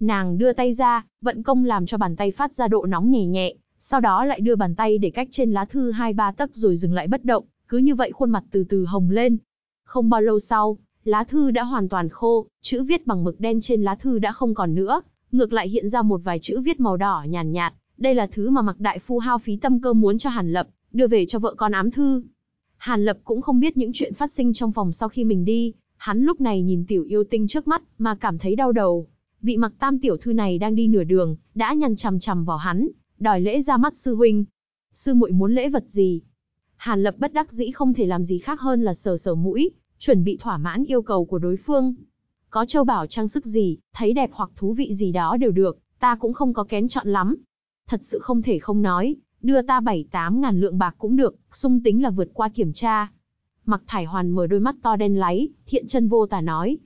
Nàng đưa tay ra, vận công làm cho bàn tay phát ra độ nóng nhẹ nhẹ, sau đó lại đưa bàn tay để cách trên lá thư hai ba tấc rồi dừng lại bất động, cứ như vậy khuôn mặt từ từ hồng lên. Không bao lâu sau, lá thư đã hoàn toàn khô, chữ viết bằng mực đen trên lá thư đã không còn nữa, ngược lại hiện ra một vài chữ viết màu đỏ nhàn nhạt, nhạt, đây là thứ mà Mạc Đại Phu hao phí tâm cơ muốn cho Hàn Lập, đưa về cho vợ con ám thư. Hàn Lập cũng không biết những chuyện phát sinh trong phòng sau khi mình đi, hắn lúc này nhìn tiểu yêu tinh trước mắt mà cảm thấy đau đầu. Vị mặc Tam tiểu thư này đang đi nửa đường, đã nhằn chằm chằm vào hắn, đòi lễ ra mắt sư huynh. Sư muội muốn lễ vật gì? Hàn Lập bất đắc dĩ không thể làm gì khác hơn là sờ sờ mũi, chuẩn bị thỏa mãn yêu cầu của đối phương. Có châu bảo trang sức gì, thấy đẹp hoặc thú vị gì đó đều được, ta cũng không có kén chọn lắm. Thật sự không thể không nói, đưa ta bảy tám ngàn lượng bạc cũng được, sung tính là vượt qua kiểm tra. Mặc thải hoàn mở đôi mắt to đen láy, thiện chân vô tà nói.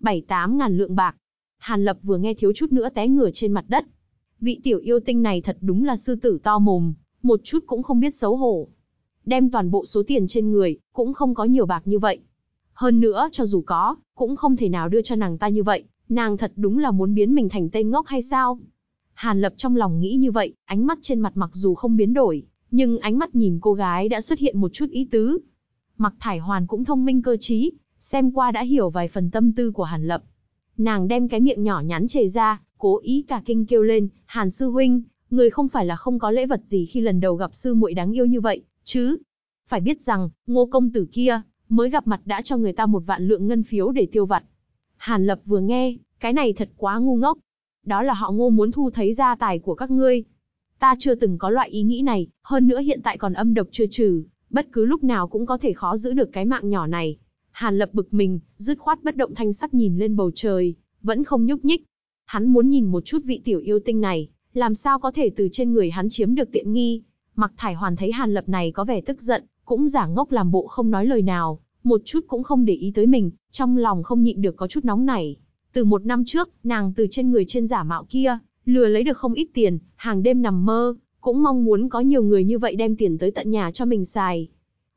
bảy tám ngàn lượng bạc. Hàn Lập vừa nghe thiếu chút nữa té ngửa trên mặt đất vị tiểu yêu tinh này thật đúng là sư tử to mồm, một chút cũng không biết xấu hổ. Đem toàn bộ số tiền trên người, cũng không có nhiều bạc như vậy. Hơn nữa, cho dù có, cũng không thể nào đưa cho nàng ta như vậy, nàng thật đúng là muốn biến mình thành tên ngốc hay sao? Hàn Lập trong lòng nghĩ như vậy, ánh mắt trên mặt mặc dù không biến đổi, nhưng ánh mắt nhìn cô gái đã xuất hiện một chút ý tứ. Mặc Thải Hoàn cũng thông minh cơ trí, xem qua đã hiểu vài phần tâm tư của Hàn Lập. Nàng đem cái miệng nhỏ nhắn chề ra, cố ý cả kinh kêu lên, Hàn sư huynh, người không phải là không có lễ vật gì khi lần đầu gặp sư muội đáng yêu như vậy, chứ? Phải biết rằng, ngô công tử kia, mới gặp mặt đã cho người ta một vạn lượng ngân phiếu để tiêu vặt. Hàn lập vừa nghe, cái này thật quá ngu ngốc. Đó là họ ngô muốn thu thấy gia tài của các ngươi. Ta chưa từng có loại ý nghĩ này, hơn nữa hiện tại còn âm độc chưa trừ, bất cứ lúc nào cũng có thể khó giữ được cái mạng nhỏ này. Hàn lập bực mình, dứt khoát bất động thanh sắc nhìn lên bầu trời, vẫn không nhúc nhích. Hắn muốn nhìn một chút vị tiểu yêu tinh này, làm sao có thể từ trên người hắn chiếm được tiện nghi. Mặc thải hoàn thấy hàn lập này có vẻ tức giận, cũng giả ngốc làm bộ không nói lời nào, một chút cũng không để ý tới mình, trong lòng không nhịn được có chút nóng nảy. Từ một năm trước, nàng từ trên người trên giả mạo kia, lừa lấy được không ít tiền, hàng đêm nằm mơ, cũng mong muốn có nhiều người như vậy đem tiền tới tận nhà cho mình xài.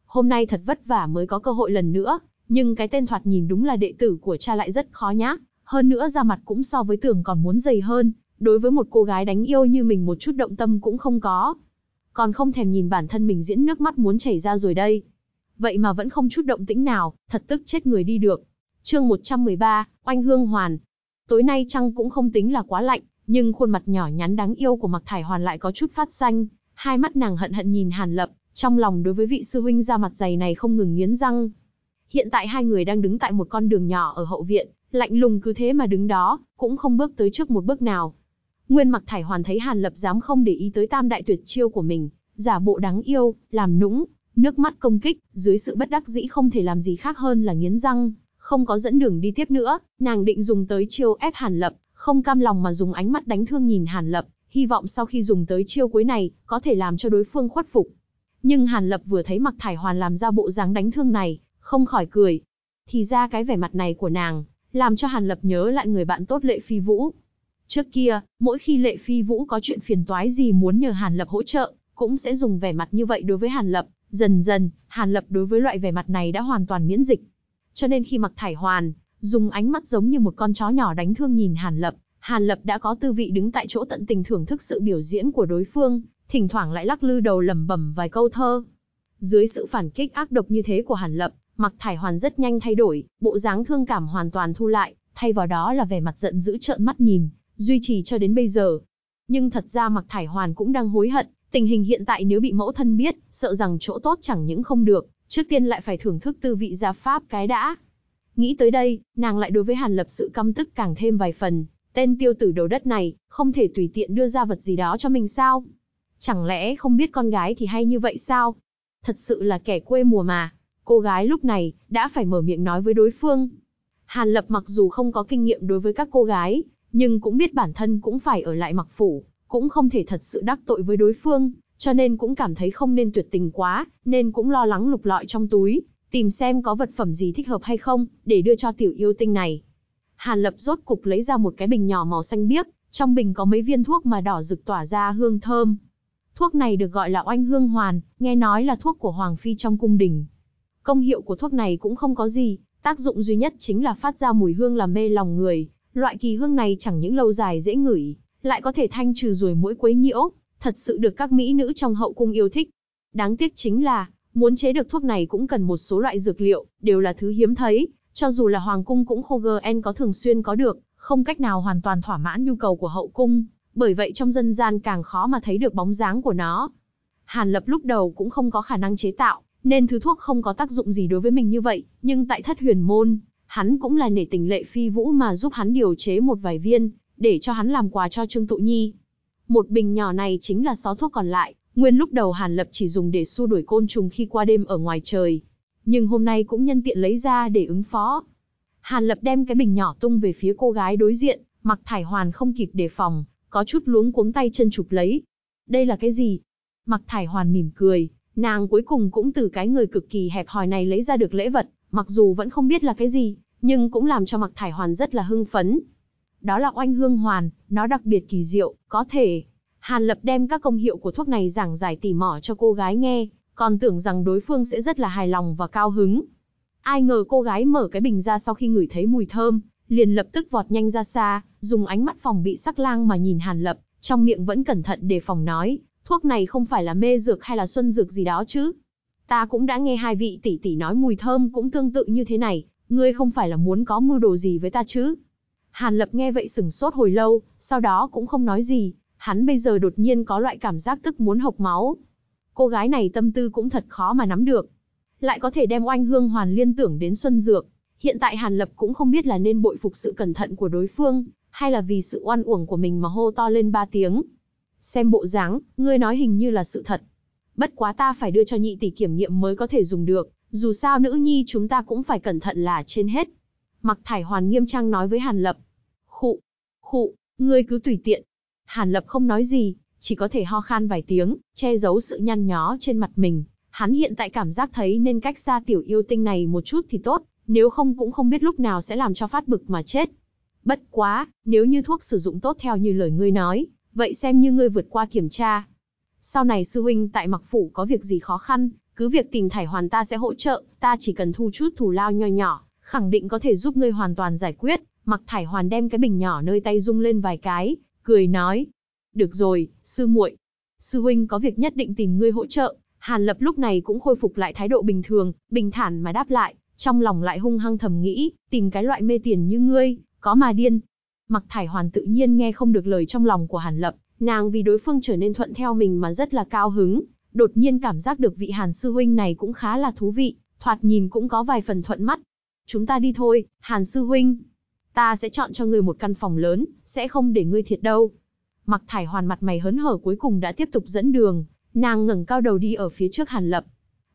Hôm nay thật vất vả mới có cơ hội lần nữa, nhưng cái tên thoạt nhìn đúng là đệ tử của cha lại rất khó nhá, hơn nữa da mặt cũng so với tưởng còn muốn dày hơn, đối với một cô gái đánh yêu như mình một chút động tâm cũng không có. Còn không thèm nhìn bản thân mình diễn nước mắt muốn chảy ra rồi đây. Vậy mà vẫn không chút động tĩnh nào, thật tức chết người đi được. chương 113, Oanh Hương Hoàn. Tối nay trăng cũng không tính là quá lạnh, nhưng khuôn mặt nhỏ nhắn đáng yêu của Mạc Thải Hoàn lại có chút phát xanh, hai mắt nàng hận hận nhìn Hàn Lập, trong lòng đối với vị sư huynh da mặt dày này không ngừng nghiến răng. Hiện tại hai người đang đứng tại một con đường nhỏ ở hậu viện, lạnh lùng cứ thế mà đứng đó, cũng không bước tới trước một bước nào. Nguyên Mặc Thải Hoàn thấy Hàn Lập dám không để ý tới tam đại tuyệt chiêu của mình, giả bộ đáng yêu, làm nũng, nước mắt công kích, dưới sự bất đắc dĩ không thể làm gì khác hơn là nghiến răng, không có dẫn đường đi tiếp nữa, nàng định dùng tới chiêu ép Hàn Lập, không cam lòng mà dùng ánh mắt đánh thương nhìn Hàn Lập, hy vọng sau khi dùng tới chiêu cuối này, có thể làm cho đối phương khuất phục. Nhưng Hàn Lập vừa thấy Mặc Thải Hoàn làm ra bộ dáng đánh thương này, không khỏi cười. Thì ra cái vẻ mặt này của nàng, làm cho Hàn Lập nhớ lại người bạn tốt Lệ Phi Vũ. Trước kia, mỗi khi Lệ Phi Vũ có chuyện phiền toái gì muốn nhờ Hàn Lập hỗ trợ, cũng sẽ dùng vẻ mặt như vậy đối với Hàn Lập. Dần dần, Hàn Lập đối với loại vẻ mặt này đã hoàn toàn miễn dịch. Cho nên khi mặc thải hoàn, dùng ánh mắt giống như một con chó nhỏ đánh thương nhìn Hàn Lập, Hàn Lập đã có tư vị đứng tại chỗ tận tình thưởng thức sự biểu diễn của đối phương, thỉnh thoảng lại lắc lư đầu lẩm bẩm vài câu thơ. Dưới sự phản kích ác độc như thế của Hàn Lập, Mặc Thải Hoàn rất nhanh thay đổi, bộ dáng thương cảm hoàn toàn thu lại, thay vào đó là vẻ mặt giận dữ trợn mắt nhìn, duy trì cho đến bây giờ. Nhưng thật ra Mặc Thải Hoàn cũng đang hối hận, tình hình hiện tại nếu bị mẫu thân biết, sợ rằng chỗ tốt chẳng những không được, trước tiên lại phải thưởng thức tư vị gia pháp cái đã. Nghĩ tới đây, nàng lại đối với Hàn Lập sự căm tức càng thêm vài phần, tên tiêu tử đầu đất này, không thể tùy tiện đưa ra vật gì đó cho mình sao? Chẳng lẽ không biết con gái thì hay như vậy sao? Thật sự là kẻ quê mùa mà. Cô gái lúc này đã phải mở miệng nói với đối phương. Hàn Lập mặc dù không có kinh nghiệm đối với các cô gái, nhưng cũng biết bản thân cũng phải ở lại mặc phủ, cũng không thể thật sự đắc tội với đối phương, cho nên cũng cảm thấy không nên tuyệt tình quá, nên cũng lo lắng lục lọi trong túi, tìm xem có vật phẩm gì thích hợp hay không, để đưa cho tiểu yêu tinh này. Hàn Lập rốt cục lấy ra một cái bình nhỏ màu xanh biếc, trong bình có mấy viên thuốc mà đỏ rực tỏa ra hương thơm. Thuốc này được gọi là oanh hương hoàn, nghe nói là thuốc của Hoàng Phi trong cung đình, Công hiệu của thuốc này cũng không có gì, tác dụng duy nhất chính là phát ra mùi hương làm mê lòng người. Loại kỳ hương này chẳng những lâu dài dễ ngửi, lại có thể thanh trừ ruồi mũi quấy nhiễu, thật sự được các mỹ nữ trong hậu cung yêu thích. Đáng tiếc chính là, muốn chế được thuốc này cũng cần một số loại dược liệu, đều là thứ hiếm thấy, cho dù là hoàng cung cũng khô gơ en có thường xuyên có được, không cách nào hoàn toàn thỏa mãn nhu cầu của hậu cung, bởi vậy trong dân gian càng khó mà thấy được bóng dáng của nó. Hàn Lập lúc đầu cũng không có khả năng chế tạo, nên thứ thuốc không có tác dụng gì đối với mình như vậy, nhưng tại thất huyền môn, hắn cũng là nể tình lệ phi vũ mà giúp hắn điều chế một vài viên, để cho hắn làm quà cho Trương Tụ Nhi. Một bình nhỏ này chính là sáu thuốc còn lại, nguyên lúc đầu Hàn Lập chỉ dùng để xua đuổi côn trùng khi qua đêm ở ngoài trời, nhưng hôm nay cũng nhân tiện lấy ra để ứng phó. Hàn Lập đem cái bình nhỏ tung về phía cô gái đối diện, mặc thải hoàn không kịp đề phòng, có chút luống cuống tay chân chụp lấy. Đây là cái gì? Mặc thải hoàn mỉm cười, Nàng cuối cùng cũng từ cái người cực kỳ hẹp hòi này lấy ra được lễ vật, mặc dù vẫn không biết là cái gì, nhưng cũng làm cho Mặc Thải Hoàn rất là hưng phấn. Đó là oanh hương hoàn, nó đặc biệt kỳ diệu, có thể. Hàn Lập đem các công hiệu của thuốc này giảng giải tỉ mỏ cho cô gái nghe, còn tưởng rằng đối phương sẽ rất là hài lòng và cao hứng. Ai ngờ cô gái mở cái bình ra sau khi ngửi thấy mùi thơm, liền lập tức vọt nhanh ra xa, dùng ánh mắt phòng bị sắc lang mà nhìn Hàn Lập, trong miệng vẫn cẩn thận đề phòng nói, Thuốc này không phải là mê dược hay là xuân dược gì đó chứ. Ta cũng đã nghe hai vị tỷ tỷ nói mùi thơm cũng tương tự như thế này, ngươi không phải là muốn có mưu đồ gì với ta chứ. Hàn Lập nghe vậy sửng sốt hồi lâu, sau đó cũng không nói gì, hắn bây giờ đột nhiên có loại cảm giác tức muốn hộc máu. Cô gái này tâm tư cũng thật khó mà nắm được. Lại có thể đem oanh hương hoàn liên tưởng đến xuân dược. Hiện tại Hàn Lập cũng không biết là nên bội phục sự cẩn thận của đối phương, hay là vì sự oan uổng của mình mà hô to lên ba tiếng xem bộ dáng, ngươi nói hình như là sự thật. Bất quá ta phải đưa cho nhị tỷ kiểm nghiệm mới có thể dùng được, dù sao nữ nhi chúng ta cũng phải cẩn thận là trên hết. Mặc thải hoàn nghiêm trang nói với Hàn Lập. Khụ, khụ, ngươi cứ tùy tiện. Hàn Lập không nói gì, chỉ có thể ho khan vài tiếng, che giấu sự nhăn nhó trên mặt mình. Hắn hiện tại cảm giác thấy nên cách xa tiểu yêu tinh này một chút thì tốt, nếu không cũng không biết lúc nào sẽ làm cho phát bực mà chết. Bất quá, nếu như thuốc sử dụng tốt theo như lời ngươi nói, vậy xem như ngươi vượt qua kiểm tra. Sau này sư huynh tại mặc phủ có việc gì khó khăn, cứ việc tìm thải hoàn ta sẽ hỗ trợ, ta chỉ cần thu chút thù lao nho nhỏ, khẳng định có thể giúp ngươi hoàn toàn giải quyết. Mặc thải hoàn đem cái bình nhỏ nơi tay rung lên vài cái, cười nói. Được rồi, sư muội. Sư huynh có việc nhất định tìm ngươi hỗ trợ. Hàn lập lúc này cũng khôi phục lại thái độ bình thường, bình thản mà đáp lại, trong lòng lại hung hăng thầm nghĩ, tìm cái loại mê tiền như ngươi, có mà điên, Mặc Thải Hoàn tự nhiên nghe không được lời trong lòng của Hàn Lập, nàng vì đối phương trở nên thuận theo mình mà rất là cao hứng, đột nhiên cảm giác được vị Hàn Sư Huynh này cũng khá là thú vị, thoạt nhìn cũng có vài phần thuận mắt. Chúng ta đi thôi, Hàn Sư Huynh. Ta sẽ chọn cho người một căn phòng lớn, sẽ không để ngươi thiệt đâu. Mặc Thải Hoàn mặt mày hớn hở cuối cùng đã tiếp tục dẫn đường, nàng ngẩng cao đầu đi ở phía trước Hàn Lập.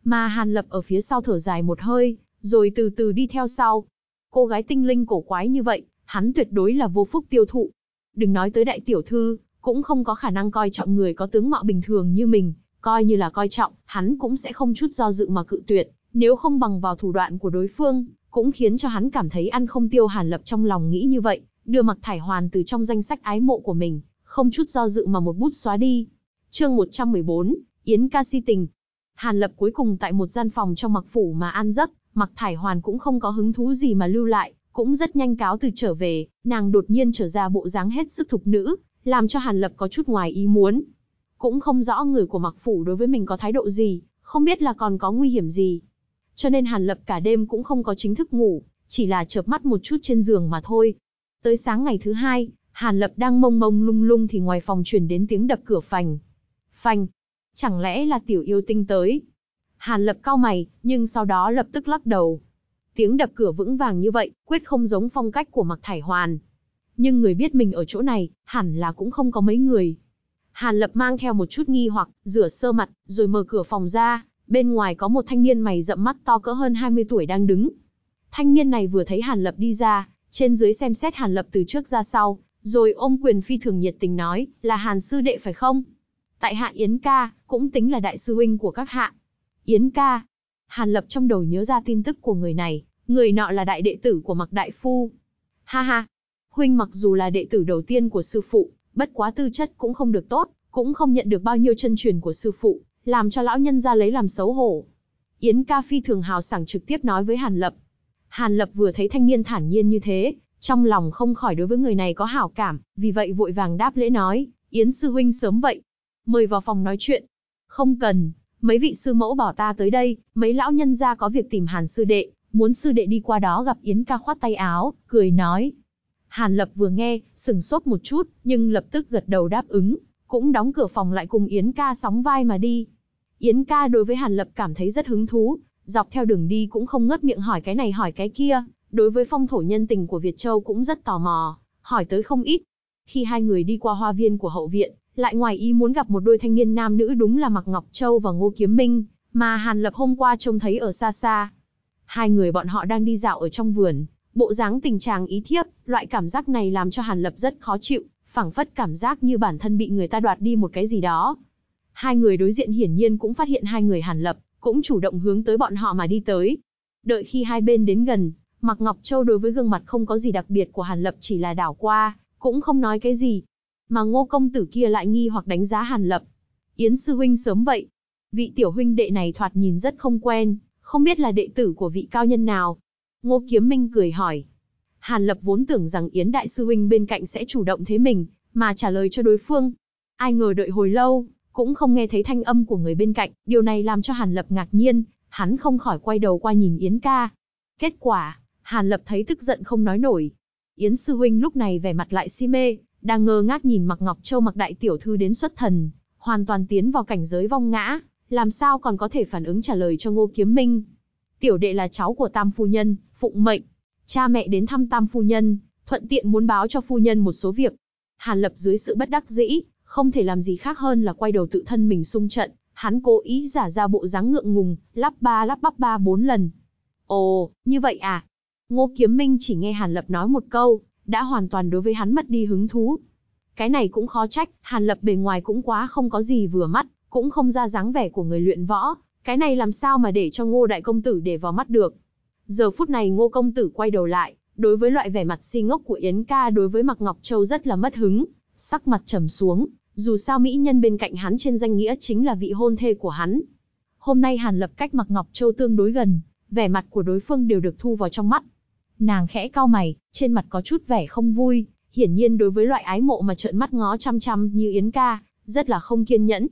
Mà Hàn Lập ở phía sau thở dài một hơi, rồi từ từ đi theo sau. Cô gái tinh linh cổ quái như vậy, hắn tuyệt đối là vô phúc tiêu thụ. Đừng nói tới đại tiểu thư, cũng không có khả năng coi trọng người có tướng mạo bình thường như mình, coi như là coi trọng, hắn cũng sẽ không chút do dự mà cự tuyệt, nếu không bằng vào thủ đoạn của đối phương, cũng khiến cho hắn cảm thấy ăn không tiêu hàn lập trong lòng nghĩ như vậy, đưa mặc thải hoàn từ trong danh sách ái mộ của mình, không chút do dự mà một bút xóa đi. chương 114, Yến ca si tình. Hàn lập cuối cùng tại một gian phòng trong mặc phủ mà ăn giấc, mặc thải hoàn cũng không có hứng thú gì mà lưu lại, cũng rất nhanh cáo từ trở về, nàng đột nhiên trở ra bộ dáng hết sức thục nữ, làm cho Hàn Lập có chút ngoài ý muốn. Cũng không rõ người của Mạc Phủ đối với mình có thái độ gì, không biết là còn có nguy hiểm gì. Cho nên Hàn Lập cả đêm cũng không có chính thức ngủ, chỉ là chợp mắt một chút trên giường mà thôi. Tới sáng ngày thứ hai, Hàn Lập đang mông mông lung lung thì ngoài phòng truyền đến tiếng đập cửa phành. Phành, chẳng lẽ là tiểu yêu tinh tới? Hàn Lập cao mày, nhưng sau đó lập tức lắc đầu. Tiếng đập cửa vững vàng như vậy, quyết không giống phong cách của Mặc Thải Hoàn. Nhưng người biết mình ở chỗ này, hẳn là cũng không có mấy người. Hàn Lập mang theo một chút nghi hoặc, rửa sơ mặt, rồi mở cửa phòng ra, bên ngoài có một thanh niên mày rậm mắt to cỡ hơn 20 tuổi đang đứng. Thanh niên này vừa thấy Hàn Lập đi ra, trên dưới xem xét Hàn Lập từ trước ra sau, rồi ôm quyền phi thường nhiệt tình nói, là Hàn sư đệ phải không? Tại hạ Yến ca, cũng tính là đại sư huynh của các hạ. Yến ca, Hàn Lập trong đầu nhớ ra tin tức của người này, người nọ là đại đệ tử của Mạc Đại Phu. Ha ha, huynh mặc dù là đệ tử đầu tiên của sư phụ, bất quá tư chất cũng không được tốt, cũng không nhận được bao nhiêu chân truyền của sư phụ, làm cho lão nhân ra lấy làm xấu hổ. Yến ca phi thường hào sảng trực tiếp nói với Hàn Lập. Hàn Lập vừa thấy thanh niên thản nhiên như thế, trong lòng không khỏi đối với người này có hảo cảm, vì vậy vội vàng đáp lễ nói, Yến sư huynh sớm vậy, mời vào phòng nói chuyện. Không cần, mấy vị sư mẫu bỏ ta tới đây, mấy lão nhân gia có việc tìm Hàn sư đệ, muốn sư đệ đi qua đó gặp Yến ca khoát tay áo, cười nói. Hàn lập vừa nghe, sừng sốt một chút, nhưng lập tức gật đầu đáp ứng, cũng đóng cửa phòng lại cùng Yến ca sóng vai mà đi. Yến ca đối với Hàn lập cảm thấy rất hứng thú, dọc theo đường đi cũng không ngớt miệng hỏi cái này hỏi cái kia, đối với phong thổ nhân tình của Việt Châu cũng rất tò mò, hỏi tới không ít. Khi hai người đi qua hoa viên của hậu viện, lại ngoài ý muốn gặp một đôi thanh niên nam nữ đúng là Mạc Ngọc Châu và Ngô Kiếm Minh, mà Hàn Lập hôm qua trông thấy ở xa xa. Hai người bọn họ đang đi dạo ở trong vườn, bộ dáng tình trạng ý thiếp, loại cảm giác này làm cho Hàn Lập rất khó chịu, phảng phất cảm giác như bản thân bị người ta đoạt đi một cái gì đó. Hai người đối diện hiển nhiên cũng phát hiện hai người Hàn Lập, cũng chủ động hướng tới bọn họ mà đi tới. Đợi khi hai bên đến gần, Mạc Ngọc Châu đối với gương mặt không có gì đặc biệt của Hàn Lập chỉ là đảo qua, cũng không nói cái gì, mà ngô công tử kia lại nghi hoặc đánh giá Hàn Lập. Yến sư huynh sớm vậy, vị tiểu huynh đệ này thoạt nhìn rất không quen, không biết là đệ tử của vị cao nhân nào. Ngô Kiếm Minh cười hỏi. Hàn Lập vốn tưởng rằng Yến đại sư huynh bên cạnh sẽ chủ động thế mình, mà trả lời cho đối phương. Ai ngờ đợi hồi lâu, cũng không nghe thấy thanh âm của người bên cạnh, điều này làm cho Hàn Lập ngạc nhiên, hắn không khỏi quay đầu qua nhìn Yến ca. Kết quả, Hàn Lập thấy tức giận không nói nổi. Yến sư huynh lúc này vẻ mặt lại si mê, đang ngơ ngác nhìn Mặc Ngọc Châu mặc đại tiểu thư đến xuất thần, hoàn toàn tiến vào cảnh giới vong ngã, làm sao còn có thể phản ứng trả lời cho Ngô Kiếm Minh. Tiểu đệ là cháu của Tam Phu Nhân, phụng mệnh. Cha mẹ đến thăm Tam Phu Nhân, thuận tiện muốn báo cho Phu Nhân một số việc. Hàn Lập dưới sự bất đắc dĩ, không thể làm gì khác hơn là quay đầu tự thân mình xung trận. Hắn cố ý giả ra bộ dáng ngượng ngùng, lắp ba lắp bắp ba bốn lần. Ồ, như vậy à? Ngô Kiếm Minh chỉ nghe Hàn Lập nói một câu, đã hoàn toàn đối với hắn mất đi hứng thú. Cái này cũng khó trách, Hàn Lập bề ngoài cũng quá không có gì vừa mắt, cũng không ra dáng vẻ của người luyện võ, cái này làm sao mà để cho Ngô Đại Công Tử để vào mắt được. Giờ phút này Ngô Công Tử quay đầu lại, đối với loại vẻ mặt si ngốc của Yến ca đối với Mạc Ngọc Châu rất là mất hứng, sắc mặt trầm xuống, dù sao mỹ nhân bên cạnh hắn trên danh nghĩa chính là vị hôn thê của hắn. Hôm nay Hàn Lập cách Mạc Ngọc Châu tương đối gần, vẻ mặt của đối phương đều được thu vào trong mắt. Nàng khẽ cau mày, trên mặt có chút vẻ không vui, hiển nhiên đối với loại ái mộ mà trợn mắt ngó chăm chăm như Yến ca, rất là không kiên nhẫn.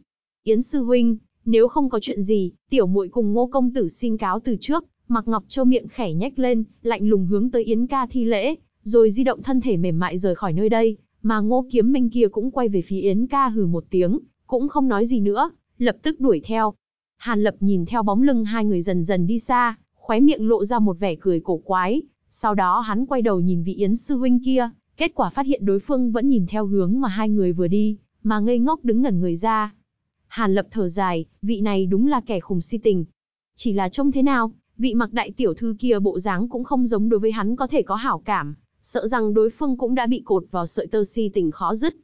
Yến sư huynh, nếu không có chuyện gì, tiểu muội cùng ngô công tử xin cáo từ trước, mặc ngọc châu miệng khẽ nhếch lên, lạnh lùng hướng tới Yến ca thi lễ, rồi di động thân thể mềm mại rời khỏi nơi đây, mà ngô kiếm minh kia cũng quay về phía Yến ca hừ một tiếng, cũng không nói gì nữa, lập tức đuổi theo. Hàn lập nhìn theo bóng lưng hai người dần dần đi xa, khóe miệng lộ ra một vẻ cười cổ quái, sau đó hắn quay đầu nhìn vị Yến sư huynh kia, kết quả phát hiện đối phương vẫn nhìn theo hướng mà hai người vừa đi, mà ngây ngốc đứng ngẩn người ra. Hàn lập thở dài, vị này đúng là kẻ khủng si tình. Chỉ là trông thế nào, vị mặc đại tiểu thư kia bộ dáng cũng không giống đối với hắn có thể có hảo cảm, sợ rằng đối phương cũng đã bị cột vào sợi tơ si tình khó dứt.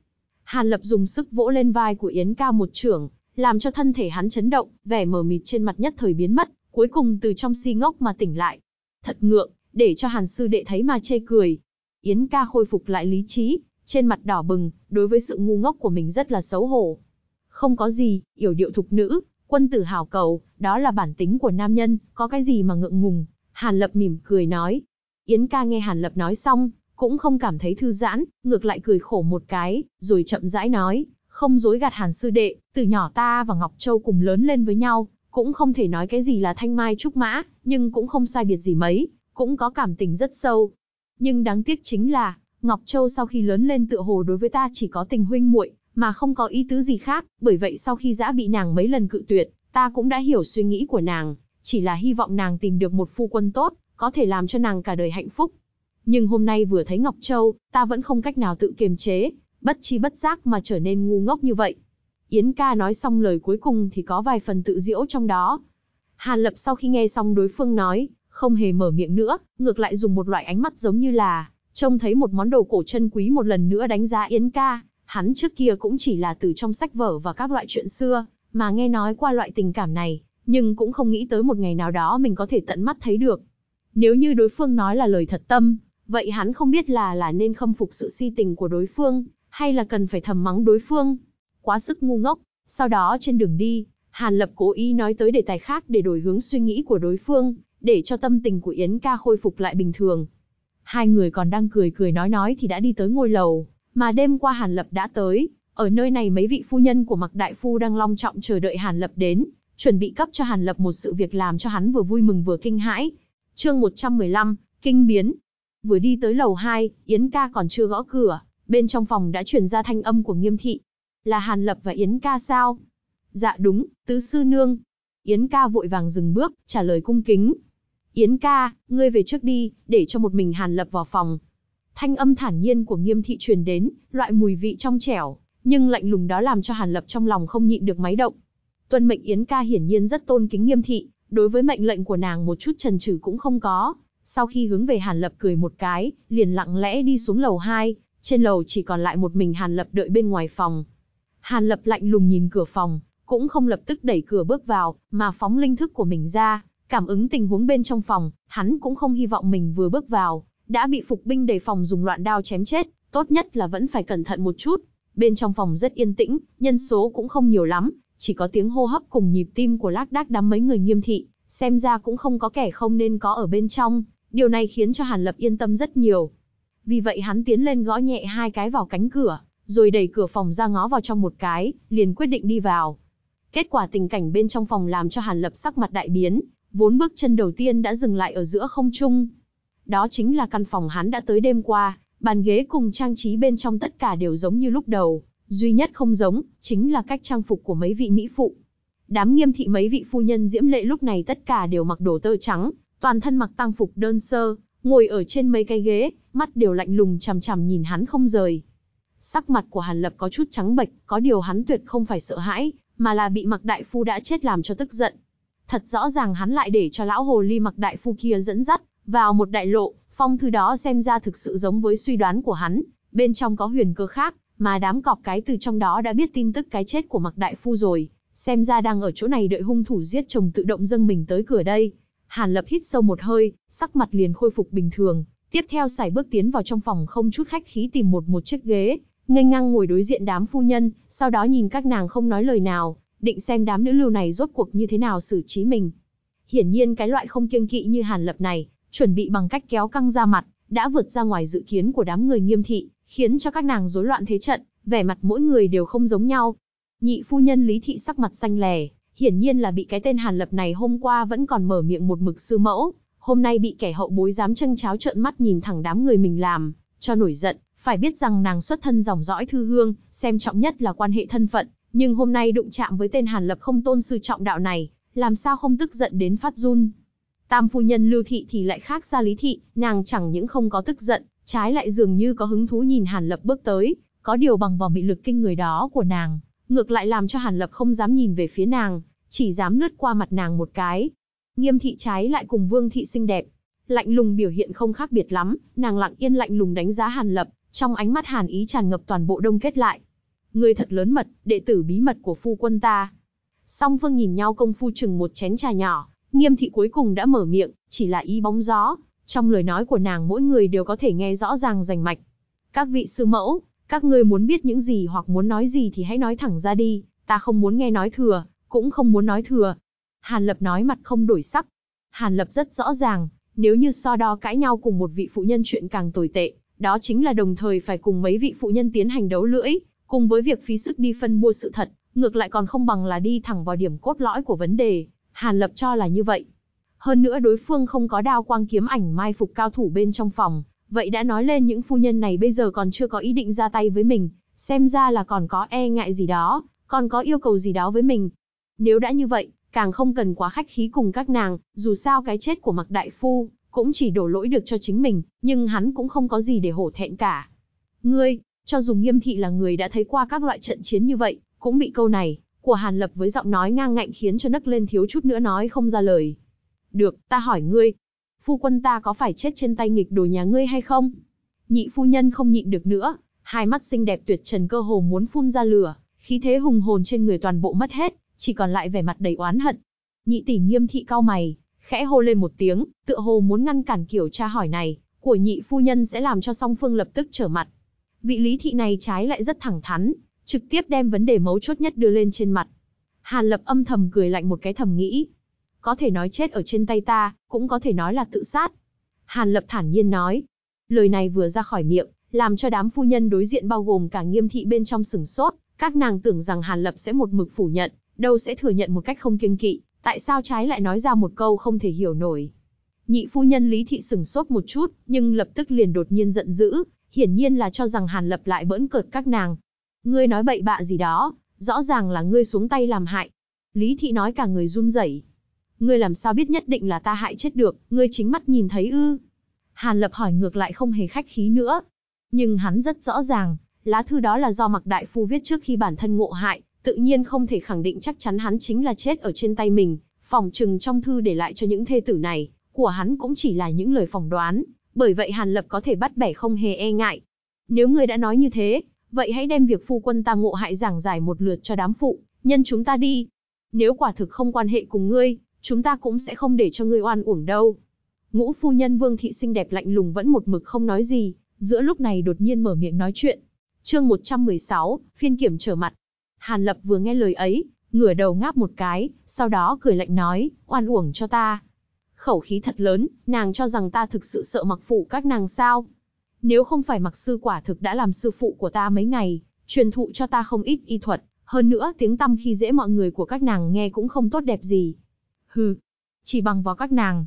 Hàn lập dùng sức vỗ lên vai của Yến Cao một trưởng, làm cho thân thể hắn chấn động, vẻ mờ mịt trên mặt nhất thời biến mất, cuối cùng từ trong si ngốc mà tỉnh lại. Thật ngượng, để cho Hàn sư đệ thấy mà chê cười. Yến ca khôi phục lại lý trí, trên mặt đỏ bừng, đối với sự ngu ngốc của mình rất là xấu hổ. Không có gì, yểu điệu thục nữ, quân tử hào cầu, đó là bản tính của nam nhân, có cái gì mà ngượng ngùng. Hàn lập mỉm cười nói. Yến ca nghe Hàn lập nói xong, cũng không cảm thấy thư giãn, ngược lại cười khổ một cái, rồi chậm rãi nói, không dối gạt Hàn sư đệ, từ nhỏ ta và Ngọc Châu cùng lớn lên với nhau, cũng không thể nói cái gì là thanh mai trúc mã, nhưng cũng không sai biệt gì mấy cũng có cảm tình rất sâu. Nhưng đáng tiếc chính là, Ngọc Châu sau khi lớn lên tựa hồ đối với ta chỉ có tình huynh muội, mà không có ý tứ gì khác, bởi vậy sau khi dã bị nàng mấy lần cự tuyệt, ta cũng đã hiểu suy nghĩ của nàng, chỉ là hy vọng nàng tìm được một phu quân tốt, có thể làm cho nàng cả đời hạnh phúc. Nhưng hôm nay vừa thấy Ngọc Châu, ta vẫn không cách nào tự kiềm chế, bất chi bất giác mà trở nên ngu ngốc như vậy. Yến ca nói xong lời cuối cùng thì có vài phần tự diễu trong đó. Hàn Lập sau khi nghe xong đối phương nói, không hề mở miệng nữa, ngược lại dùng một loại ánh mắt giống như là trông thấy một món đồ cổ chân quý một lần nữa đánh giá Yến ca, hắn trước kia cũng chỉ là từ trong sách vở và các loại chuyện xưa mà nghe nói qua loại tình cảm này, nhưng cũng không nghĩ tới một ngày nào đó mình có thể tận mắt thấy được. Nếu như đối phương nói là lời thật tâm, vậy hắn không biết là là nên khâm phục sự si tình của đối phương, hay là cần phải thầm mắng đối phương. Quá sức ngu ngốc, sau đó trên đường đi, Hàn Lập cố ý nói tới đề tài khác để đổi hướng suy nghĩ của đối phương, để cho tâm tình của Yến ca khôi phục lại bình thường. Hai người còn đang cười cười nói nói thì đã đi tới ngôi lầu, mà đêm qua Hàn Lập đã tới, ở nơi này mấy vị phu nhân của Mạc Đại Phu đang long trọng chờ đợi Hàn Lập đến, chuẩn bị cấp cho Hàn Lập một sự việc làm cho hắn vừa vui mừng vừa kinh hãi. Chương 115, Kinh biến. Vừa đi tới lầu 2, Yến ca còn chưa gõ cửa, bên trong phòng đã truyền ra thanh âm của nghiêm thị. Là Hàn Lập và Yến ca sao? Dạ đúng, tứ sư nương. Yến ca vội vàng dừng bước, trả lời cung kính, Yến ca, ngươi về trước đi, để cho một mình Hàn Lập vào phòng. Thanh âm thản nhiên của nghiêm thị truyền đến, loại mùi vị trong trẻo, nhưng lạnh lùng đó làm cho Hàn Lập trong lòng không nhịn được máy động. Tuân mệnh Yến ca hiển nhiên rất tôn kính nghiêm thị, đối với mệnh lệnh của nàng một chút trần trừ cũng không có. Sau khi hướng về Hàn Lập cười một cái, liền lặng lẽ đi xuống lầu 2, trên lầu chỉ còn lại một mình Hàn Lập đợi bên ngoài phòng. Hàn Lập lạnh lùng nhìn cửa phòng, cũng không lập tức đẩy cửa bước vào, mà phóng linh thức của mình ra, Cảm ứng tình huống bên trong phòng, hắn cũng không hy vọng mình vừa bước vào, đã bị phục binh đề phòng dùng loạn đao chém chết, tốt nhất là vẫn phải cẩn thận một chút. Bên trong phòng rất yên tĩnh, nhân số cũng không nhiều lắm, chỉ có tiếng hô hấp cùng nhịp tim của lác đác đám mấy người nghiêm thị, xem ra cũng không có kẻ không nên có ở bên trong, điều này khiến cho Hàn Lập yên tâm rất nhiều. Vì vậy hắn tiến lên gõ nhẹ hai cái vào cánh cửa, rồi đẩy cửa phòng ra ngó vào trong một cái, liền quyết định đi vào. Kết quả tình cảnh bên trong phòng làm cho Hàn Lập sắc mặt đại biến, vốn bước chân đầu tiên đã dừng lại ở giữa không trung. Đó chính là căn phòng hắn đã tới đêm qua, bàn ghế cùng trang trí bên trong tất cả đều giống như lúc đầu, duy nhất không giống, chính là cách trang phục của mấy vị mỹ phụ. Đám nghiêm thị mấy vị phu nhân diễm lệ lúc này tất cả đều mặc đồ tơ trắng, toàn thân mặc tang phục đơn sơ, ngồi ở trên mấy cái ghế, mắt đều lạnh lùng chằm chằm nhìn hắn không rời. Sắc mặt của Hàn Lập có chút trắng bệch, có điều hắn tuyệt không phải sợ hãi, mà là bị mặc đại phu đã chết làm cho tức giận, Thật rõ ràng hắn lại để cho lão hồ ly mặc đại phu kia dẫn dắt, vào một đại lộ, phong thư đó xem ra thực sự giống với suy đoán của hắn, bên trong có huyền cơ khác, mà đám cọp cái từ trong đó đã biết tin tức cái chết của mặc đại phu rồi, xem ra đang ở chỗ này đợi hung thủ giết chồng tự động dâng mình tới cửa đây. Hàn lập hít sâu một hơi, sắc mặt liền khôi phục bình thường, tiếp theo sải bước tiến vào trong phòng không chút khách khí tìm một một chiếc ghế, ngây ngang ngồi đối diện đám phu nhân, sau đó nhìn các nàng không nói lời nào, định xem đám nữ lưu này rốt cuộc như thế nào xử trí mình. Hiển nhiên cái loại không kiêng kỵ như Hàn Lập này, chuẩn bị bằng cách kéo căng ra mặt, đã vượt ra ngoài dự kiến của đám người nghiêm thị, khiến cho các nàng rối loạn thế trận, vẻ mặt mỗi người đều không giống nhau. Nhị phu nhân Lý Thị sắc mặt xanh lè, hiển nhiên là bị cái tên Hàn Lập này hôm qua vẫn còn mở miệng một mực sư mẫu, hôm nay bị kẻ hậu bối dám chân cháo trợn mắt nhìn thẳng đám người mình làm, cho nổi giận, phải biết rằng nàng xuất thân dòng dõi thư hương, xem trọng nhất là quan hệ thân phận, nhưng hôm nay đụng chạm với tên Hàn Lập không tôn sư trọng đạo này, làm sao không tức giận đến phát run. Tam phu nhân Lưu Thị thì lại khác xa Lý Thị, nàng chẳng những không có tức giận, trái lại dường như có hứng thú nhìn Hàn Lập bước tới, có điều bằng vào mị lực kinh người đó của nàng, ngược lại làm cho Hàn Lập không dám nhìn về phía nàng, chỉ dám lướt qua mặt nàng một cái. Nghiêm thị trái lại cùng Vương thị xinh đẹp, lạnh lùng biểu hiện không khác biệt lắm, nàng lặng yên lạnh lùng đánh giá Hàn Lập, trong ánh mắt Hàn ý tràn ngập toàn bộ đông kết lại, Ngươi thật lớn mật, đệ tử bí mật của phu quân ta. Song vương nhìn nhau công phu chừng một chén trà nhỏ, nghiêm thị cuối cùng đã mở miệng, chỉ là ý bóng gió. Trong lời nói của nàng mỗi người đều có thể nghe rõ ràng rành mạch. Các vị sư mẫu, các ngươi muốn biết những gì hoặc muốn nói gì thì hãy nói thẳng ra đi, ta không muốn nghe nói thừa, cũng không muốn nói thừa. Hàn Lập nói mặt không đổi sắc. Hàn Lập rất rõ ràng, nếu như so đo cãi nhau cùng một vị phụ nhân chuyện càng tồi tệ, đó chính là đồng thời phải cùng mấy vị phụ nhân tiến hành đấu lưỡi, Cùng với việc phí sức đi phân bua sự thật, ngược lại còn không bằng là đi thẳng vào điểm cốt lõi của vấn đề, Hàn Lập cho là như vậy. Hơn nữa đối phương không có đao quang kiếm ảnh mai phục cao thủ bên trong phòng, vậy đã nói lên những phu nhân này bây giờ còn chưa có ý định ra tay với mình, xem ra là còn có e ngại gì đó, còn có yêu cầu gì đó với mình. Nếu đã như vậy, càng không cần quá khách khí cùng các nàng, dù sao cái chết của Mạc Đại Phu cũng chỉ đổ lỗi được cho chính mình, nhưng hắn cũng không có gì để hổ thẹn cả. Ngươi, cho dù nghiêm thị là người đã thấy qua các loại trận chiến như vậy, cũng bị câu này, của Hàn Lập với giọng nói ngang ngạnh khiến cho nấc lên thiếu chút nữa nói không ra lời. Được, ta hỏi ngươi, phu quân ta có phải chết trên tay nghịch đồ nhà ngươi hay không? Nhị phu nhân không nhịn được nữa, hai mắt xinh đẹp tuyệt trần cơ hồ muốn phun ra lửa, khí thế hùng hồn trên người toàn bộ mất hết, chỉ còn lại vẻ mặt đầy oán hận. Nhị tỷ nghiêm thị cao mày, khẽ hô lên một tiếng, tựa hồ muốn ngăn cản kiểu tra hỏi này, của nhị phu nhân sẽ làm cho song phương lập tức trở mặt. Vị lý thị này trái lại rất thẳng thắn, trực tiếp đem vấn đề mấu chốt nhất đưa lên trên mặt. Hàn Lập âm thầm cười lạnh một cái thầm nghĩ. Có thể nói chết ở trên tay ta, cũng có thể nói là tự sát. Hàn Lập thản nhiên nói. Lời này vừa ra khỏi miệng, làm cho đám phu nhân đối diện bao gồm cả nghiêm thị bên trong sừng sốt. Các nàng tưởng rằng Hàn Lập sẽ một mực phủ nhận, đâu sẽ thừa nhận một cách không kiêng kỵ, tại sao trái lại nói ra một câu không thể hiểu nổi. Nhị phu nhân Lý Thị sừng sốt một chút, nhưng lập tức liền đột nhiên giận dữ, hiển nhiên là cho rằng Hàn Lập lại bỡn cợt các nàng. Ngươi nói bậy bạ gì đó, rõ ràng là ngươi xuống tay làm hại. Lý Thị nói cả người run rẩy. Ngươi làm sao biết nhất định là ta hại chết được, ngươi chính mắt nhìn thấy ư. Hàn Lập hỏi ngược lại không hề khách khí nữa. Nhưng hắn rất rõ ràng, lá thư đó là do Mạc Đại Phu viết trước khi bản thân ngộ hại, tự nhiên không thể khẳng định chắc chắn hắn chính là chết ở trên tay mình, phòng trừng trong thư để lại cho những thê tử này, của hắn cũng chỉ là những lời phỏng đoán, bởi vậy Hàn Lập có thể bắt bẻ không hề e ngại. Nếu ngươi đã nói như thế, vậy hãy đem việc phu quân ta ngộ hại giảng giải một lượt cho đám phụ, nhân chúng ta đi. Nếu quả thực không quan hệ cùng ngươi, chúng ta cũng sẽ không để cho ngươi oan uổng đâu. Ngũ phu nhân Vương Thị xinh đẹp lạnh lùng vẫn một mực không nói gì, giữa lúc này đột nhiên mở miệng nói chuyện. Chương 116, phiên kiểm trở mặt. Hàn Lập vừa nghe lời ấy, ngửa đầu ngáp một cái, sau đó cười lạnh nói, oan uổng cho ta, khẩu khí thật lớn, nàng cho rằng ta thực sự sợ mặc phụ các nàng sao. Nếu không phải mặc sư quả thực đã làm sư phụ của ta mấy ngày, truyền thụ cho ta không ít y thuật, hơn nữa tiếng tăm khi dễ mọi người của các nàng nghe cũng không tốt đẹp gì. Hừ, chỉ bằng vào các nàng.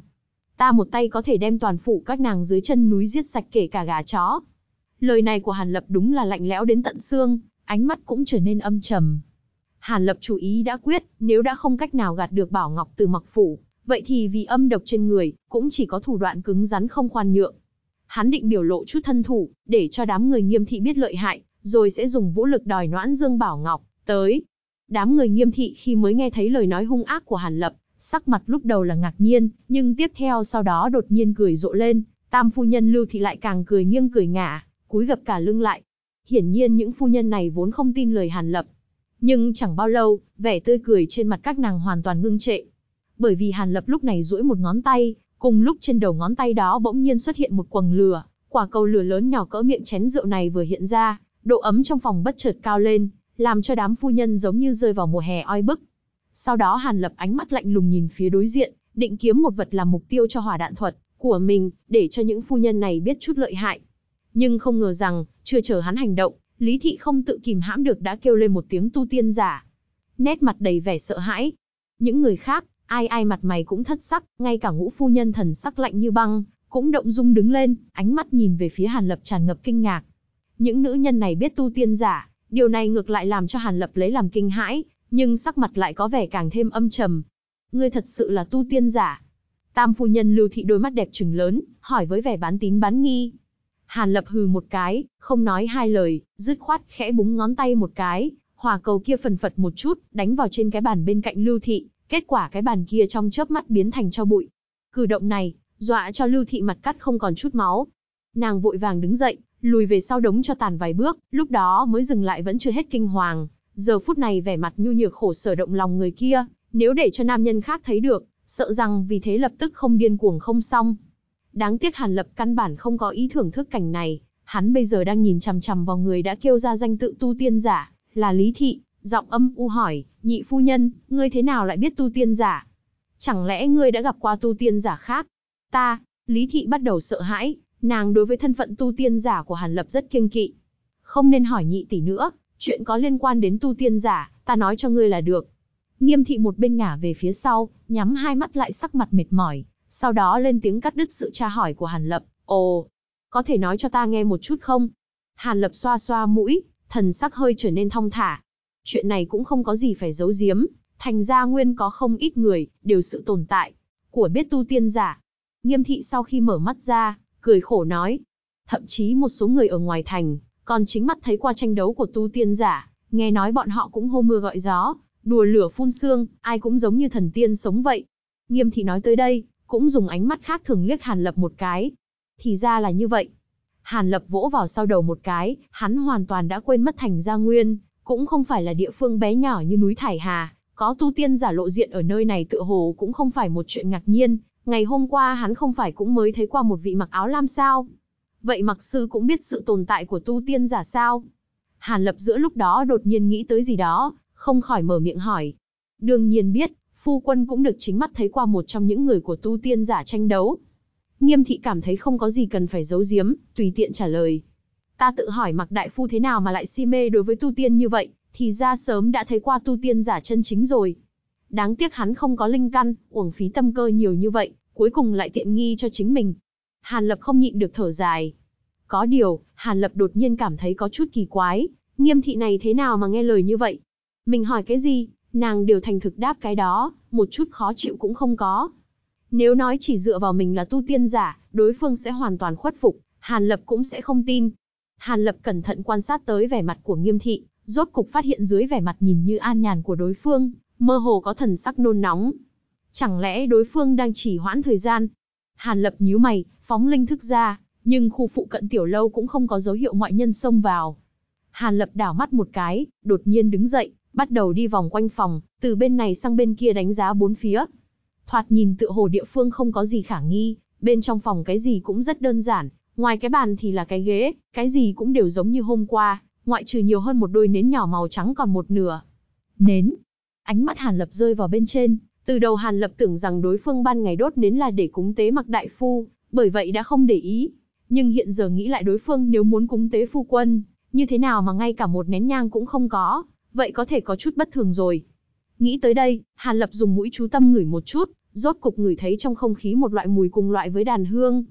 Ta một tay có thể đem toàn phụ các nàng dưới chân núi giết sạch kể cả gà chó. Lời này của Hàn Lập đúng là lạnh lẽo đến tận xương, ánh mắt cũng trở nên âm trầm. Hàn Lập chú ý đã quyết, nếu đã không cách nào gạt được Bảo Ngọc từ mặc phủ, Vậy thì vì âm độc trên người, cũng chỉ có thủ đoạn cứng rắn không khoan nhượng. Hắn định biểu lộ chút thân thủ, để cho đám người nghiêm thị biết lợi hại, rồi sẽ dùng vũ lực đòi noãn Dương Bảo Ngọc, tới. Đám người nghiêm thị khi mới nghe thấy lời nói hung ác của Hàn Lập, sắc mặt lúc đầu là ngạc nhiên, nhưng tiếp theo sau đó đột nhiên cười rộ lên, tam phu nhân lưu thị lại càng cười nghiêng cười ngả, cúi gập cả lưng lại. Hiển nhiên những phu nhân này vốn không tin lời Hàn Lập. Nhưng chẳng bao lâu, vẻ tươi cười trên mặt các nàng hoàn toàn ngưng trệ bởi vì Hàn Lập lúc này duỗi một ngón tay, cùng lúc trên đầu ngón tay đó bỗng nhiên xuất hiện một quầng lửa, quả cầu lửa lớn nhỏ cỡ miệng chén rượu này vừa hiện ra, độ ấm trong phòng bất chợt cao lên, làm cho đám phu nhân giống như rơi vào mùa hè oi bức. Sau đó Hàn Lập ánh mắt lạnh lùng nhìn phía đối diện, định kiếm một vật làm mục tiêu cho hỏa đạn thuật của mình, để cho những phu nhân này biết chút lợi hại. Nhưng không ngờ rằng, chưa chờ hắn hành động, Lý Thị không tự kìm hãm được đã kêu lên một tiếng tu tiên giả. Nét mặt đầy vẻ sợ hãi. Những người khác, ai ai mặt mày cũng thất sắc, ngay cả ngũ phu nhân thần sắc lạnh như băng, cũng động dung đứng lên, ánh mắt nhìn về phía Hàn Lập tràn ngập kinh ngạc. Những nữ nhân này biết tu tiên giả, điều này ngược lại làm cho Hàn Lập lấy làm kinh hãi, nhưng sắc mặt lại có vẻ càng thêm âm trầm. Ngươi thật sự là tu tiên giả. Tam phu nhân lưu thị đôi mắt đẹp trừng lớn, hỏi với vẻ bán tín bán nghi. Hàn Lập hừ một cái, không nói hai lời, dứt khoát khẽ búng ngón tay một cái, hòa cầu kia phần phật một chút, đánh vào trên cái bàn bên cạnh lưu thị, Kết quả cái bàn kia trong chớp mắt biến thành cho bụi. Cử động này, dọa cho Lưu Thị mặt cắt không còn chút máu. Nàng vội vàng đứng dậy, lùi về sau đống cho tàn vài bước, lúc đó mới dừng lại vẫn chưa hết kinh hoàng. Giờ phút này vẻ mặt nhu nhược khổ sở động lòng người kia, nếu để cho nam nhân khác thấy được, sợ rằng vì thế lập tức không điên cuồng không xong. Đáng tiếc Hàn Lập căn bản không có ý thưởng thức cảnh này, hắn bây giờ đang nhìn chằm chằm vào người đã kêu ra danh tự tu tiên giả, là Lý Thị, giọng âm u hỏi, nhị phu nhân, ngươi thế nào lại biết tu tiên giả? Chẳng lẽ ngươi đã gặp qua tu tiên giả khác? Ta, Lý Thị bắt đầu sợ hãi, nàng đối với thân phận tu tiên giả của Hàn Lập rất kiêng kỵ. Không nên hỏi nhị tỷ nữa, chuyện có liên quan đến tu tiên giả, ta nói cho ngươi là được. Nghiêm thị một bên ngả về phía sau, nhắm hai mắt lại sắc mặt mệt mỏi, sau đó lên tiếng cắt đứt sự tra hỏi của Hàn Lập, ồ, có thể nói cho ta nghe một chút không? Hàn Lập xoa xoa mũi, thần sắc hơi trở nên thong thả, chuyện này cũng không có gì phải giấu giếm, thành ra nguyên có không ít người, đều sự tồn tại của biết tu tiên giả. Nghiêm thị sau khi mở mắt ra, cười khổ nói, thậm chí một số người ở ngoài thành, còn chính mắt thấy qua tranh đấu của tu tiên giả, nghe nói bọn họ cũng hô mưa gọi gió, đùa lửa phun xương, ai cũng giống như thần tiên sống vậy. Nghiêm thị nói tới đây, cũng dùng ánh mắt khác thường liếc Hàn Lập một cái. Thì ra là như vậy. Hàn Lập vỗ vào sau đầu một cái, hắn hoàn toàn đã quên mất thành gia nguyên, cũng không phải là địa phương bé nhỏ như núi Thải Hà, có tu tiên giả lộ diện ở nơi này tựa hồ cũng không phải một chuyện ngạc nhiên, ngày hôm qua hắn không phải cũng mới thấy qua một vị mặc áo lam sao. Vậy mặc sư cũng biết sự tồn tại của tu tiên giả sao? Hàn lập giữa lúc đó đột nhiên nghĩ tới gì đó, không khỏi mở miệng hỏi. Đương nhiên biết, phu quân cũng được chính mắt thấy qua một trong những người của tu tiên giả tranh đấu. Nghiêm thị cảm thấy không có gì cần phải giấu giếm, tùy tiện trả lời. Ta tự hỏi mặc đại phu thế nào mà lại si mê đối với tu tiên như vậy, thì ra sớm đã thấy qua tu tiên giả chân chính rồi. Đáng tiếc hắn không có linh căn, uổng phí tâm cơ nhiều như vậy, cuối cùng lại tiện nghi cho chính mình. Hàn Lập không nhịn được thở dài. Có điều, Hàn Lập đột nhiên cảm thấy có chút kỳ quái, nghiêm thị này thế nào mà nghe lời như vậy? Mình hỏi cái gì, nàng đều thành thực đáp cái đó, một chút khó chịu cũng không có. Nếu nói chỉ dựa vào mình là tu tiên giả, đối phương sẽ hoàn toàn khuất phục, Hàn Lập cũng sẽ không tin, Hàn Lập cẩn thận quan sát tới vẻ mặt của Nghiêm Thị, rốt cục phát hiện dưới vẻ mặt nhìn như an nhàn của đối phương, mơ hồ có thần sắc nôn nóng. Chẳng lẽ đối phương đang chỉ hoãn thời gian? Hàn Lập nhíu mày, phóng linh thức ra, nhưng khu phụ cận tiểu lâu cũng không có dấu hiệu ngoại nhân xông vào. Hàn Lập đảo mắt một cái, đột nhiên đứng dậy, bắt đầu đi vòng quanh phòng, từ bên này sang bên kia đánh giá bốn phía. Thoạt nhìn tựa hồ địa phương không có gì khả nghi, bên trong phòng cái gì cũng rất đơn giản, Ngoài cái bàn thì là cái ghế, cái gì cũng đều giống như hôm qua, ngoại trừ nhiều hơn một đôi nến nhỏ màu trắng còn một nửa. Nến. Ánh mắt Hàn Lập rơi vào bên trên, từ đầu Hàn Lập tưởng rằng đối phương ban ngày đốt nến là để cúng tế mặc đại phu, bởi vậy đã không để ý. Nhưng hiện giờ nghĩ lại đối phương nếu muốn cúng tế phu quân, như thế nào mà ngay cả một nén nhang cũng không có, vậy có thể có chút bất thường rồi. Nghĩ tới đây, Hàn Lập dùng mũi chú tâm ngửi một chút, rốt cục ngửi thấy trong không khí một loại mùi cùng loại với đàn hương,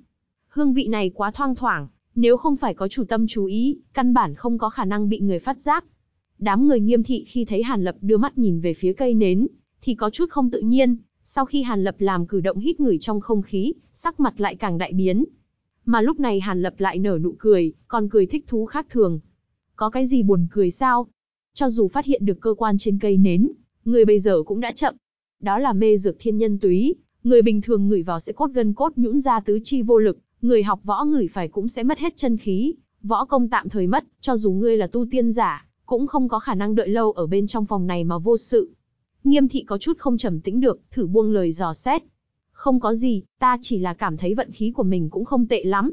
hương vị này quá thoang thoảng, nếu không phải có chủ tâm chú ý, căn bản không có khả năng bị người phát giác. Đám người nghiêm thị khi thấy Hàn Lập đưa mắt nhìn về phía cây nến, thì có chút không tự nhiên, sau khi Hàn Lập làm cử động hít ngửi trong không khí, sắc mặt lại càng đại biến. Mà lúc này Hàn Lập lại nở nụ cười, còn cười thích thú khác thường. Có cái gì buồn cười sao? Cho dù phát hiện được cơ quan trên cây nến, người bây giờ cũng đã chậm. Đó là mê dược thiên nhân túy, người bình thường ngửi vào sẽ cốt gân cốt nhũn ra tứ chi vô lực, người học võ người phải cũng sẽ mất hết chân khí, võ công tạm thời mất, cho dù ngươi là tu tiên giả, cũng không có khả năng đợi lâu ở bên trong phòng này mà vô sự. Nghiêm thị có chút không trầm tĩnh được, thử buông lời dò xét. Không có gì, ta chỉ là cảm thấy vận khí của mình cũng không tệ lắm.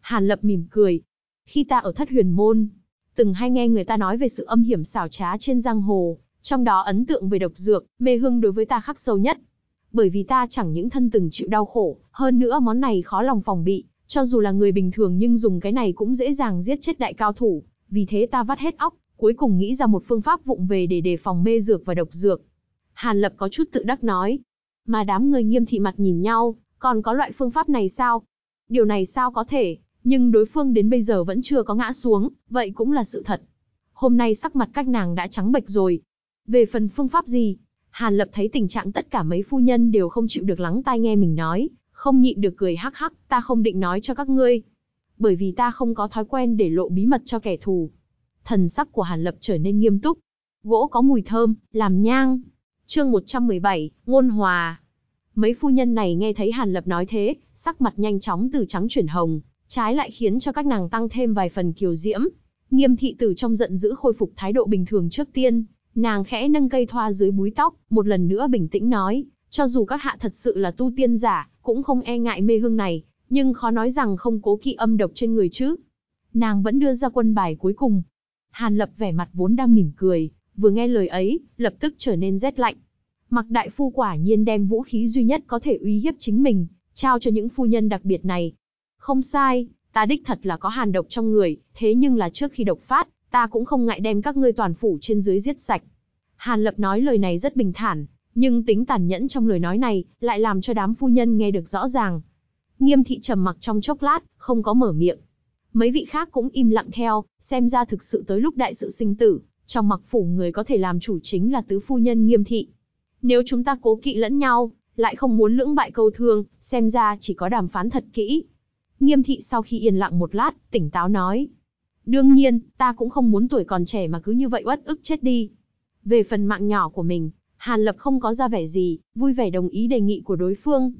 Hàn lập mỉm cười. Khi ta ở thất huyền môn, từng hay nghe người ta nói về sự âm hiểm xảo trá trên giang hồ, trong đó ấn tượng về độc dược, mê hương đối với ta khắc sâu nhất bởi vì ta chẳng những thân từng chịu đau khổ, hơn nữa món này khó lòng phòng bị, cho dù là người bình thường nhưng dùng cái này cũng dễ dàng giết chết đại cao thủ, vì thế ta vắt hết óc, cuối cùng nghĩ ra một phương pháp vụng về để đề phòng mê dược và độc dược. Hàn Lập có chút tự đắc nói, mà đám người nghiêm thị mặt nhìn nhau, còn có loại phương pháp này sao? Điều này sao có thể, nhưng đối phương đến bây giờ vẫn chưa có ngã xuống, vậy cũng là sự thật. Hôm nay sắc mặt cách nàng đã trắng bệch rồi. Về phần phương pháp gì, Hàn Lập thấy tình trạng tất cả mấy phu nhân đều không chịu được lắng tai nghe mình nói, không nhịn được cười hắc hắc, ta không định nói cho các ngươi. Bởi vì ta không có thói quen để lộ bí mật cho kẻ thù. Thần sắc của Hàn Lập trở nên nghiêm túc. Gỗ có mùi thơm, làm nhang. chương 117, Ngôn Hòa. Mấy phu nhân này nghe thấy Hàn Lập nói thế, sắc mặt nhanh chóng từ trắng chuyển hồng, trái lại khiến cho các nàng tăng thêm vài phần kiều diễm. Nghiêm thị tử trong giận dữ khôi phục thái độ bình thường trước tiên, Nàng khẽ nâng cây thoa dưới búi tóc, một lần nữa bình tĩnh nói, cho dù các hạ thật sự là tu tiên giả, cũng không e ngại mê hương này, nhưng khó nói rằng không cố kỵ âm độc trên người chứ. Nàng vẫn đưa ra quân bài cuối cùng. Hàn lập vẻ mặt vốn đang mỉm cười, vừa nghe lời ấy, lập tức trở nên rét lạnh. Mặc đại phu quả nhiên đem vũ khí duy nhất có thể uy hiếp chính mình, trao cho những phu nhân đặc biệt này. Không sai, ta đích thật là có hàn độc trong người, thế nhưng là trước khi độc phát, ta cũng không ngại đem các ngươi toàn phủ trên dưới giết sạch. Hàn Lập nói lời này rất bình thản, nhưng tính tàn nhẫn trong lời nói này lại làm cho đám phu nhân nghe được rõ ràng. Nghiêm thị trầm mặc trong chốc lát, không có mở miệng. Mấy vị khác cũng im lặng theo, xem ra thực sự tới lúc đại sự sinh tử, trong mặc phủ người có thể làm chủ chính là tứ phu nhân nghiêm thị. Nếu chúng ta cố kỵ lẫn nhau, lại không muốn lưỡng bại câu thương, xem ra chỉ có đàm phán thật kỹ. Nghiêm thị sau khi yên lặng một lát, tỉnh táo nói, Đương nhiên, ta cũng không muốn tuổi còn trẻ mà cứ như vậy uất ức chết đi. Về phần mạng nhỏ của mình, Hàn Lập không có ra vẻ gì, vui vẻ đồng ý đề nghị của đối phương.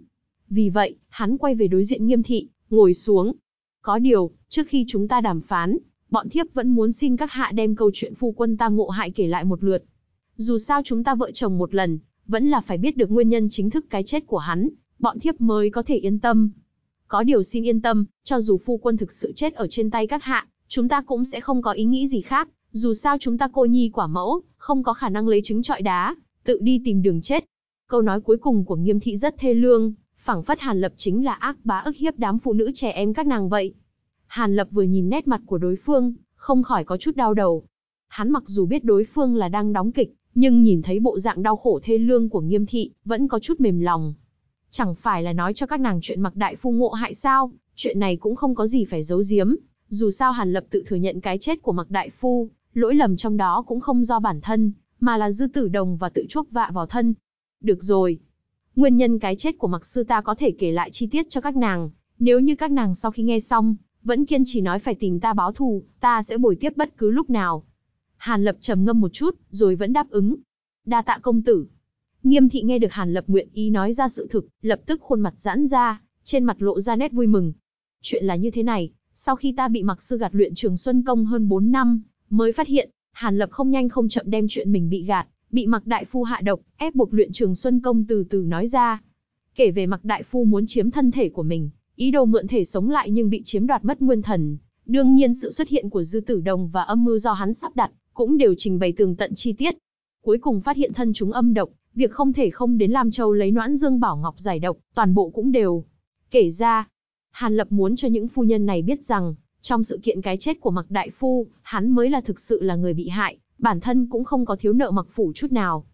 Vì vậy, hắn quay về đối diện nghiêm thị, ngồi xuống. Có điều, trước khi chúng ta đàm phán, bọn thiếp vẫn muốn xin các hạ đem câu chuyện phu quân ta ngộ hại kể lại một lượt. Dù sao chúng ta vợ chồng một lần, vẫn là phải biết được nguyên nhân chính thức cái chết của hắn, bọn thiếp mới có thể yên tâm. Có điều xin yên tâm, cho dù phu quân thực sự chết ở trên tay các hạ, chúng ta cũng sẽ không có ý nghĩ gì khác, dù sao chúng ta cô nhi quả mẫu, không có khả năng lấy trứng trọi đá, tự đi tìm đường chết. Câu nói cuối cùng của nghiêm thị rất thê lương, phảng phất Hàn Lập chính là ác bá ức hiếp đám phụ nữ trẻ em các nàng vậy. Hàn Lập vừa nhìn nét mặt của đối phương, không khỏi có chút đau đầu. Hắn mặc dù biết đối phương là đang đóng kịch, nhưng nhìn thấy bộ dạng đau khổ thê lương của nghiêm thị, vẫn có chút mềm lòng. Chẳng phải là nói cho các nàng chuyện mặc đại phu ngộ hại sao, chuyện này cũng không có gì phải giấu giếm, dù sao Hàn Lập tự thừa nhận cái chết của Mạc Đại Phu, lỗi lầm trong đó cũng không do bản thân, mà là dư tử đồng và tự chuốc vạ vào thân. Được rồi. Nguyên nhân cái chết của Mạc Sư ta có thể kể lại chi tiết cho các nàng, nếu như các nàng sau khi nghe xong, vẫn kiên trì nói phải tìm ta báo thù, ta sẽ bồi tiếp bất cứ lúc nào. Hàn Lập trầm ngâm một chút, rồi vẫn đáp ứng. Đa tạ công tử. Nghiêm thị nghe được Hàn Lập nguyện ý nói ra sự thực, lập tức khuôn mặt giãn ra, trên mặt lộ ra nét vui mừng. Chuyện là như thế này, sau khi ta bị mặc sư gạt luyện trường Xuân Công hơn 4 năm, mới phát hiện, Hàn Lập không nhanh không chậm đem chuyện mình bị gạt, bị mặc đại phu hạ độc, ép buộc luyện trường Xuân Công từ từ nói ra. Kể về mặc đại phu muốn chiếm thân thể của mình, ý đồ mượn thể sống lại nhưng bị chiếm đoạt mất nguyên thần. Đương nhiên sự xuất hiện của Dư Tử Đồng và âm mưu do hắn sắp đặt, cũng đều trình bày tường tận chi tiết. Cuối cùng phát hiện thân chúng âm độc, việc không thể không đến Lam Châu lấy noãn dương bảo ngọc giải độc, toàn bộ cũng đều. Kể ra, Hàn Lập muốn cho những phu nhân này biết rằng, trong sự kiện cái chết của Mạc Đại Phu, hắn mới là thực sự là người bị hại, bản thân cũng không có thiếu nợ Mạc Phủ chút nào.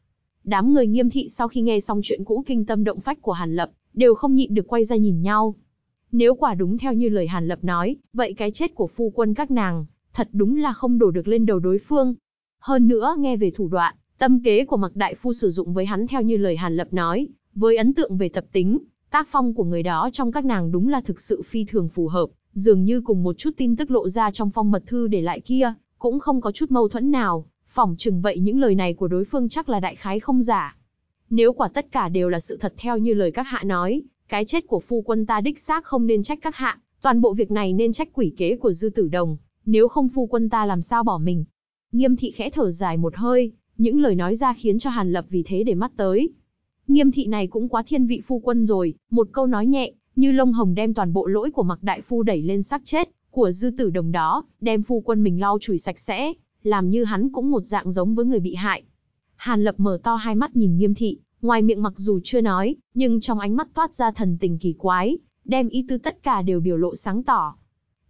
Đám người nghiêm thị sau khi nghe xong chuyện cũ kinh tâm động phách của Hàn Lập, đều không nhịn được quay ra nhìn nhau. Nếu quả đúng theo như lời Hàn Lập nói, vậy cái chết của phu quân các nàng, thật đúng là không đổ được lên đầu đối phương. Hơn nữa nghe về thủ đoạn, tâm kế của Mạc Đại Phu sử dụng với hắn theo như lời Hàn Lập nói, với ấn tượng về tập tính, Tác phong của người đó trong các nàng đúng là thực sự phi thường phù hợp, dường như cùng một chút tin tức lộ ra trong phong mật thư để lại kia, cũng không có chút mâu thuẫn nào, phỏng chừng vậy những lời này của đối phương chắc là đại khái không giả. Nếu quả tất cả đều là sự thật theo như lời các hạ nói, cái chết của phu quân ta đích xác không nên trách các hạ, toàn bộ việc này nên trách quỷ kế của dư tử đồng, nếu không phu quân ta làm sao bỏ mình. Nghiêm thị khẽ thở dài một hơi, những lời nói ra khiến cho Hàn Lập vì thế để mắt tới. Nghiêm thị này cũng quá thiên vị phu quân rồi, một câu nói nhẹ, như lông hồng đem toàn bộ lỗi của mặc đại phu đẩy lên xác chết, của dư tử đồng đó, đem phu quân mình lau chùi sạch sẽ, làm như hắn cũng một dạng giống với người bị hại. Hàn lập mở to hai mắt nhìn nghiêm thị, ngoài miệng mặc dù chưa nói, nhưng trong ánh mắt toát ra thần tình kỳ quái, đem ý tư tất cả đều biểu lộ sáng tỏ.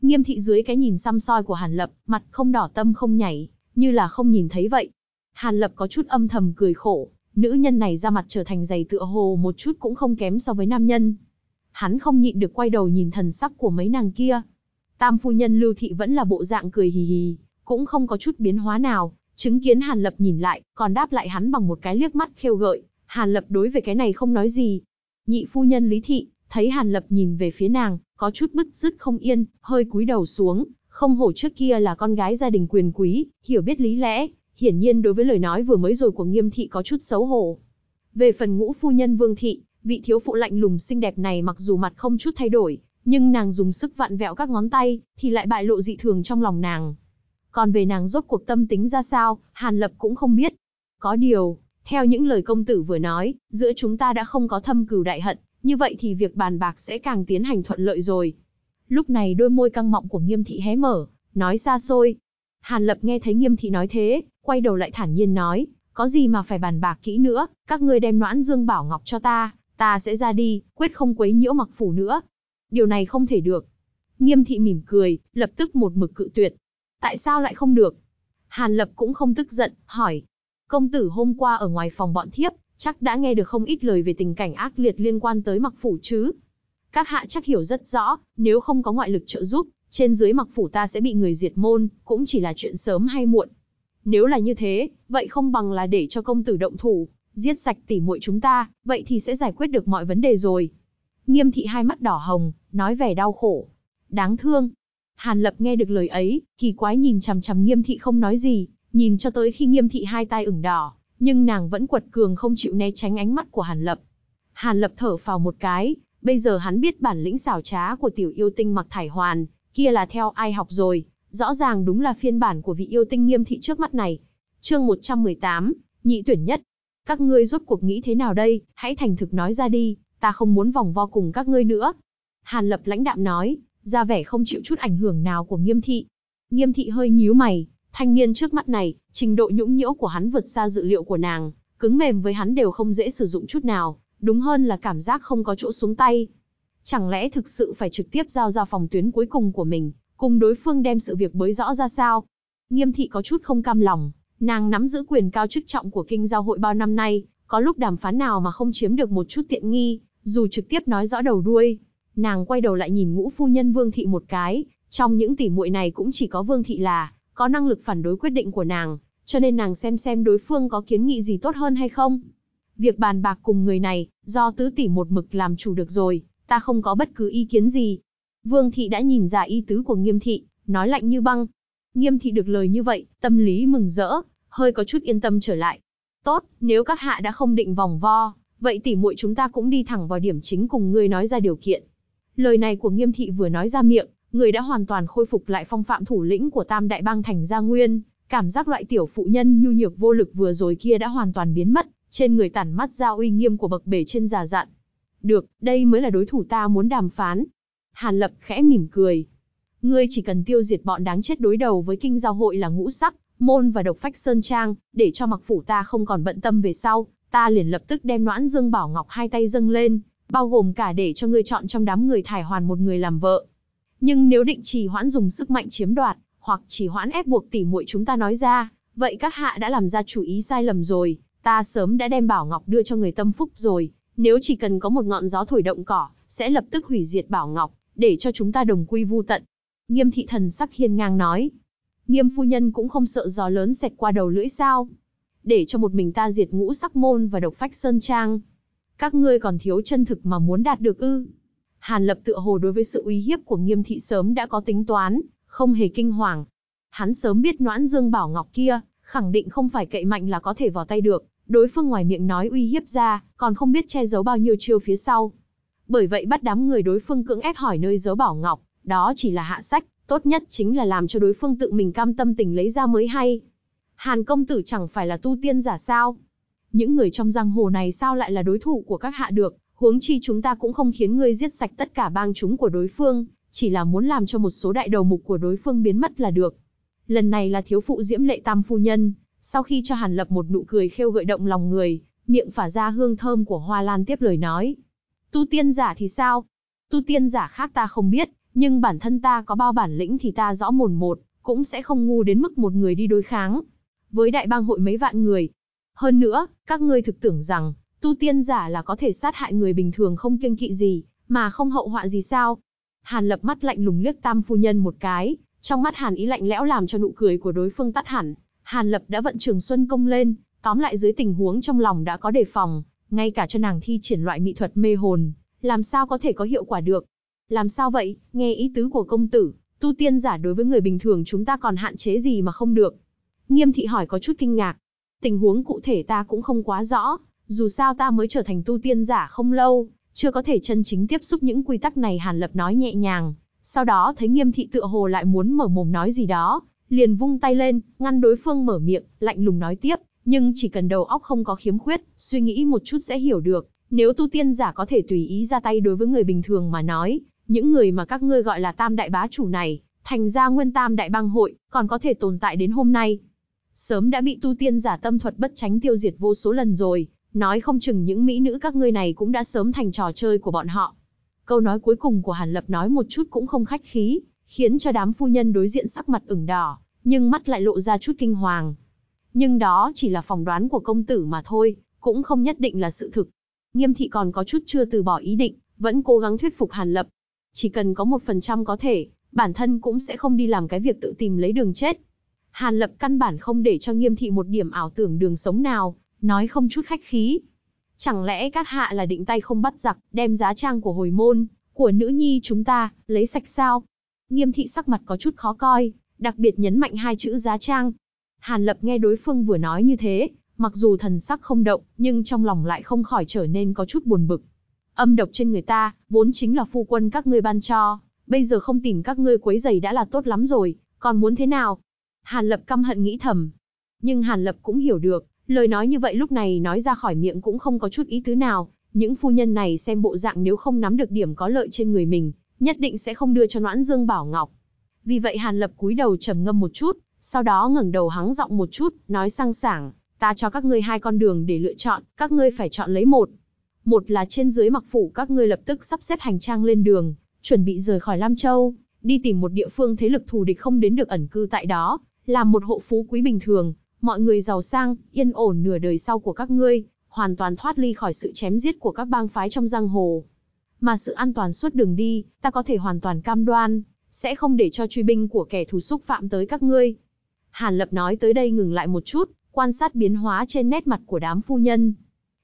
Nghiêm thị dưới cái nhìn xăm soi của Hàn Lập, mặt không đỏ tâm không nhảy, như là không nhìn thấy vậy. Hàn Lập có chút âm thầm cười khổ, Nữ nhân này ra mặt trở thành dày tựa hồ một chút cũng không kém so với nam nhân. Hắn không nhịn được quay đầu nhìn thần sắc của mấy nàng kia. Tam phu nhân Lưu Thị vẫn là bộ dạng cười hì hì, cũng không có chút biến hóa nào, chứng kiến Hàn Lập nhìn lại, còn đáp lại hắn bằng một cái liếc mắt khêu gợi, Hàn Lập đối với cái này không nói gì. Nhị phu nhân Lý Thị, thấy Hàn Lập nhìn về phía nàng, có chút bứt rứt không yên, hơi cúi đầu xuống, không hổ trước kia là con gái gia đình quyền quý, hiểu biết lý lẽ, hiển nhiên đối với lời nói vừa mới rồi của nghiêm thị có chút xấu hổ. Về phần ngũ phu nhân vương thị, vị thiếu phụ lạnh lùng xinh đẹp này mặc dù mặt không chút thay đổi, nhưng nàng dùng sức vặn vẹo các ngón tay, thì lại bại lộ dị thường trong lòng nàng. Còn về nàng rốt cuộc tâm tính ra sao, Hàn Lập cũng không biết. Có điều, theo những lời công tử vừa nói, giữa chúng ta đã không có thâm cừu đại hận, như vậy thì việc bàn bạc sẽ càng tiến hành thuận lợi rồi. Lúc này đôi môi căng mọng của nghiêm thị hé mở, nói xa xôi, Hàn Lập nghe thấy nghiêm thị nói thế, quay đầu lại thản nhiên nói, có gì mà phải bàn bạc kỹ nữa, các ngươi đem noãn dương bảo ngọc cho ta, ta sẽ ra đi, quyết không quấy nhiễu mặc phủ nữa. Điều này không thể được. Nghiêm thị mỉm cười, lập tức một mực cự tuyệt. Tại sao lại không được? Hàn Lập cũng không tức giận, hỏi. Công tử hôm qua ở ngoài phòng bọn thiếp, chắc đã nghe được không ít lời về tình cảnh ác liệt liên quan tới mặc phủ chứ. Các hạ chắc hiểu rất rõ, nếu không có ngoại lực trợ giúp, trên dưới mặc phủ ta sẽ bị người diệt môn, cũng chỉ là chuyện sớm hay muộn. Nếu là như thế, vậy không bằng là để cho công tử động thủ, giết sạch tỉ muội chúng ta, vậy thì sẽ giải quyết được mọi vấn đề rồi. Nghiêm thị hai mắt đỏ hồng, nói vẻ đau khổ. Đáng thương. Hàn lập nghe được lời ấy, kỳ quái nhìn chằm chằm nghiêm thị không nói gì, nhìn cho tới khi nghiêm thị hai tai ửng đỏ, nhưng nàng vẫn quật cường không chịu né tránh ánh mắt của Hàn lập. Hàn lập thở phào một cái, bây giờ hắn biết bản lĩnh xảo trá của tiểu yêu tinh mặc thải hoàn, kia là theo ai học rồi, rõ ràng đúng là phiên bản của vị yêu tinh nghiêm thị trước mắt này. Chương 118, nhị tuyển nhất. Các ngươi rốt cuộc nghĩ thế nào đây, hãy thành thực nói ra đi, ta không muốn vòng vo cùng các ngươi nữa. Hàn lập lãnh đạm nói, ra vẻ không chịu chút ảnh hưởng nào của nghiêm thị. Nghiêm thị hơi nhíu mày, thanh niên trước mắt này, trình độ nhũng nhiễu của hắn vượt xa dự liệu của nàng, cứng mềm với hắn đều không dễ sử dụng chút nào, đúng hơn là cảm giác không có chỗ xuống tay. Chẳng lẽ thực sự phải trực tiếp giao ra phòng tuyến cuối cùng của mình, cùng đối phương đem sự việc bới rõ ra sao? Nghiêm thị có chút không cam lòng, nàng nắm giữ quyền cao chức trọng của kinh giao hội bao năm nay, có lúc đàm phán nào mà không chiếm được một chút tiện nghi, dù trực tiếp nói rõ đầu đuôi. Nàng quay đầu lại nhìn ngũ phu nhân Vương Thị một cái, trong những tỉ muội này cũng chỉ có Vương Thị là, có năng lực phản đối quyết định của nàng, cho nên nàng xem xem đối phương có kiến nghị gì tốt hơn hay không. Việc bàn bạc cùng người này, do tứ tỷ một mực làm chủ được rồi, ta không có bất cứ ý kiến gì. Vương thị đã nhìn ra ý tứ của nghiêm thị, nói lạnh như băng. Nghiêm thị được lời như vậy, tâm lý mừng rỡ, hơi có chút yên tâm trở lại. Tốt, nếu các hạ đã không định vòng vo, vậy tỉ muội chúng ta cũng đi thẳng vào điểm chính cùng ngươi nói ra điều kiện. Lời này của nghiêm thị vừa nói ra miệng, người đã hoàn toàn khôi phục lại phong phạm thủ lĩnh của tam đại bang thành gia nguyên, cảm giác loại tiểu phụ nhân nhu nhược vô lực vừa rồi kia đã hoàn toàn biến mất, trên người tản mắt ra uy nghiêm của bậc bể trên già dặn, được, đây mới là đối thủ ta muốn đàm phán. Hàn Lập khẽ mỉm cười. Ngươi chỉ cần tiêu diệt bọn đáng chết đối đầu với kinh giao hội là ngũ sắc, môn và độc phách sơn trang, để cho mặc phủ ta không còn bận tâm về sau, ta liền lập tức đem noãn dương bảo ngọc hai tay dâng lên, bao gồm cả để cho ngươi chọn trong đám người thải hoàn một người làm vợ. Nhưng nếu định trì hoãn dùng sức mạnh chiếm đoạt, hoặc chỉ hoãn ép buộc tỉ muội chúng ta nói ra, vậy các hạ đã làm ra chủ ý sai lầm rồi, ta sớm đã đem bảo ngọc đưa cho người tâm phúc rồi, nếu chỉ cần có một ngọn gió thổi động cỏ, sẽ lập tức hủy diệt Bảo Ngọc, để cho chúng ta đồng quy vu tận. Nghiêm thị thần sắc hiên ngang nói. Nghiêm phu nhân cũng không sợ gió lớn xẹt qua đầu lưỡi sao. Để cho một mình ta diệt ngũ sắc môn và độc phách sơn trang. Các ngươi còn thiếu chân thực mà muốn đạt được ư. Hàn lập tựa hồ đối với sự uy hiếp của nghiêm thị sớm đã có tính toán, không hề kinh hoàng. Hắn sớm biết noãn dương bảo ngọc kia, khẳng định không phải cậy mạnh là có thể vào tay được, đối phương ngoài miệng nói uy hiếp ra, còn không biết che giấu bao nhiêu chiêu phía sau. Bởi vậy bắt đám người đối phương cưỡng ép hỏi nơi giấu bảo ngọc, đó chỉ là hạ sách, tốt nhất chính là làm cho đối phương tự mình cam tâm tình lấy ra mới hay. Hàn công tử chẳng phải là tu tiên giả sao? Những người trong giang hồ này sao lại là đối thủ của các hạ được, huống chi chúng ta cũng không khiến ngươi giết sạch tất cả bang chúng của đối phương, chỉ là muốn làm cho một số đại đầu mục của đối phương biến mất là được. Lần này là thiếu phụ diễm lệ tam phu nhân, sau khi cho Hàn Lập một nụ cười khêu gợi động lòng người, miệng phả ra hương thơm của hoa lan tiếp lời nói. Tu tiên giả thì sao? Tu tiên giả khác ta không biết, nhưng bản thân ta có bao bản lĩnh thì ta rõ mồn một, cũng sẽ không ngu đến mức một người đi đối kháng. Với đại bang hội mấy vạn người. Hơn nữa, các ngươi thực tưởng rằng, tu tiên giả là có thể sát hại người bình thường không kiêng kỵ gì, mà không hậu họa gì sao? Hàn lập mắt lạnh lùng liếc tam phu nhân một cái, trong mắt Hàn ý lạnh lẽo làm cho nụ cười của đối phương tắt hẳn. Hàn Lập đã vận trường Xuân Công lên, tóm lại dưới tình huống trong lòng đã có đề phòng, ngay cả cho nàng thi triển loại mỹ thuật mê hồn, làm sao có thể có hiệu quả được. Làm sao vậy, nghe ý tứ của công tử, tu tiên giả đối với người bình thường chúng ta còn hạn chế gì mà không được. Nghiêm thị hỏi có chút kinh ngạc, tình huống cụ thể ta cũng không quá rõ, dù sao ta mới trở thành tu tiên giả không lâu, chưa có thể chân chính tiếp xúc những quy tắc này Hàn Lập nói nhẹ nhàng, sau đó thấy nghiêm thị tựa hồ lại muốn mở mồm nói gì đó, liền vung tay lên, ngăn đối phương mở miệng, lạnh lùng nói tiếp, nhưng chỉ cần đầu óc không có khiếm khuyết, suy nghĩ một chút sẽ hiểu được, nếu tu tiên giả có thể tùy ý ra tay đối với người bình thường mà nói, những người mà các ngươi gọi là tam đại bá chủ này, thành ra nguyên tam đại bang hội, còn có thể tồn tại đến hôm nay. Sớm đã bị tu tiên giả tâm thuật bất tránh tiêu diệt vô số lần rồi, nói không chừng những mỹ nữ các ngươi này cũng đã sớm thành trò chơi của bọn họ. Câu nói cuối cùng của Hàn Lập nói một chút cũng không khách khí, khiến cho đám phu nhân đối diện sắc mặt ửng đỏ, nhưng mắt lại lộ ra chút kinh hoàng. Nhưng đó chỉ là phỏng đoán của công tử mà thôi, cũng không nhất định là sự thực. Nghiêm thị còn có chút chưa từ bỏ ý định, vẫn cố gắng thuyết phục Hàn Lập. Chỉ cần có một phần trăm có thể, bản thân cũng sẽ không đi làm cái việc tự tìm lấy đường chết. Hàn Lập căn bản không để cho nghiêm thị một điểm ảo tưởng đường sống nào, nói không chút khách khí. Chẳng lẽ các hạ là định tay không bắt giặc, đem giá trang của hồi môn, của nữ nhi chúng ta, lấy sạch sao? Nghiêm thị sắc mặt có chút khó coi, đặc biệt nhấn mạnh hai chữ giá trang. Hàn Lập nghe đối phương vừa nói như thế, mặc dù thần sắc không động, nhưng trong lòng lại không khỏi trở nên có chút buồn bực. Âm độc trên người ta, vốn chính là phu quân các ngươi ban cho, bây giờ không tìm các ngươi quấy giày đã là tốt lắm rồi, còn muốn thế nào? Hàn Lập căm hận nghĩ thầm. Nhưng Hàn Lập cũng hiểu được, lời nói như vậy lúc này nói ra khỏi miệng cũng không có chút ý tứ nào, những phu nhân này xem bộ dạng nếu không nắm được điểm có lợi trên người mình, nhất định sẽ không đưa cho Noãn Dương Bảo Ngọc. Vì vậy Hàn Lập cúi đầu trầm ngâm một chút, sau đó ngẩng đầu hắng giọng một chút, nói sang sảng, ta cho các ngươi hai con đường để lựa chọn, các ngươi phải chọn lấy một. Một là trên dưới mặc phủ các ngươi lập tức sắp xếp hành trang lên đường, chuẩn bị rời khỏi Lam Châu, đi tìm một địa phương thế lực thù địch không đến được ẩn cư tại đó, làm một hộ phú quý bình thường, mọi người giàu sang, yên ổn nửa đời sau của các ngươi, hoàn toàn thoát ly khỏi sự chém giết của các bang phái trong giang hồ mà sự an toàn suốt đường đi, ta có thể hoàn toàn cam đoan, sẽ không để cho truy binh của kẻ thù xúc phạm tới các ngươi. Hàn Lập nói tới đây ngừng lại một chút, quan sát biến hóa trên nét mặt của đám phu nhân.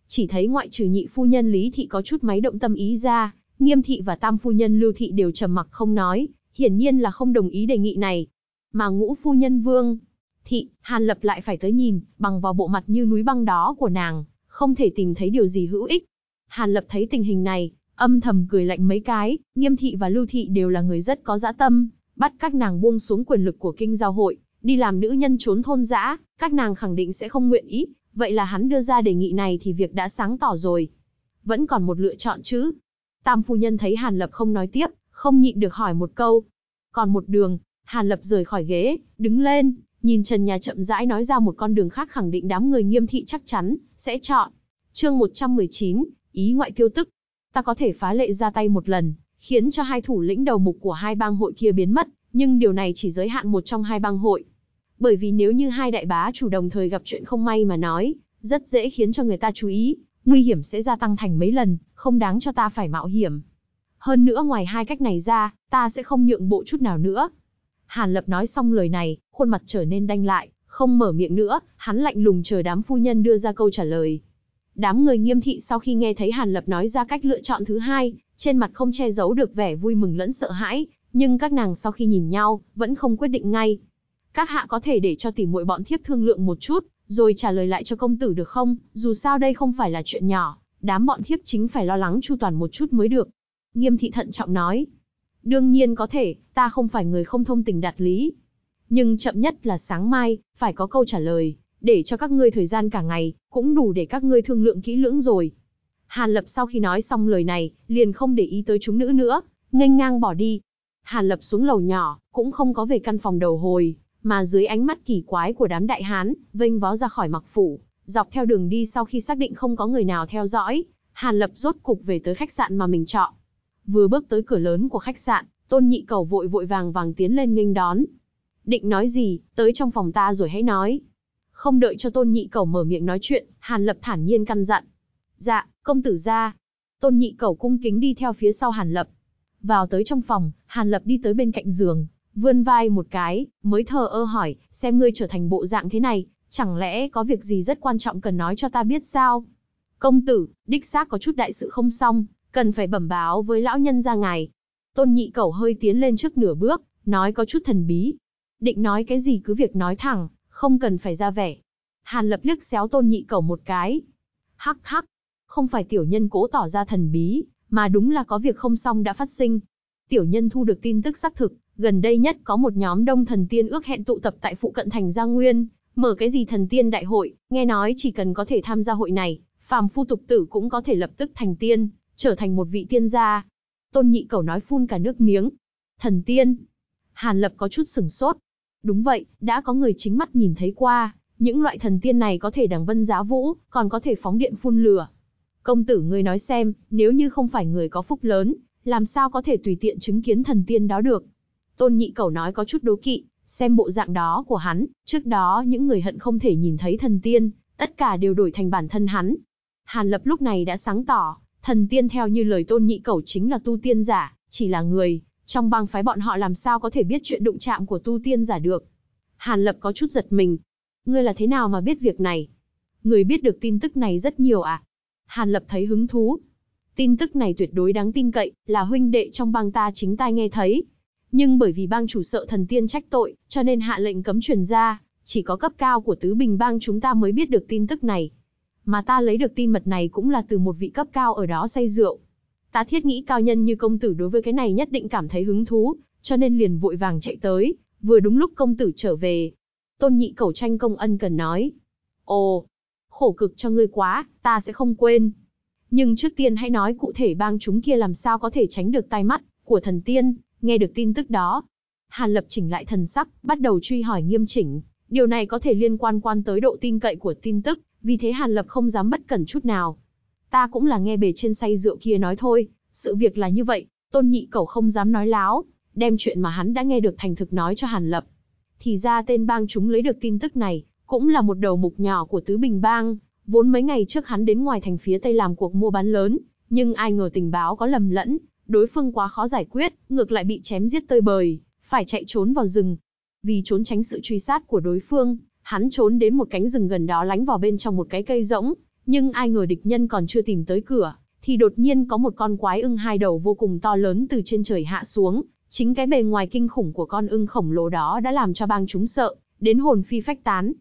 Chỉ thấy ngoại trừ nhị phu nhân Lý Thị có chút máy động tâm ý ra, Nghiêm Thị và Tam phu nhân Lưu Thị đều trầm mặc không nói, hiển nhiên là không đồng ý đề nghị này. Mà ngũ phu nhân Vương, Thị, Hàn Lập lại phải tới nhìn, bằng vào bộ mặt như núi băng đó của nàng, không thể tìm thấy điều gì hữu ích. Hàn Lập thấy tình hình này, Âm thầm cười lạnh mấy cái, nghiêm thị và lưu thị đều là người rất có dã tâm, bắt các nàng buông xuống quyền lực của kinh giao hội, đi làm nữ nhân trốn thôn dã, các nàng khẳng định sẽ không nguyện ý, vậy là hắn đưa ra đề nghị này thì việc đã sáng tỏ rồi. Vẫn còn một lựa chọn chứ. Tam phu nhân thấy Hàn Lập không nói tiếp, không nhịn được hỏi một câu. Còn một đường, Hàn Lập rời khỏi ghế, đứng lên, nhìn trần nhà chậm rãi nói ra một con đường khác khẳng định đám người nghiêm thị chắc chắn, sẽ chọn. Chương 119, ý ngoại tiêu tức, ta có thể phá lệ ra tay một lần, khiến cho hai thủ lĩnh đầu mục của hai bang hội kia biến mất, nhưng điều này chỉ giới hạn một trong hai bang hội. Bởi vì nếu như hai đại bá chủ đồng thời gặp chuyện không may mà nói, rất dễ khiến cho người ta chú ý, nguy hiểm sẽ gia tăng thành mấy lần, không đáng cho ta phải mạo hiểm. Hơn nữa ngoài hai cách này ra, ta sẽ không nhượng bộ chút nào nữa. Hàn Lập nói xong lời này, khuôn mặt trở nên đanh lại, không mở miệng nữa, hắn lạnh lùng chờ đám phu nhân đưa ra câu trả lời. Đám người nghiêm thị sau khi nghe thấy Hàn Lập nói ra cách lựa chọn thứ hai, trên mặt không che giấu được vẻ vui mừng lẫn sợ hãi, nhưng các nàng sau khi nhìn nhau, vẫn không quyết định ngay. Các hạ có thể để cho tỉ muội bọn thiếp thương lượng một chút, rồi trả lời lại cho công tử được không, dù sao đây không phải là chuyện nhỏ, đám bọn thiếp chính phải lo lắng chu toàn một chút mới được. Nghiêm thị thận trọng nói, đương nhiên có thể, ta không phải người không thông tình đạt lý. Nhưng chậm nhất là sáng mai, phải có câu trả lời để cho các ngươi thời gian cả ngày, cũng đủ để các ngươi thương lượng kỹ lưỡng rồi. Hàn Lập sau khi nói xong lời này, liền không để ý tới chúng nữ nữa, nghênh ngang bỏ đi. Hàn Lập xuống lầu nhỏ, cũng không có về căn phòng đầu hồi, mà dưới ánh mắt kỳ quái của đám đại hán, vênh vó ra khỏi mặc phủ, dọc theo đường đi sau khi xác định không có người nào theo dõi, Hàn Lập rốt cục về tới khách sạn mà mình chọn. Vừa bước tới cửa lớn của khách sạn, Tôn Nhị Cầu vội vội vàng vàng tiến lên nghênh đón. Định nói gì, tới trong phòng ta rồi hãy nói. Không đợi cho Tôn Nhị cầu mở miệng nói chuyện, Hàn Lập thản nhiên căn dặn. Dạ, công tử ra. Tôn Nhị cầu cung kính đi theo phía sau Hàn Lập. Vào tới trong phòng, Hàn Lập đi tới bên cạnh giường, vươn vai một cái, mới thờ ơ hỏi, xem ngươi trở thành bộ dạng thế này, chẳng lẽ có việc gì rất quan trọng cần nói cho ta biết sao? Công tử, đích xác có chút đại sự không xong, cần phải bẩm báo với lão nhân ra ngài. Tôn nhị cầu hơi tiến lên trước nửa bước, nói có chút thần bí. Định nói cái gì cứ việc nói thẳng, không cần phải ra vẻ. Hàn lập liếc xéo tôn nhị cầu một cái. Hắc hắc, không phải tiểu nhân cố tỏ ra thần bí, mà đúng là có việc không xong đã phát sinh. Tiểu nhân thu được tin tức xác thực, gần đây nhất có một nhóm đông thần tiên ước hẹn tụ tập tại phụ cận thành Giang Nguyên, mở cái gì thần tiên đại hội, nghe nói chỉ cần có thể tham gia hội này, phàm phu tục tử cũng có thể lập tức thành tiên, trở thành một vị tiên gia. Tôn nhị cầu nói phun cả nước miếng. Thần tiên. Hàn lập có chút sừng sốt, Đúng vậy, đã có người chính mắt nhìn thấy qua, những loại thần tiên này có thể đằng vân giá vũ, còn có thể phóng điện phun lửa. Công tử ngươi nói xem, nếu như không phải người có phúc lớn, làm sao có thể tùy tiện chứng kiến thần tiên đó được. Tôn nhị cầu nói có chút đố kỵ, xem bộ dạng đó của hắn, trước đó những người hận không thể nhìn thấy thần tiên, tất cả đều đổi thành bản thân hắn. Hàn lập lúc này đã sáng tỏ, thần tiên theo như lời tôn nhị cầu chính là tu tiên giả, chỉ là người, trong bang phái bọn họ làm sao có thể biết chuyện đụng chạm của tu tiên giả được? Hàn Lập có chút giật mình. Ngươi là thế nào mà biết việc này? Người biết được tin tức này rất nhiều à? Hàn Lập thấy hứng thú. Tin tức này tuyệt đối đáng tin cậy, là huynh đệ trong bang ta chính tai nghe thấy. Nhưng bởi vì bang chủ sợ thần tiên trách tội, cho nên hạ lệnh cấm truyền ra, chỉ có cấp cao của tứ bình bang chúng ta mới biết được tin tức này. Mà ta lấy được tin mật này cũng là từ một vị cấp cao ở đó say rượu. Ta thiết nghĩ cao nhân như công tử đối với cái này nhất định cảm thấy hứng thú, cho nên liền vội vàng chạy tới, vừa đúng lúc công tử trở về. Tôn nhị cầu tranh công ân cần nói. Ồ, khổ cực cho ngươi quá, ta sẽ không quên. Nhưng trước tiên hãy nói cụ thể bang chúng kia làm sao có thể tránh được tai mắt của thần tiên, nghe được tin tức đó. Hàn lập chỉnh lại thần sắc, bắt đầu truy hỏi nghiêm chỉnh. Điều này có thể liên quan quan tới độ tin cậy của tin tức, vì thế Hàn lập không dám bất cẩn chút nào, Ta cũng là nghe bề trên say rượu kia nói thôi, sự việc là như vậy, tôn nhị cầu không dám nói láo, đem chuyện mà hắn đã nghe được thành thực nói cho Hàn Lập. Thì ra tên bang chúng lấy được tin tức này, cũng là một đầu mục nhỏ của Tứ Bình Bang, vốn mấy ngày trước hắn đến ngoài thành phía Tây làm cuộc mua bán lớn, nhưng ai ngờ tình báo có lầm lẫn, đối phương quá khó giải quyết, ngược lại bị chém giết tơi bời, phải chạy trốn vào rừng. Vì trốn tránh sự truy sát của đối phương, hắn trốn đến một cánh rừng gần đó lánh vào bên trong một cái cây rỗng, nhưng ai ngờ địch nhân còn chưa tìm tới cửa, thì đột nhiên có một con quái ưng hai đầu vô cùng to lớn từ trên trời hạ xuống. Chính cái bề ngoài kinh khủng của con ưng khổng lồ đó đã làm cho bang chúng sợ, đến hồn phi phách tán.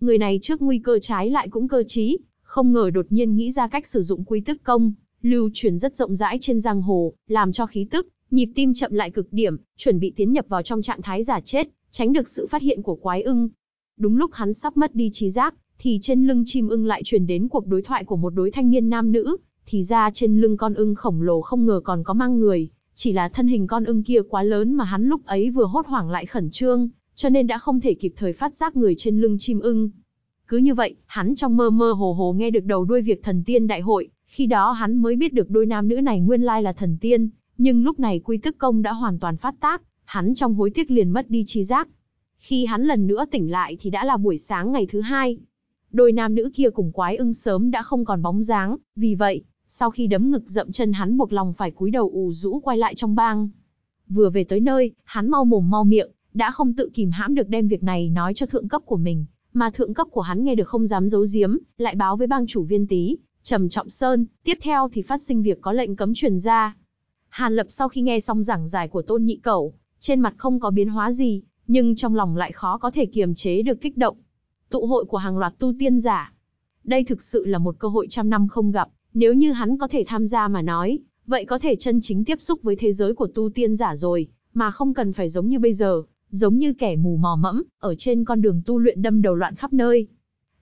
Người này trước nguy cơ trái lại cũng cơ trí, không ngờ đột nhiên nghĩ ra cách sử dụng quy tức công, lưu truyền rất rộng rãi trên giang hồ, làm cho khí tức, nhịp tim chậm lại cực điểm, chuẩn bị tiến nhập vào trong trạng thái giả chết, tránh được sự phát hiện của quái ưng. Đúng lúc hắn sắp mất đi trí giác, thì trên lưng chim ưng lại truyền đến cuộc đối thoại của một đối thanh niên nam nữ, thì ra trên lưng con ưng khổng lồ không ngờ còn có mang người, chỉ là thân hình con ưng kia quá lớn mà hắn lúc ấy vừa hốt hoảng lại khẩn trương, cho nên đã không thể kịp thời phát giác người trên lưng chim ưng. Cứ như vậy, hắn trong mơ mơ hồ hồ nghe được đầu đuôi việc thần tiên đại hội, khi đó hắn mới biết được đôi nam nữ này nguyên lai là thần tiên, nhưng lúc này quy tức công đã hoàn toàn phát tác, hắn trong hối tiếc liền mất đi chi giác. Khi hắn lần nữa tỉnh lại thì đã là buổi sáng ngày thứ hai, đôi nam nữ kia cùng quái ưng sớm đã không còn bóng dáng, vì vậy, sau khi đấm ngực dậm chân hắn buộc lòng phải cúi đầu ủ rũ quay lại trong bang. Vừa về tới nơi, hắn mau mồm mau miệng, đã không tự kìm hãm được đem việc này nói cho thượng cấp của mình, mà thượng cấp của hắn nghe được không dám giấu giếm, lại báo với bang chủ viên tý, trầm trọng sơn, tiếp theo thì phát sinh việc có lệnh cấm truyền ra. Hàn Lập sau khi nghe xong giảng giải của Tôn Nhị Cẩu, trên mặt không có biến hóa gì, nhưng trong lòng lại khó có thể kiềm chế được kích động tụ hội của hàng loạt tu tiên giả. Đây thực sự là một cơ hội trăm năm không gặp, nếu như hắn có thể tham gia mà nói, vậy có thể chân chính tiếp xúc với thế giới của tu tiên giả rồi, mà không cần phải giống như bây giờ, giống như kẻ mù mò mẫm, ở trên con đường tu luyện đâm đầu loạn khắp nơi.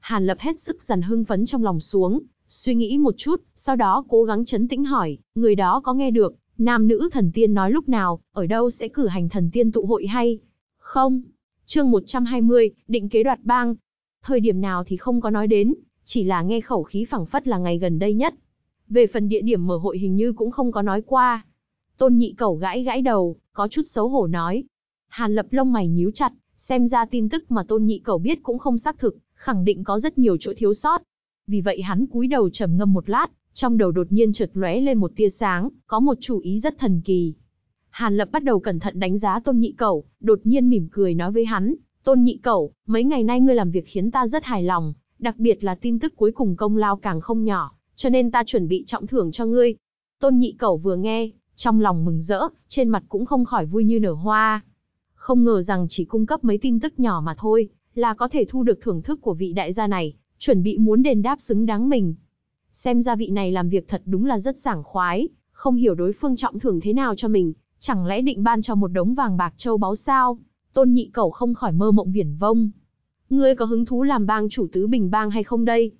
Hàn Lập hết sức dằn hưng phấn trong lòng xuống, suy nghĩ một chút, sau đó cố gắng chấn tĩnh hỏi, người đó có nghe được, nam nữ thần tiên nói lúc nào, ở đâu sẽ cử hành thần tiên tụ hội hay? Không. Chương 120, định kế đoạt bang, Thời điểm nào thì không có nói đến, chỉ là nghe khẩu khí phẳng phất là ngày gần đây nhất. Về phần địa điểm mở hội hình như cũng không có nói qua. Tôn nhị cẩu gãi gãi đầu, có chút xấu hổ nói. Hàn lập lông mày nhíu chặt, xem ra tin tức mà tôn nhị cẩu biết cũng không xác thực, khẳng định có rất nhiều chỗ thiếu sót. Vì vậy hắn cúi đầu trầm ngâm một lát, trong đầu đột nhiên chợt lóe lên một tia sáng, có một chủ ý rất thần kỳ. Hàn Lập bắt đầu cẩn thận đánh giá Tôn Nhị Cẩu, đột nhiên mỉm cười nói với hắn, Tôn nhị cẩu, mấy ngày nay ngươi làm việc khiến ta rất hài lòng, đặc biệt là tin tức cuối cùng công lao càng không nhỏ, cho nên ta chuẩn bị trọng thưởng cho ngươi. Tôn nhị cẩu vừa nghe, trong lòng mừng rỡ, trên mặt cũng không khỏi vui như nở hoa. Không ngờ rằng chỉ cung cấp mấy tin tức nhỏ mà thôi, là có thể thu được thưởng thức của vị đại gia này, chuẩn bị muốn đền đáp xứng đáng mình. Xem ra vị này làm việc thật đúng là rất sảng khoái, không hiểu đối phương trọng thưởng thế nào cho mình, chẳng lẽ định ban cho một đống vàng bạc châu báu sao? Tôn nhị cầu không khỏi mơ mộng viển vông. Ngươi có hứng thú làm bang chủ tứ bình bang hay không đây?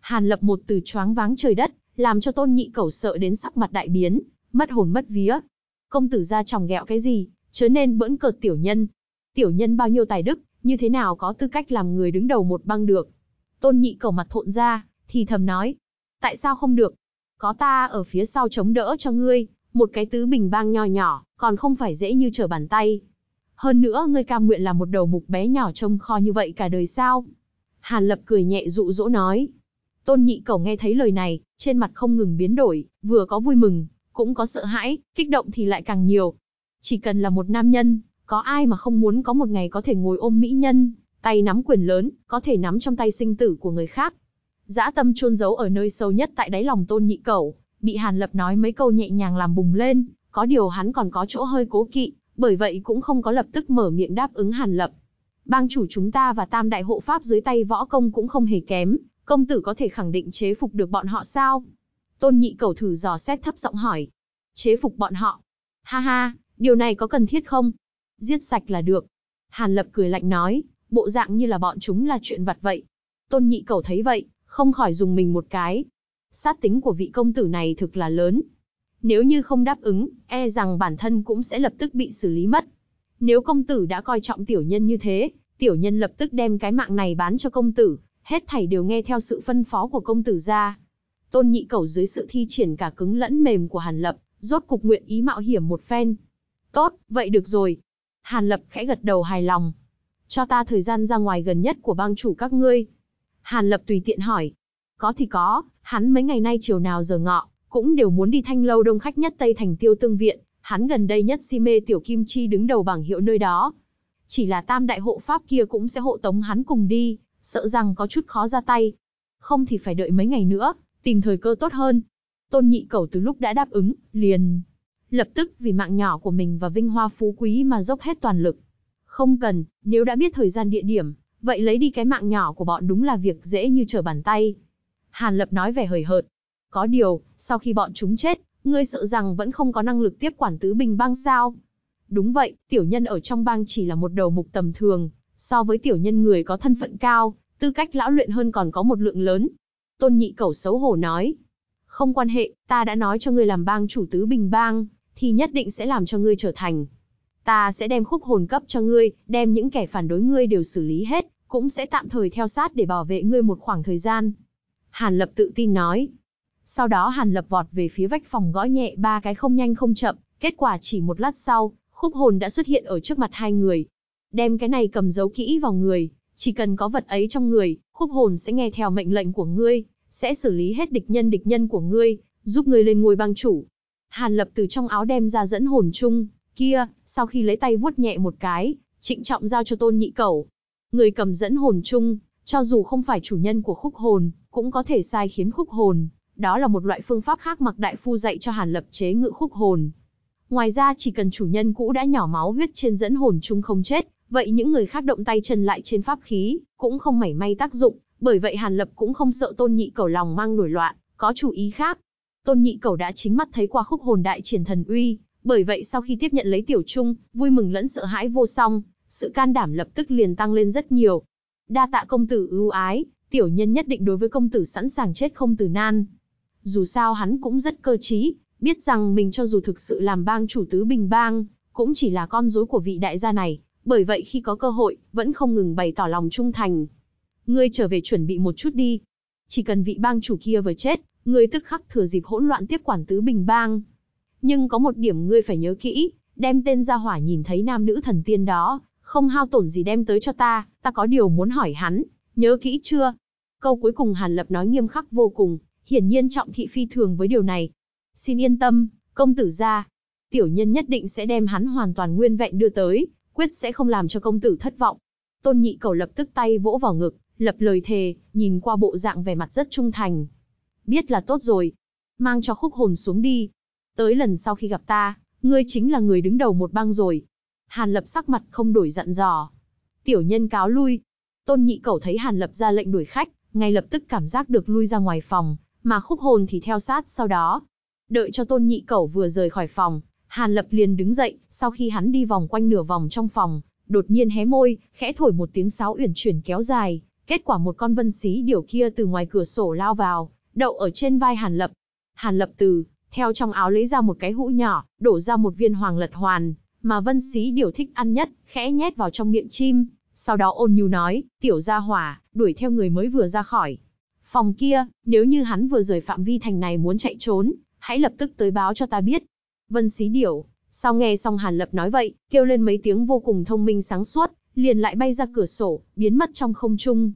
Hàn lập một từ choáng váng trời đất, làm cho tôn nhị cầu sợ đến sắc mặt đại biến, mất hồn mất vía. Công tử ra chồng ghẹo cái gì, chớ nên bỡn cợt tiểu nhân. Tiểu nhân bao nhiêu tài đức, như thế nào có tư cách làm người đứng đầu một bang được? Tôn nhị cầu mặt thộn ra, thì thầm nói. Tại sao không được? Có ta ở phía sau chống đỡ cho ngươi, một cái tứ bình bang nho nhỏ, còn không phải dễ như trở bàn tay. Hơn nữa ngươi cam nguyện là một đầu mục bé nhỏ trông kho như vậy cả đời sao? Hàn Lập cười nhẹ dụ dỗ nói. Tôn nhị cẩu nghe thấy lời này, trên mặt không ngừng biến đổi, vừa có vui mừng, cũng có sợ hãi, kích động thì lại càng nhiều. Chỉ cần là một nam nhân, có ai mà không muốn có một ngày có thể ngồi ôm mỹ nhân, tay nắm quyền lớn, có thể nắm trong tay sinh tử của người khác. Dã tâm chôn giấu ở nơi sâu nhất tại đáy lòng tôn nhị cẩu bị Hàn Lập nói mấy câu nhẹ nhàng làm bùng lên, có điều hắn còn có chỗ hơi cố kỵ, bởi vậy cũng không có lập tức mở miệng đáp ứng Hàn Lập. Bang chủ chúng ta và tam đại hộ pháp dưới tay võ công cũng không hề kém, công tử có thể khẳng định chế phục được bọn họ sao? Tôn nhị cầu thử dò xét thấp giọng hỏi. Chế phục bọn họ. Ha ha, điều này có cần thiết không? Giết sạch là được. Hàn Lập cười lạnh nói, bộ dạng như là bọn chúng là chuyện vặt vậy. Tôn nhị cầu thấy vậy, không khỏi dùng mình một cái. Sát tính của vị công tử này thực là lớn, nếu như không đáp ứng, e rằng bản thân cũng sẽ lập tức bị xử lý mất. Nếu công tử đã coi trọng tiểu nhân như thế, tiểu nhân lập tức đem cái mạng này bán cho công tử, hết thảy đều nghe theo sự phân phó của công tử ra. Tôn nhị cầu dưới sự thi triển cả cứng lẫn mềm của Hàn Lập, rốt cục nguyện ý mạo hiểm một phen. Tốt, vậy được rồi. Hàn Lập khẽ gật đầu hài lòng. Cho ta thời gian ra ngoài gần nhất của bang chủ các ngươi. Hàn Lập tùy tiện hỏi. Có thì có, hắn mấy ngày nay chiều nào giờ ngọ, cũng đều muốn đi thanh lâu đông khách nhất Tây Thành Tiêu Tương Viện, hắn gần đây nhất si mê Tiểu Kim Chi đứng đầu bảng hiệu nơi đó. Chỉ là tam đại hộ pháp kia cũng sẽ hộ tống hắn cùng đi, sợ rằng có chút khó ra tay. Không thì phải đợi mấy ngày nữa, tìm thời cơ tốt hơn. Tôn nhị cầu từ lúc đã đáp ứng, liền. Lập tức vì mạng nhỏ của mình và vinh hoa phú quý mà dốc hết toàn lực. Không cần, nếu đã biết thời gian địa điểm, vậy lấy đi cái mạng nhỏ của bọn đúng là việc dễ như trở bàn tay. Hàn Lập nói vẻ hời hợt, có điều, sau khi bọn chúng chết, ngươi sợ rằng vẫn không có năng lực tiếp quản tứ bình bang sao? Đúng vậy, tiểu nhân ở trong bang chỉ là một đầu mục tầm thường, so với tiểu nhân người có thân phận cao, tư cách lão luyện hơn còn có một lượng lớn. Tôn nhị cẩu xấu hổ nói, không quan hệ, ta đã nói cho ngươi làm bang chủ tứ bình bang, thì nhất định sẽ làm cho ngươi trở thành. Ta sẽ đem khúc hồn cấp cho ngươi, đem những kẻ phản đối ngươi đều xử lý hết, cũng sẽ tạm thời theo sát để bảo vệ ngươi một khoảng thời gian. Hàn Lập tự tin nói, sau đó Hàn Lập vọt về phía vách phòng gõ nhẹ ba cái không nhanh không chậm, kết quả chỉ một lát sau, khúc hồn đã xuất hiện ở trước mặt hai người. Đem cái này cầm giấu kỹ vào người, chỉ cần có vật ấy trong người, khúc hồn sẽ nghe theo mệnh lệnh của ngươi, sẽ xử lý hết địch nhân địch nhân của ngươi, giúp ngươi lên ngôi băng chủ. Hàn Lập từ trong áo đem ra dẫn hồn chung, kia, sau khi lấy tay vuốt nhẹ một cái, trịnh trọng giao cho tôn nhị cẩu. Người cầm dẫn hồn chung, cho dù không phải chủ nhân của khúc hồn, cũng có thể sai khiến khúc hồn, đó là một loại phương pháp khác mặc đại phu dạy cho Hàn Lập chế ngự khúc hồn. Ngoài ra chỉ cần chủ nhân cũ đã nhỏ máu huyết trên dẫn hồn chung không chết, vậy những người khác động tay chân lại trên pháp khí, cũng không mảy may tác dụng, bởi vậy Hàn Lập cũng không sợ Tôn Nhị Cầu lòng mang nổi loạn, có chủ ý khác. Tôn Nhị Cầu đã chính mắt thấy qua khúc hồn đại triển thần uy, bởi vậy sau khi tiếp nhận lấy tiểu trung, vui mừng lẫn sợ hãi vô song, sự can đảm lập tức liền tăng lên rất nhiều. Đa tạ công tử ưu ái, tiểu nhân nhất định đối với công tử sẵn sàng chết không từ nan dù sao hắn cũng rất cơ trí, biết rằng mình cho dù thực sự làm bang chủ tứ bình bang, cũng chỉ là con rối của vị đại gia này, bởi vậy khi có cơ hội, vẫn không ngừng bày tỏ lòng trung thành. Ngươi trở về chuẩn bị một chút đi. Chỉ cần vị bang chủ kia vừa chết, ngươi tức khắc thừa dịp hỗn loạn tiếp quản tứ bình bang. Nhưng có một điểm ngươi phải nhớ kỹ, đem tên gia hỏa nhìn thấy nam nữ thần tiên đó, không hao tổn gì đem tới cho ta, ta có điều muốn hỏi hắn, nhớ kỹ chưa? Câu cuối cùng Hàn Lập nói nghiêm khắc vô cùng, hiển nhiên trọng thị phi thường với điều này. Xin yên tâm, công tử gia, tiểu nhân nhất định sẽ đem hắn hoàn toàn nguyên vẹn đưa tới, quyết sẽ không làm cho công tử thất vọng. Tôn nhị cầu lập tức tay vỗ vào ngực, lập lời thề, nhìn qua bộ dạng vẻ mặt rất trung thành. Biết là tốt rồi, mang cho khúc hồn xuống đi. Tới lần sau khi gặp ta, ngươi chính là người đứng đầu một bang rồi. Hàn lập sắc mặt không đổi dặn dò. Tiểu nhân cáo lui. Tôn nhị cầu thấy Hàn lập ra lệnh đuổi khách, ngay lập tức cảm giác được lui ra ngoài phòng, mà khúc hồn thì theo sát sau đó. Đợi cho tôn nhị cẩu vừa rời khỏi phòng, Hàn Lập liền đứng dậy, sau khi hắn đi vòng quanh nửa vòng trong phòng, đột nhiên hé môi, khẽ thổi một tiếng sáo uyển chuyển kéo dài, kết quả một con vân xí điều kia từ ngoài cửa sổ lao vào, đậu ở trên vai Hàn Lập. Hàn Lập từ, theo trong áo lấy ra một cái hũ nhỏ, đổ ra một viên hoàng lật hoàn, mà vân xí điều thích ăn nhất, khẽ nhét vào trong miệng chim, sau đó ôn nhu nói, tiểu gia hỏa, đuổi theo người mới vừa ra khỏi phòng kia, nếu như hắn vừa rời phạm vi thành này muốn chạy trốn, hãy lập tức tới báo cho ta biết. Vân xí điểu, sau nghe xong Hàn Lập nói vậy, kêu lên mấy tiếng vô cùng thông minh sáng suốt, liền lại bay ra cửa sổ, biến mất trong không trung.